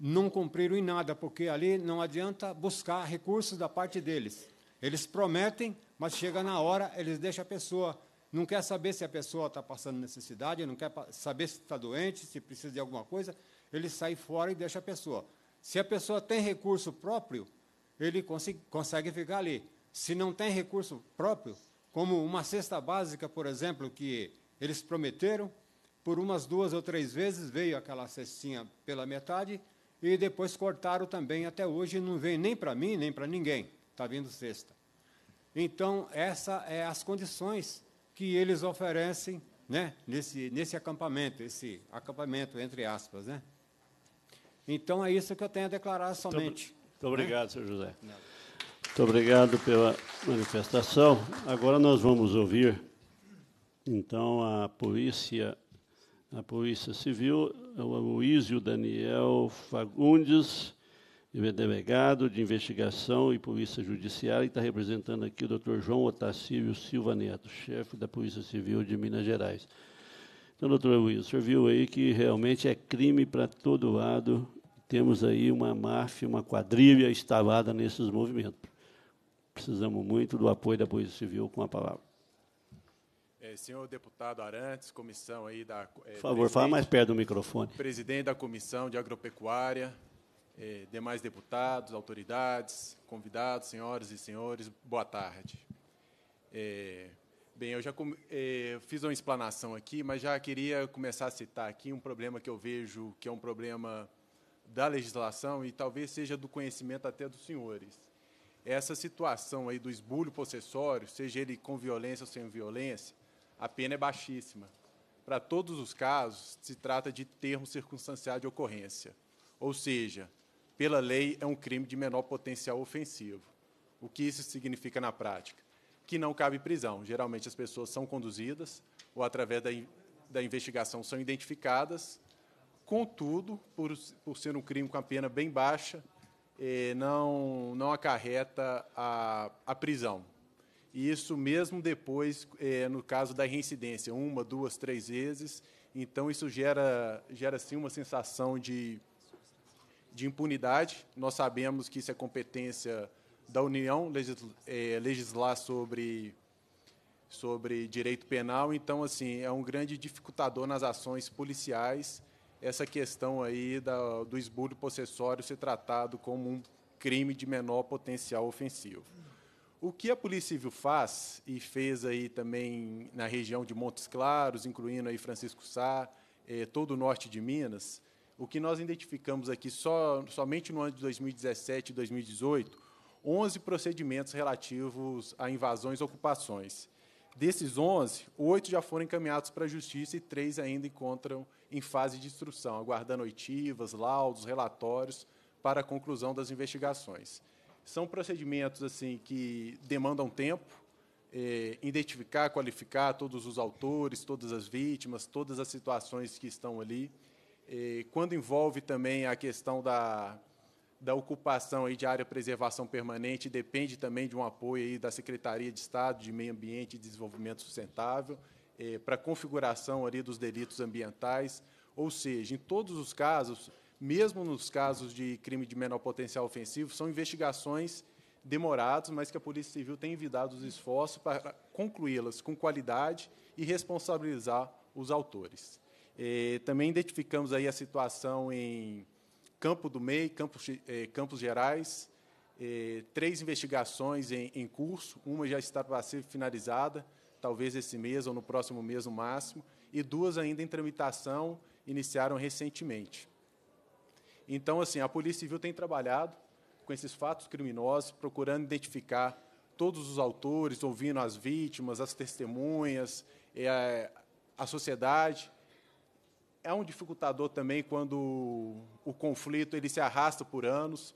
não cumpriram em nada, porque ali não adianta buscar recursos da parte deles. Eles prometem, mas chega na hora, eles deixam a pessoa. Não quer saber se a pessoa está passando necessidade, não quer saber se está doente, se precisa de alguma coisa. Ele sai fora e deixa a pessoa. Se a pessoa tem recurso próprio, ele consegue, consegue ficar ali. Se não tem recurso próprio, como uma cesta básica, por exemplo, que eles prometeram, por umas duas ou três vezes veio aquela cestinha pela metade, e depois cortaram também até hoje, não vem nem para mim, nem para ninguém. Está vindo sexta. Então, essas é as condições que eles oferecem né, nesse, nesse acampamento, esse acampamento, entre aspas. Né? Então, é isso que eu tenho a declarar somente. Muito né. obrigado, né? senhor José. Muito obrigado pela manifestação. Agora nós vamos ouvir, então, a polícia, a polícia civil, ao é Aloísio Daniel Fagundes, delegado de investigação e polícia judiciária, e está representando aqui o Dr. João Otacílio Silva Neto, chefe da Polícia Civil de Minas Gerais. Então, doutor Aloysio, o senhor viu aí que realmente é crime para todo lado. Temos aí uma máfia, uma quadrilha instalada nesses movimentos. Precisamos muito do apoio da Polícia Civil com a palavra é, senhor deputado Arantes, comissão aí da. É, Por favor, fala mais perto do microfone. Presidente da Comissão de Agropecuária, é, demais deputados, autoridades, convidados, senhoras e senhores, boa tarde. É, bem, eu já é, fiz uma explanação aqui, mas já queria começar a citar aqui um problema que eu vejo que é um problema da legislação e talvez seja do conhecimento até dos senhores. Essa situação aí do esbulho possessório, seja ele com violência ou sem violência, a pena é baixíssima. Para todos os casos, se trata de termo circunstanciado de ocorrência, ou seja, pela lei é um crime de menor potencial ofensivo. O que isso significa na prática? Que não cabe prisão. Geralmente as pessoas são conduzidas ou através da, da investigação são identificadas. Contudo, por, por ser um crime com a pena bem baixa, eh, não, não acarreta a, a prisão e isso mesmo depois, é, no caso da reincidência, uma, duas, três vezes. Então, isso gera, gera sim, uma sensação de, de impunidade. Nós sabemos que isso é competência da União, é, legislar sobre, sobre direito penal. Então, assim, é um grande dificultador nas ações policiais essa questão aí da, do esbulho possessório ser tratado como um crime de menor potencial ofensivo. O que a Polícia Civil faz e fez aí também na região de Montes Claros, incluindo aí Francisco Sá, eh, todo o norte de Minas, o que nós identificamos aqui só, somente no ano de 2017 e 2018, 11 procedimentos relativos a invasões e ocupações. Desses 11, oito já foram encaminhados para a Justiça e três ainda encontram em fase de instrução, aguardando oitivas, laudos, relatórios para a conclusão das investigações. São procedimentos assim que demandam tempo, é, identificar, qualificar todos os autores, todas as vítimas, todas as situações que estão ali. É, quando envolve também a questão da, da ocupação aí de área de preservação permanente, depende também de um apoio aí da Secretaria de Estado de Meio Ambiente e Desenvolvimento Sustentável é, para configuração ali dos delitos ambientais. Ou seja, em todos os casos, mesmo nos casos de crime de menor potencial ofensivo, são investigações demoradas, mas que a Polícia Civil tem envidado os esforços para concluí-las com qualidade e responsabilizar os autores. É, também identificamos aí a situação em Campo do MEI, Campos, é, Campos Gerais, é, três investigações em, em, curso, uma já está para ser finalizada, talvez esse mês ou no próximo mês no máximo, e duas ainda em tramitação, iniciaram recentemente. Então, assim, a Polícia Civil tem trabalhado com esses fatos criminosos, procurando identificar todos os autores, ouvindo as vítimas, as testemunhas, é, a sociedade. É um dificultador também quando o conflito ele se arrasta por anos,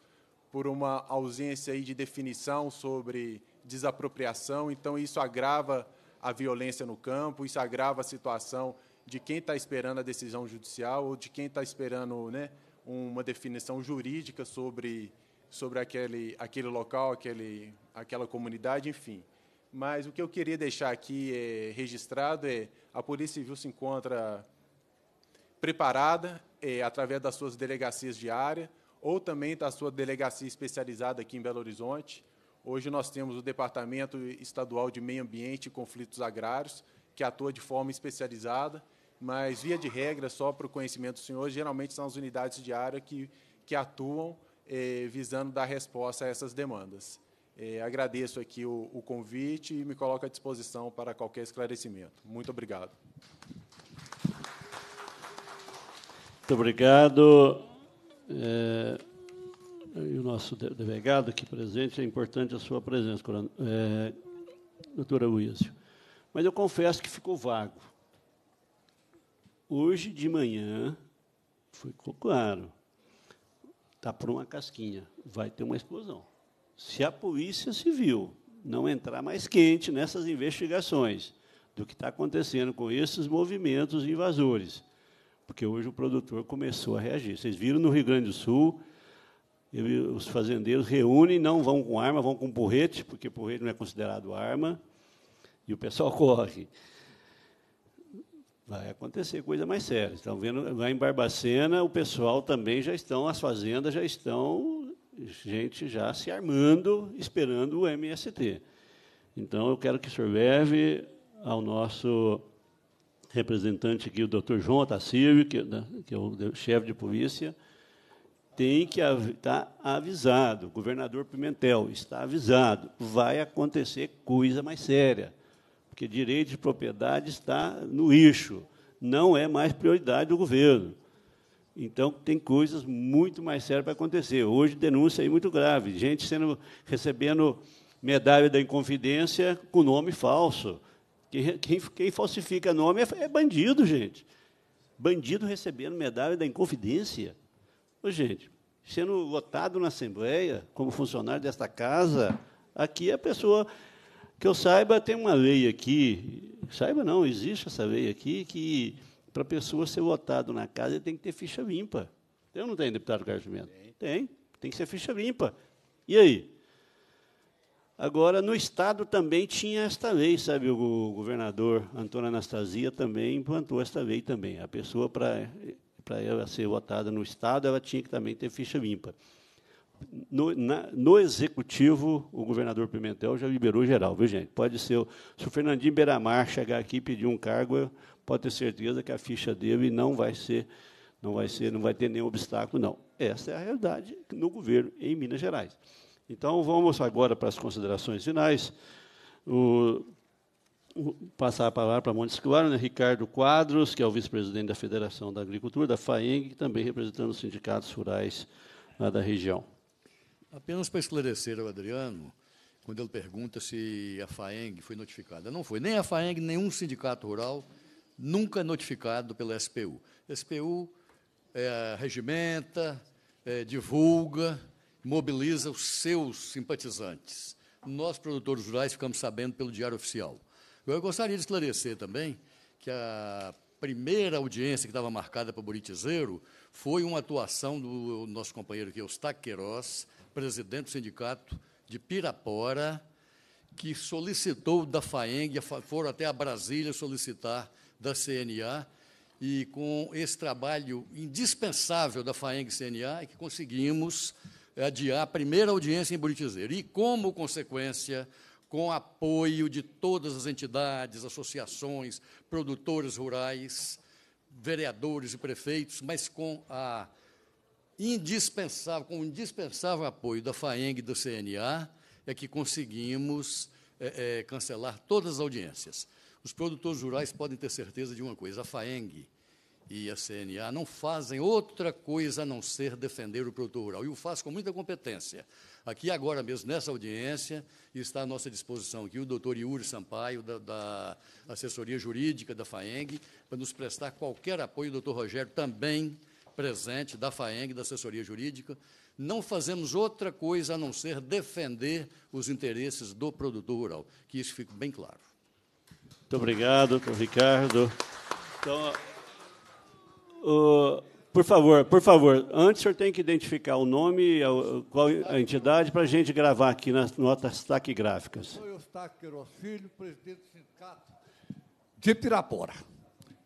por uma ausência aí de definição sobre desapropriação. Então, isso agrava a violência no campo, isso agrava a situação de quem está esperando a decisão judicial ou de quem está esperando né, uma definição jurídica sobre, sobre aquele, aquele local, aquele, aquela comunidade, enfim. Mas o que eu queria deixar aqui é, registrado é a Polícia Civil se encontra preparada é, através das suas delegacias de área ou também da sua delegacia especializada aqui em Belo Horizonte. Hoje nós temos o Departamento Estadual de Meio Ambiente e Conflitos Agrários, que atua de forma especializada mas via de regra, só para o conhecimento do senhor, geralmente são as unidades de área que, que atuam eh, visando dar resposta a essas demandas. Eh, agradeço aqui o, o convite e me coloco à disposição para qualquer esclarecimento. Muito obrigado. Muito obrigado. É, e o nosso delegado aqui presente, é importante a sua presença, é, doutora Wilson. Mas eu confesso que ficou vago. Hoje de manhã, ficou claro, está por uma casquinha, vai ter uma explosão. Se a polícia civil não entrar mais quente nessas investigações do que está acontecendo com esses movimentos invasores, porque hoje o produtor começou a reagir. Vocês viram no Rio Grande do Sul, ele, os fazendeiros reúnem, não vão com arma, vão com porrete, porque porrete não é considerado arma, e o pessoal (laughs) corre. Vai acontecer coisa mais séria. Estão vendo, lá em Barbacena, o pessoal também já estão, as fazendas já estão, gente já se armando, esperando o MST. Então, eu quero que serve ao nosso representante aqui, o Dr. João Otacílio, que, é que é o chefe de polícia, tem que estar tá avisado. O governador Pimentel está avisado. Vai acontecer coisa mais séria porque direito de propriedade está no eixo, não é mais prioridade do governo. Então, tem coisas muito mais sérias para acontecer. Hoje, denúncia aí muito grave, gente sendo, recebendo medalha da Inconfidência com nome falso. Quem, quem, quem falsifica nome é, é, bandido, gente. Bandido recebendo medalha da Inconfidência. Ô, gente, sendo lotado na Assembleia, como funcionário desta casa, aqui a pessoa que eu saiba, tem uma lei aqui, saiba não, existe essa lei aqui, que para a pessoa ser votado na casa, tem que ter ficha limpa. Tem ou não tem, deputado Carlos Mendes? Tem. tem. Tem que ser ficha limpa. E aí? Agora, no Estado também tinha esta lei, sabe? O governador Antônio Anastasia também implantou esta lei também. A pessoa, para ela ser votada no Estado, ela tinha que também ter ficha limpa no, na, no, executivo, o governador Pimentel já liberou geral, viu, gente? Pode ser. Se o Fernandinho Beiramar chegar aqui e pedir um cargo, pode ter certeza que a ficha dele não vai ser, não vai ser, não vai ter nenhum obstáculo, não. Essa é a realidade no governo em Minas Gerais. Então vamos agora para as considerações finais. O, o, passar a palavra para Montes Claro, né? Ricardo Quadros, que é o vice-presidente da Federação da Agricultura, da FAENG, também representando os sindicatos rurais da região. Apenas para esclarecer ao Adriano, quando ele pergunta se a FAENG foi notificada. Não foi. Nem a FAENG, nenhum sindicato rural, nunca é notificado pela SPU. A SPU é, regimenta, é, divulga, mobiliza os seus simpatizantes. Nós, produtores rurais, ficamos sabendo pelo Diário Oficial. Eu gostaria de esclarecer também que a primeira audiência que estava marcada para Buritizeiro foi uma atuação do nosso companheiro aqui, Eustáquio Queiroz, presidente do sindicato de Pirapora, que solicitou da FAENG, foram até a Brasília solicitar da CNA, e com esse trabalho indispensável da FAENG-CNA, é que conseguimos eh, adiar a primeira audiência em Buritizeiro. E, como consequência, com apoio de todas as entidades, associações, produtores rurais, vereadores e prefeitos, mas com a indispensável, com o indispensável apoio da FAENG e do CNA, é que conseguimos é, é, cancelar todas as audiências. Os produtores rurais podem ter certeza de uma coisa: a FAENG e a CNA não fazem outra coisa a não ser defender o produtor rural, e o faz com muita competência. Aqui, agora mesmo, nessa audiência, está à nossa disposição aqui o doutor Yuri Sampaio, da, da assessoria jurídica da FAENG, para nos prestar qualquer apoio, o doutor Rogério também presente da FAENG, da assessoria jurídica, não fazemos outra coisa a não ser defender os interesses do produtor rural, que isso fique bem claro. Muito obrigado, doutor Ricardo. Então, uh, por favor, por favor, antes o senhor tem que identificar o nome, e a entidade, para a gente gravar aqui nas notas taquigráficas. Sou o Queirofilho, presidente do sindicato de Pirapora.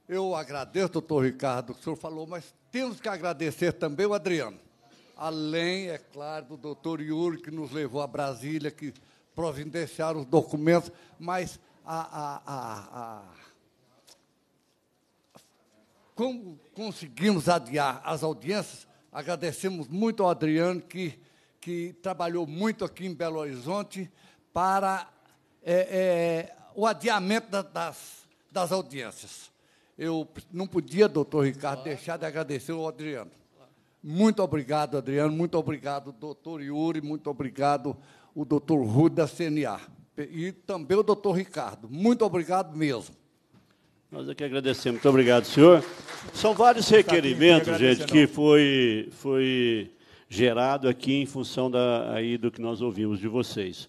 Eu agradeço, doutor Ricardo, que o senhor falou, mas temos que agradecer também o Adriano. Além, é claro, do doutor Yuri, que nos levou a Brasília, que providenciaram os documentos, mas a, a, a, como conseguimos adiar as audiências, agradecemos muito ao Adriano, que, que trabalhou muito aqui em Belo Horizonte para é, é, o adiamento das, das audiências eu não podia, doutor Ricardo, deixar de agradecer ao Adriano. Muito obrigado, Adriano, muito obrigado, doutor Yuri, muito obrigado, o doutor Rui da CNA. E também o doutor Ricardo. Muito obrigado mesmo. Nós é que agradecemos. Muito obrigado, senhor. São vários requerimentos, gente, que foi, foi gerado aqui em função da, aí do que nós ouvimos de vocês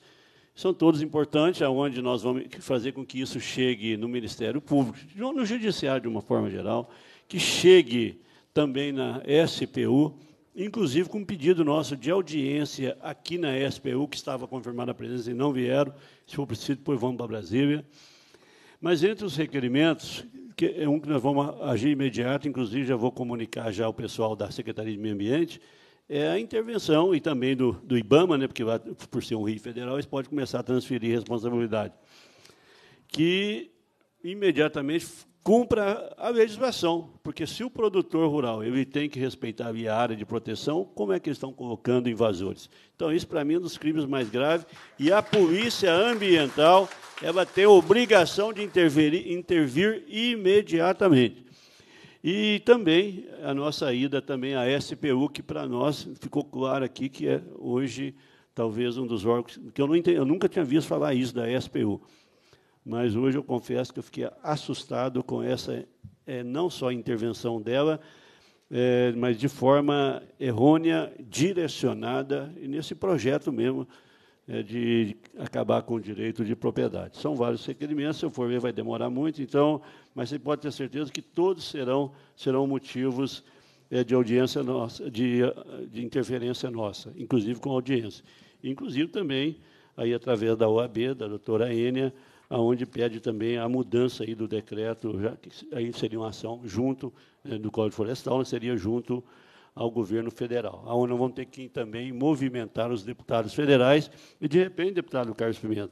são todos importantes, aonde nós vamos fazer com que isso chegue no Ministério Público, no Judiciário de uma forma geral, que chegue também na SPU, inclusive com um pedido nosso de audiência aqui na SPU, que estava confirmada a presença e não vieram, se for preciso, depois vamos para Brasília. Mas entre os requerimentos, que é um que nós vamos agir imediato, inclusive já vou comunicar já ao pessoal da Secretaria de Meio Ambiente, é a intervenção e também do, do IBAMA, né, porque vai, por ser um rio federal, eles podem começar a transferir responsabilidade, que imediatamente cumpra a legislação, porque se o produtor rural ele tem que respeitar a área de proteção, como é que eles estão colocando invasores? Então, isso, para mim, é um dos crimes mais graves, e a polícia ambiental ela tem a obrigação de intervir, intervir imediatamente. E também a nossa ida também à SPU, que para nós ficou claro aqui que é hoje talvez um dos órgãos que eu, entendi, eu nunca tinha visto falar isso da SPU. Mas hoje eu confesso que eu fiquei assustado com essa é, não só a intervenção dela, é, mas de forma errônea, direcionada e nesse projeto mesmo é, de acabar com o direito de propriedade. São vários requerimentos, se eu for ver, vai demorar muito, então, mas você pode ter certeza que todos serão, serão motivos é, de audiência nossa, de, de interferência nossa, inclusive com audiência. Inclusive também, aí através da OAB, da doutora Enia, aonde pede também a mudança aí do decreto, já que aí seria uma ação junto é, do Código Florestal, né, seria junto ao governo federal, aonde vão ter que também movimentar os deputados federais e, de repente, deputado Carlos Pimenta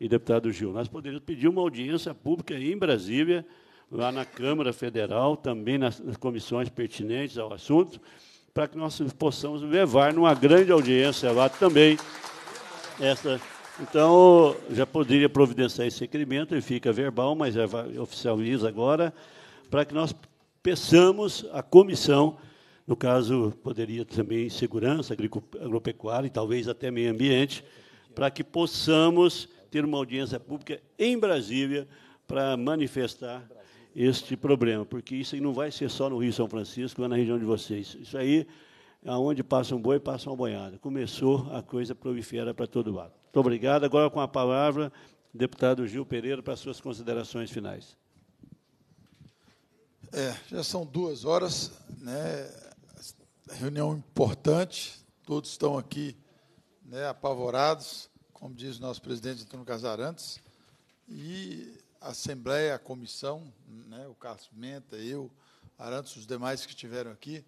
e deputado Gil. Nós poderíamos pedir uma audiência pública em Brasília, lá na Câmara Federal, também nas, nas comissões pertinentes ao assunto, para que nós possamos levar numa grande audiência lá também essa então, já poderia providenciar esse requerimento, ele fica verbal, mas oficializa agora, para que nós peçamos a comissão no caso, poderia também segurança, agropecuária e talvez até meio ambiente, para que possamos ter uma audiência pública em Brasília para manifestar este problema, porque isso não vai ser só no Rio São Francisco, mas na região de vocês. Isso aí, aonde é passa um boi, passa uma boiada. Começou a coisa prolifera para todo lado. Muito obrigado. Agora, com a palavra, deputado Gil Pereira, para suas considerações finais. É, já são duas horas, né? reunião importante, todos estão aqui né, apavorados, como diz o nosso presidente Antônio Casarantes, e a Assembleia, a comissão, né, o Carlos Menta, eu, Arantes, os demais que estiveram aqui,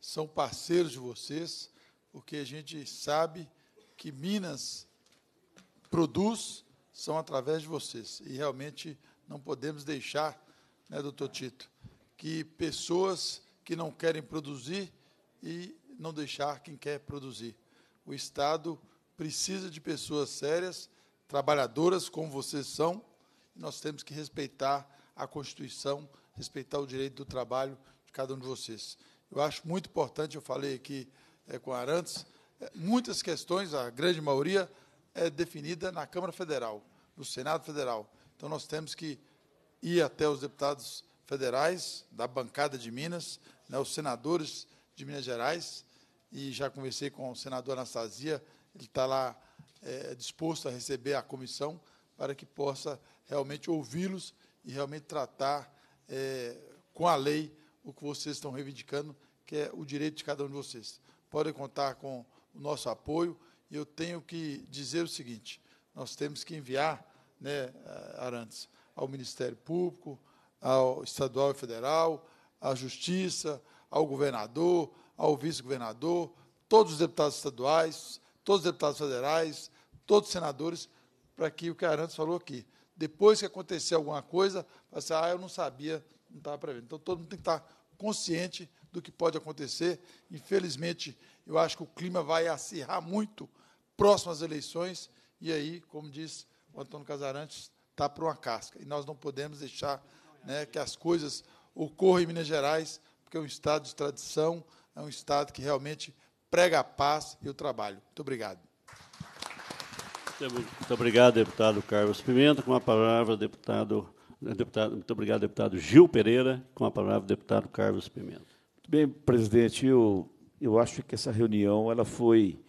são parceiros de vocês, porque a gente sabe que Minas produz, são através de vocês. E realmente não podemos deixar, né, doutor Tito, que pessoas que não querem produzir e não deixar quem quer produzir. O Estado precisa de pessoas sérias, trabalhadoras como vocês são, e nós temos que respeitar a Constituição, respeitar o direito do trabalho de cada um de vocês. Eu acho muito importante, eu falei aqui é, com Arantes, é, muitas questões, a grande maioria, é definida na Câmara Federal, no Senado Federal. Então, nós temos que ir até os deputados federais, da bancada de Minas, né, os senadores de Minas Gerais, e já conversei com o senador Anastasia, ele está lá é, disposto a receber a comissão para que possa realmente ouvi-los e realmente tratar é, com a lei o que vocês estão reivindicando, que é o direito de cada um de vocês. Podem contar com o nosso apoio, e eu tenho que dizer o seguinte, nós temos que enviar, né, Arantes, ao Ministério Público, ao Estadual e Federal, à Justiça, ao governador, ao vice-governador, todos os deputados estaduais, todos os deputados federais, todos os senadores, para que o que Arantes falou aqui. Depois que acontecer alguma coisa, vai ser ah, eu não sabia, não estava prevendo. Então, todo mundo tem que estar consciente do que pode acontecer. Infelizmente, eu acho que o clima vai acirrar muito próximas eleições, e aí, como diz o Antônio Casarantes, está para uma casca. E nós não podemos deixar né, que as coisas ocorram em Minas Gerais porque é um Estado de tradição é um Estado que realmente prega a paz e o trabalho. Muito obrigado. Muito obrigado, deputado Carlos Pimenta. Com a palavra, deputado, deputado, muito obrigado, deputado Gil Pereira. Com a palavra, deputado Carlos Pimenta. Muito bem, presidente. Eu, eu acho que essa reunião ela foi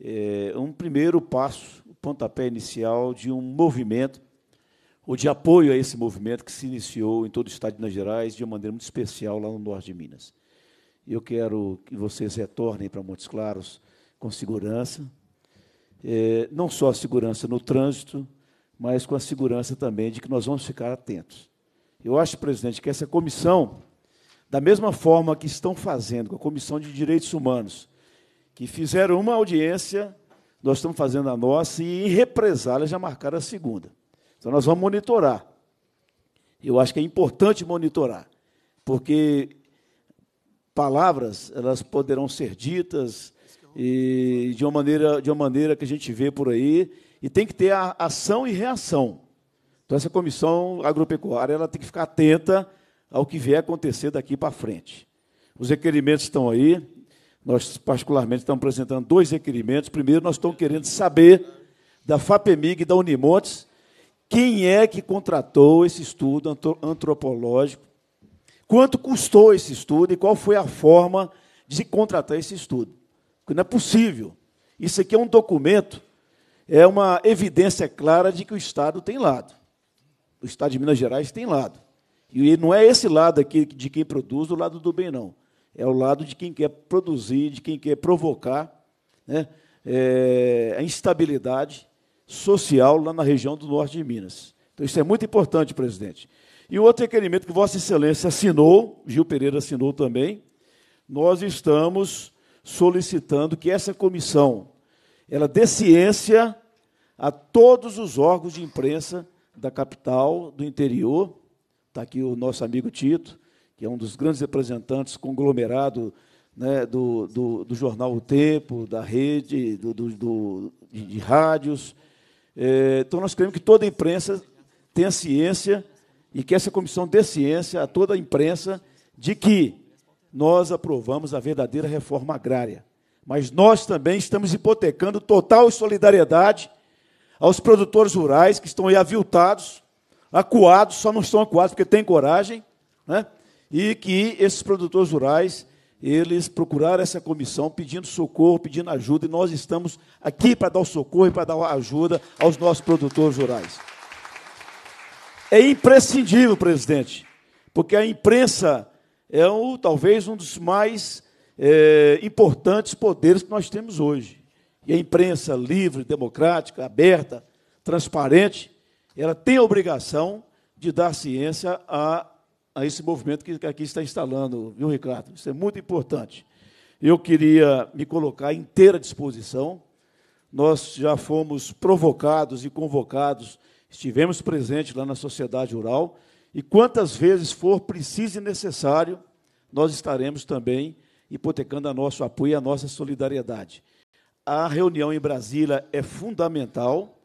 é, um primeiro passo, o pontapé inicial de um movimento ou de apoio a esse movimento que se iniciou em todo o estado de Minas Gerais de uma maneira muito especial lá no norte de Minas. Eu quero que vocês retornem para Montes Claros com segurança, é, não só a segurança no trânsito, mas com a segurança também de que nós vamos ficar atentos. Eu acho, presidente, que essa comissão, da mesma forma que estão fazendo com a Comissão de Direitos Humanos, que fizeram uma audiência, nós estamos fazendo a nossa e, em represália, já marcaram a segunda. Então nós vamos monitorar. Eu acho que é importante monitorar, porque palavras elas poderão ser ditas e de uma maneira de uma maneira que a gente vê por aí e tem que ter a ação e reação. Então essa comissão agropecuária ela tem que ficar atenta ao que vier acontecer daqui para frente. Os requerimentos estão aí. Nós particularmente estamos apresentando dois requerimentos. Primeiro, nós estamos querendo saber da FAPEMIG e da Unimontes quem é que contratou esse estudo antropológico? Quanto custou esse estudo e qual foi a forma de contratar esse estudo? Porque não é possível. Isso aqui é um documento, é uma evidência clara de que o Estado tem lado. O Estado de Minas Gerais tem lado. E não é esse lado aqui de quem produz, o lado do bem, não. É o lado de quem quer produzir, de quem quer provocar né, é, a instabilidade social lá na região do norte de Minas. Então, isso é muito importante, presidente. E outro requerimento que Vossa Excelência assinou, Gil Pereira assinou também, nós estamos solicitando que essa comissão ela dê ciência a todos os órgãos de imprensa da capital, do interior. Está aqui o nosso amigo Tito, que é um dos grandes representantes conglomerado né, do, do, do jornal O Tempo, da rede, do, do de, de rádios, é, então, nós queremos que toda a imprensa tenha ciência e que essa comissão dê ciência a toda a imprensa de que nós aprovamos a verdadeira reforma agrária. Mas nós também estamos hipotecando total solidariedade aos produtores rurais que estão aí aviltados, acuados, só não estão acuados porque têm coragem, né? e que esses produtores rurais eles procuraram essa comissão pedindo socorro, pedindo ajuda, e nós estamos aqui para dar o socorro e para dar ajuda aos nossos produtores rurais. É imprescindível, presidente, porque a imprensa é talvez um dos mais é, importantes poderes que nós temos hoje. E a imprensa livre, democrática, aberta, transparente, ela tem a obrigação de dar ciência a a esse movimento que aqui está instalando, viu, Ricardo? Isso é muito importante. Eu queria me colocar inteira disposição. Nós já fomos provocados e convocados, estivemos presentes lá na sociedade rural, e quantas vezes for preciso e necessário, nós estaremos também hipotecando o nosso apoio e a nossa solidariedade. A reunião em Brasília é fundamental,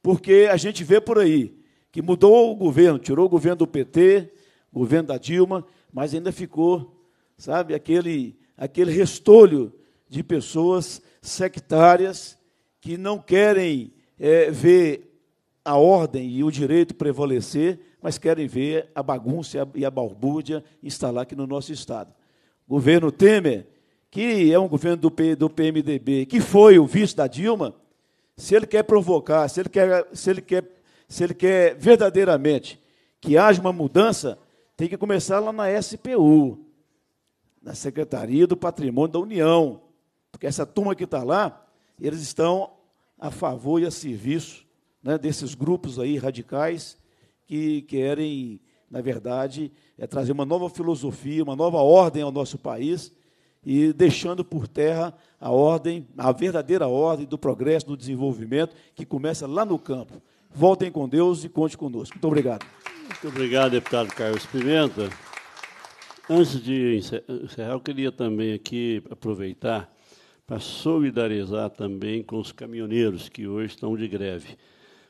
porque a gente vê por aí que mudou o governo, tirou o governo do PT, governo da Dilma, mas ainda ficou, sabe, aquele, aquele restolho de pessoas sectárias que não querem é, ver a ordem e o direito prevalecer, mas querem ver a bagunça e a balbúrdia instalar aqui no nosso Estado. O governo Temer, que é um governo do, P, do PMDB, que foi o vice da Dilma, se ele quer provocar, se ele quer, se ele quer, se ele quer verdadeiramente que haja uma mudança, tem que começar lá na SPU, na Secretaria do Patrimônio da União, porque essa turma que está lá, eles estão a favor e a serviço né, desses grupos aí radicais que querem, na verdade, é trazer uma nova filosofia, uma nova ordem ao nosso país e deixando por terra a ordem, a verdadeira ordem do progresso, do desenvolvimento, que começa lá no campo. Voltem com Deus e conte conosco. Muito obrigado. Muito obrigado, deputado Carlos Pimenta. Antes de encerrar, eu queria também aqui aproveitar para solidarizar também com os caminhoneiros que hoje estão de greve.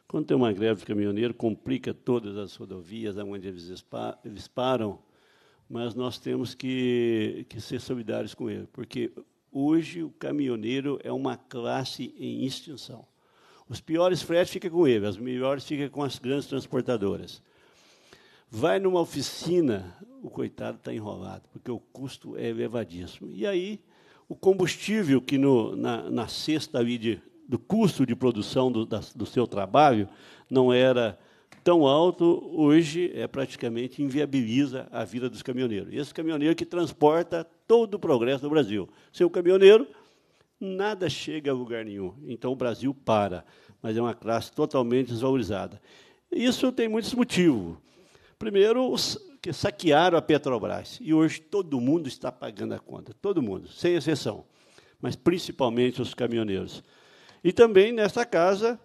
Quando tem uma greve de caminhoneiro, complica todas as rodovias, aonde eles param, mas nós temos que, que ser solidários com ele, porque hoje o caminhoneiro é uma classe em extinção. Os piores fretes ficam com ele, as melhores ficam com as grandes transportadoras. Vai numa oficina, o coitado está enrolado, porque o custo é elevadíssimo. E aí, o combustível que no, na, na cesta ali de, do custo de produção do, da, do seu trabalho não era tão alto, hoje é praticamente inviabiliza a vida dos caminhoneiros. Esse caminhoneiro que transporta todo o progresso do Brasil. Sem o caminhoneiro, nada chega a lugar nenhum. Então, o Brasil para mas é uma classe totalmente desvalorizada. Isso tem muitos motivos. Primeiro, os que saquearam a Petrobras. E hoje todo mundo está pagando a conta, todo mundo, sem exceção, mas principalmente os caminhoneiros. E também nesta casa,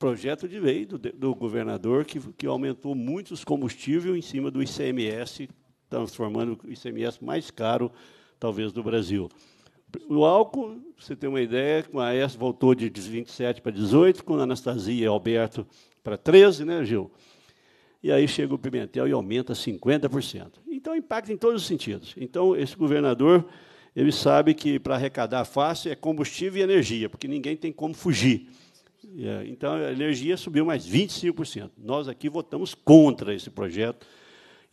projeto de lei do, do governador que, que aumentou muito os combustíveis em cima do ICMS, transformando o ICMS mais caro, talvez, do Brasil. O álcool, você tem uma ideia, com a S voltou de 27 para 18, com a Anastasia e Alberto para 13, né, Gil? E aí chega o Pimentel e aumenta 50%. Então, impacta em todos os sentidos. Então, esse governador, ele sabe que para arrecadar fácil é combustível e energia, porque ninguém tem como fugir. É, então, a energia subiu mais 25%. Nós aqui votamos contra esse projeto,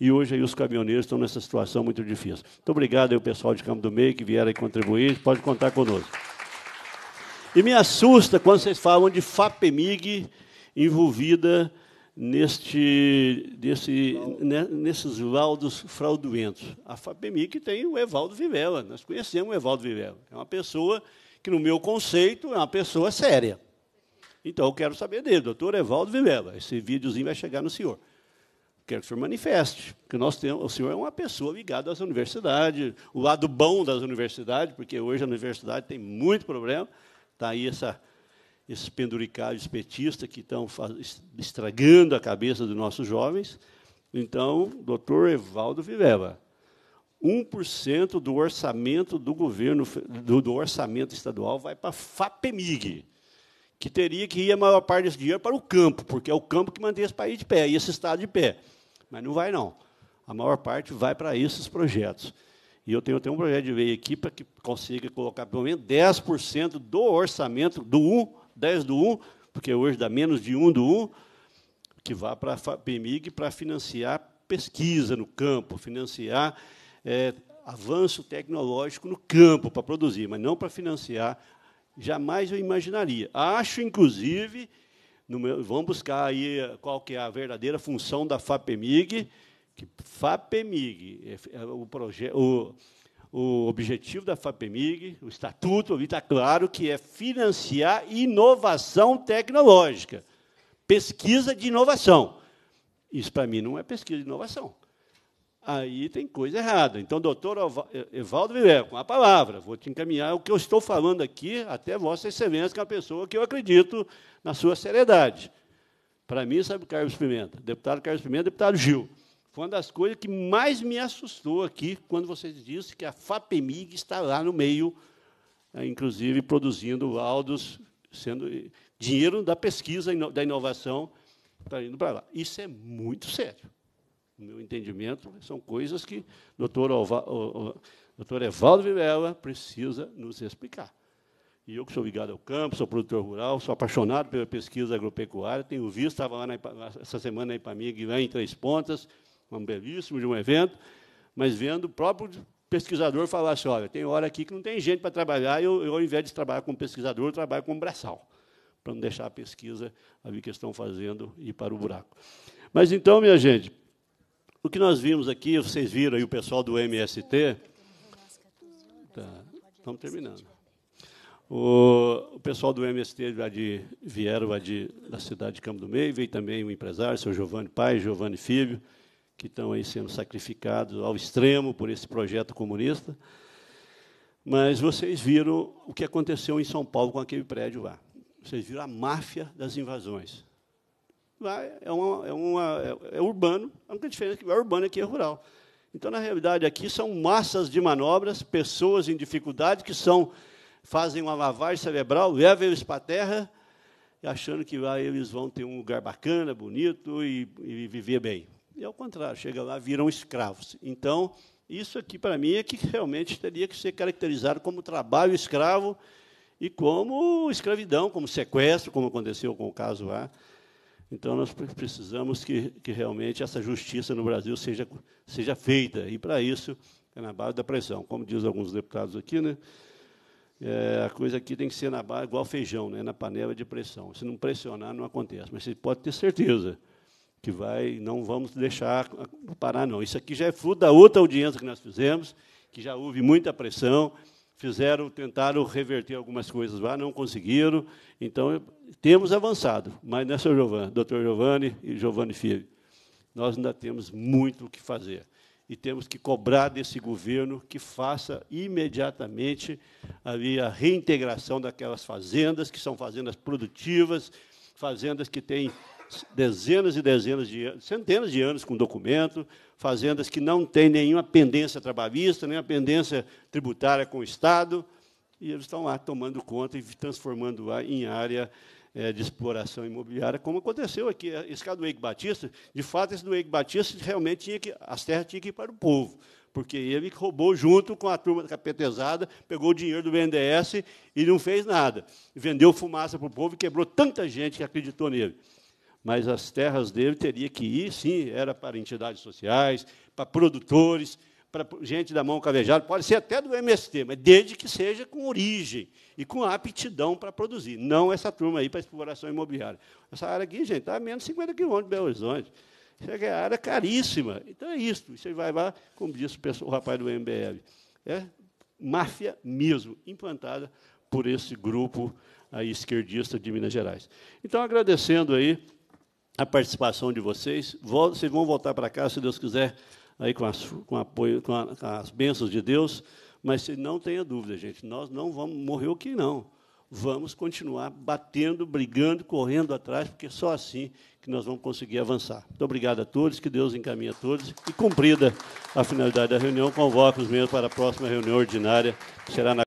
e hoje aí os caminhoneiros estão nessa situação muito difícil. Muito obrigado aí ao pessoal de Campo do Meio que vieram aí contribuir, pode contar conosco. E me assusta quando vocês falam de FAPEMIG envolvida neste, nesse, né, nesses laudos fraudulentos. A FAPEMIG tem o Evaldo Vivella, nós conhecemos o Evaldo Vivella. É uma pessoa que, no meu conceito, é uma pessoa séria. Então, eu quero saber dele, doutor Evaldo Vivella. Esse videozinho vai chegar no senhor. Quero que o senhor manifeste, porque nós temos, o senhor é uma pessoa ligada às universidades, o lado bom das universidades, porque hoje a universidade tem muito problema, está aí essa, esses penduricados petistas que estão estragando a cabeça dos nossos jovens. Então, doutor Evaldo Viveva, 1% do orçamento do governo, do, do, orçamento estadual vai para a FAPEMIG, que teria que ir a maior parte desse dinheiro para o campo, porque é o campo que mantém esse país de pé e esse Estado de pé. Mas não vai, não. A maior parte vai para esses projetos. E eu tenho até um projeto de lei aqui para que consiga colocar pelo menos 10% do orçamento do 1, 10 do 1, porque hoje dá menos de 1 do 1, que vá para a PEMIG para financiar pesquisa no campo, financiar é, avanço tecnológico no campo para produzir, mas não para financiar. Jamais eu imaginaria. Acho, inclusive, meu, vamos buscar aí eh, qual que é a verdadeira função da FAPEMIG, que FAPEMIG, é o, o, o objetivo da FAPEMIG, o estatuto, está claro que é financiar inovação tecnológica, pesquisa de inovação. Isso, para mim, não é pesquisa de inovação aí tem coisa errada. Então, doutor eh, Evaldo Viver, com a palavra, vou te encaminhar o que eu estou falando aqui até Vossa Excelência, que é uma pessoa que eu acredito na sua seriedade. Para mim, sabe o Carlos Pimenta, deputado Carlos Pimenta, deputado Gil. Foi uma das coisas que mais me assustou aqui quando vocês disseram que a FAPEMIG está lá no meio, eh, inclusive produzindo laudos, sendo eh, dinheiro da pesquisa, da inovação, está indo para lá. Isso é muito sério no meu entendimento, são coisas que o Alva, o, o, doutor Evaldo Vilela precisa nos explicar. E eu que sou ligado ao campo, sou produtor rural, sou apaixonado pela pesquisa agropecuária, tenho visto, estava lá na, essa semana na Ipamig, lá em Três Pontas, um belíssimo de um evento, mas vendo o próprio pesquisador falar assim, olha, tem hora aqui que não tem gente para trabalhar, eu, eu, ao invés de trabalhar como pesquisador, eu trabalho como braçal, para não deixar a pesquisa, a que estão fazendo, ir para o buraco. Mas então, minha gente, o que nós vimos aqui, vocês viram aí o pessoal do MST. Tá, estamos terminando. O, o pessoal do MST lá de, vieram lá de, da cidade de Campo do Meio, veio também o empresário, seu Giovanni Pai, Giovanni Filho, que estão aí sendo sacrificados ao extremo por esse projeto comunista. Mas vocês viram o que aconteceu em São Paulo com aquele prédio lá. Vocês viram a máfia das invasões. Vai, é, uma, é, uma, é, é urbano, a única diferença é que é urbano aqui é rural. Então, na realidade, aqui são massas de manobras, pessoas em dificuldade que são fazem uma lavagem cerebral, levam eles para a terra, achando que lá eles vão ter um lugar bacana, bonito e, e viver bem. E, ao contrário, chega lá, viram escravos. Então, isso aqui, para mim, é que realmente teria que ser caracterizado como trabalho escravo e como escravidão, como sequestro, como aconteceu com o caso lá. Então, nós precisamos que, que realmente essa justiça no Brasil seja, seja feita, e para isso é na base da pressão. Como diz alguns deputados aqui, né? É, a coisa aqui tem que ser na base, igual feijão, né, na panela de pressão. Se não pressionar, não acontece. Mas você pode ter certeza que vai, não vamos deixar parar, não. Isso aqui já é fruto da outra audiência que nós fizemos, que já houve muita pressão, fizeram, tentaram reverter algumas coisas lá, não conseguiram. Então, temos avançado, mas não é doutor Giovanni e Giovanni Filho. Nós ainda temos muito o que fazer. E temos que cobrar desse governo que faça imediatamente ali a reintegração daquelas fazendas, que são fazendas produtivas, fazendas que têm dezenas e dezenas de anos, centenas de anos com documento, fazendas que não têm nenhuma pendência trabalhista, nenhuma pendência tributária com o Estado, e eles estão lá tomando conta e transformando lá em área é, de exploração imobiliária, como aconteceu aqui. Esse caso do Eike Batista, de fato, esse do Eike Batista realmente tinha que, as terras tinham que ir para o povo, porque ele roubou junto com a turma da capetezada, pegou o dinheiro do BNDES e não fez nada. Vendeu fumaça para o povo e quebrou tanta gente que acreditou nele mas as terras dele teria que ir, sim, era para entidades sociais, para produtores, para gente da mão cavejada, pode ser até do MST, mas desde que seja com origem e com aptidão para produzir, não essa turma aí para exploração imobiliária. Essa área aqui, gente, está a menos de 50 quilômetros de Belo Horizonte. Isso aqui é área caríssima. Então é isso. Isso aí vai lá, como disse o, rapaz do MBL. É máfia mesmo, implantada por esse grupo aí, esquerdista de Minas Gerais. Então, agradecendo aí a participação de vocês. vocês vão voltar para cá, se Deus quiser, aí com, as, com apoio, com, a, com as bênçãos de Deus. Mas não tenha dúvida, gente, nós não vamos morrer o que não. Vamos continuar batendo, brigando, correndo atrás, porque é só assim que nós vamos conseguir avançar. Muito obrigado a todos, que Deus encaminhe a todos e cumprida a finalidade da reunião, convoco os membros para a próxima reunião ordinária, que será na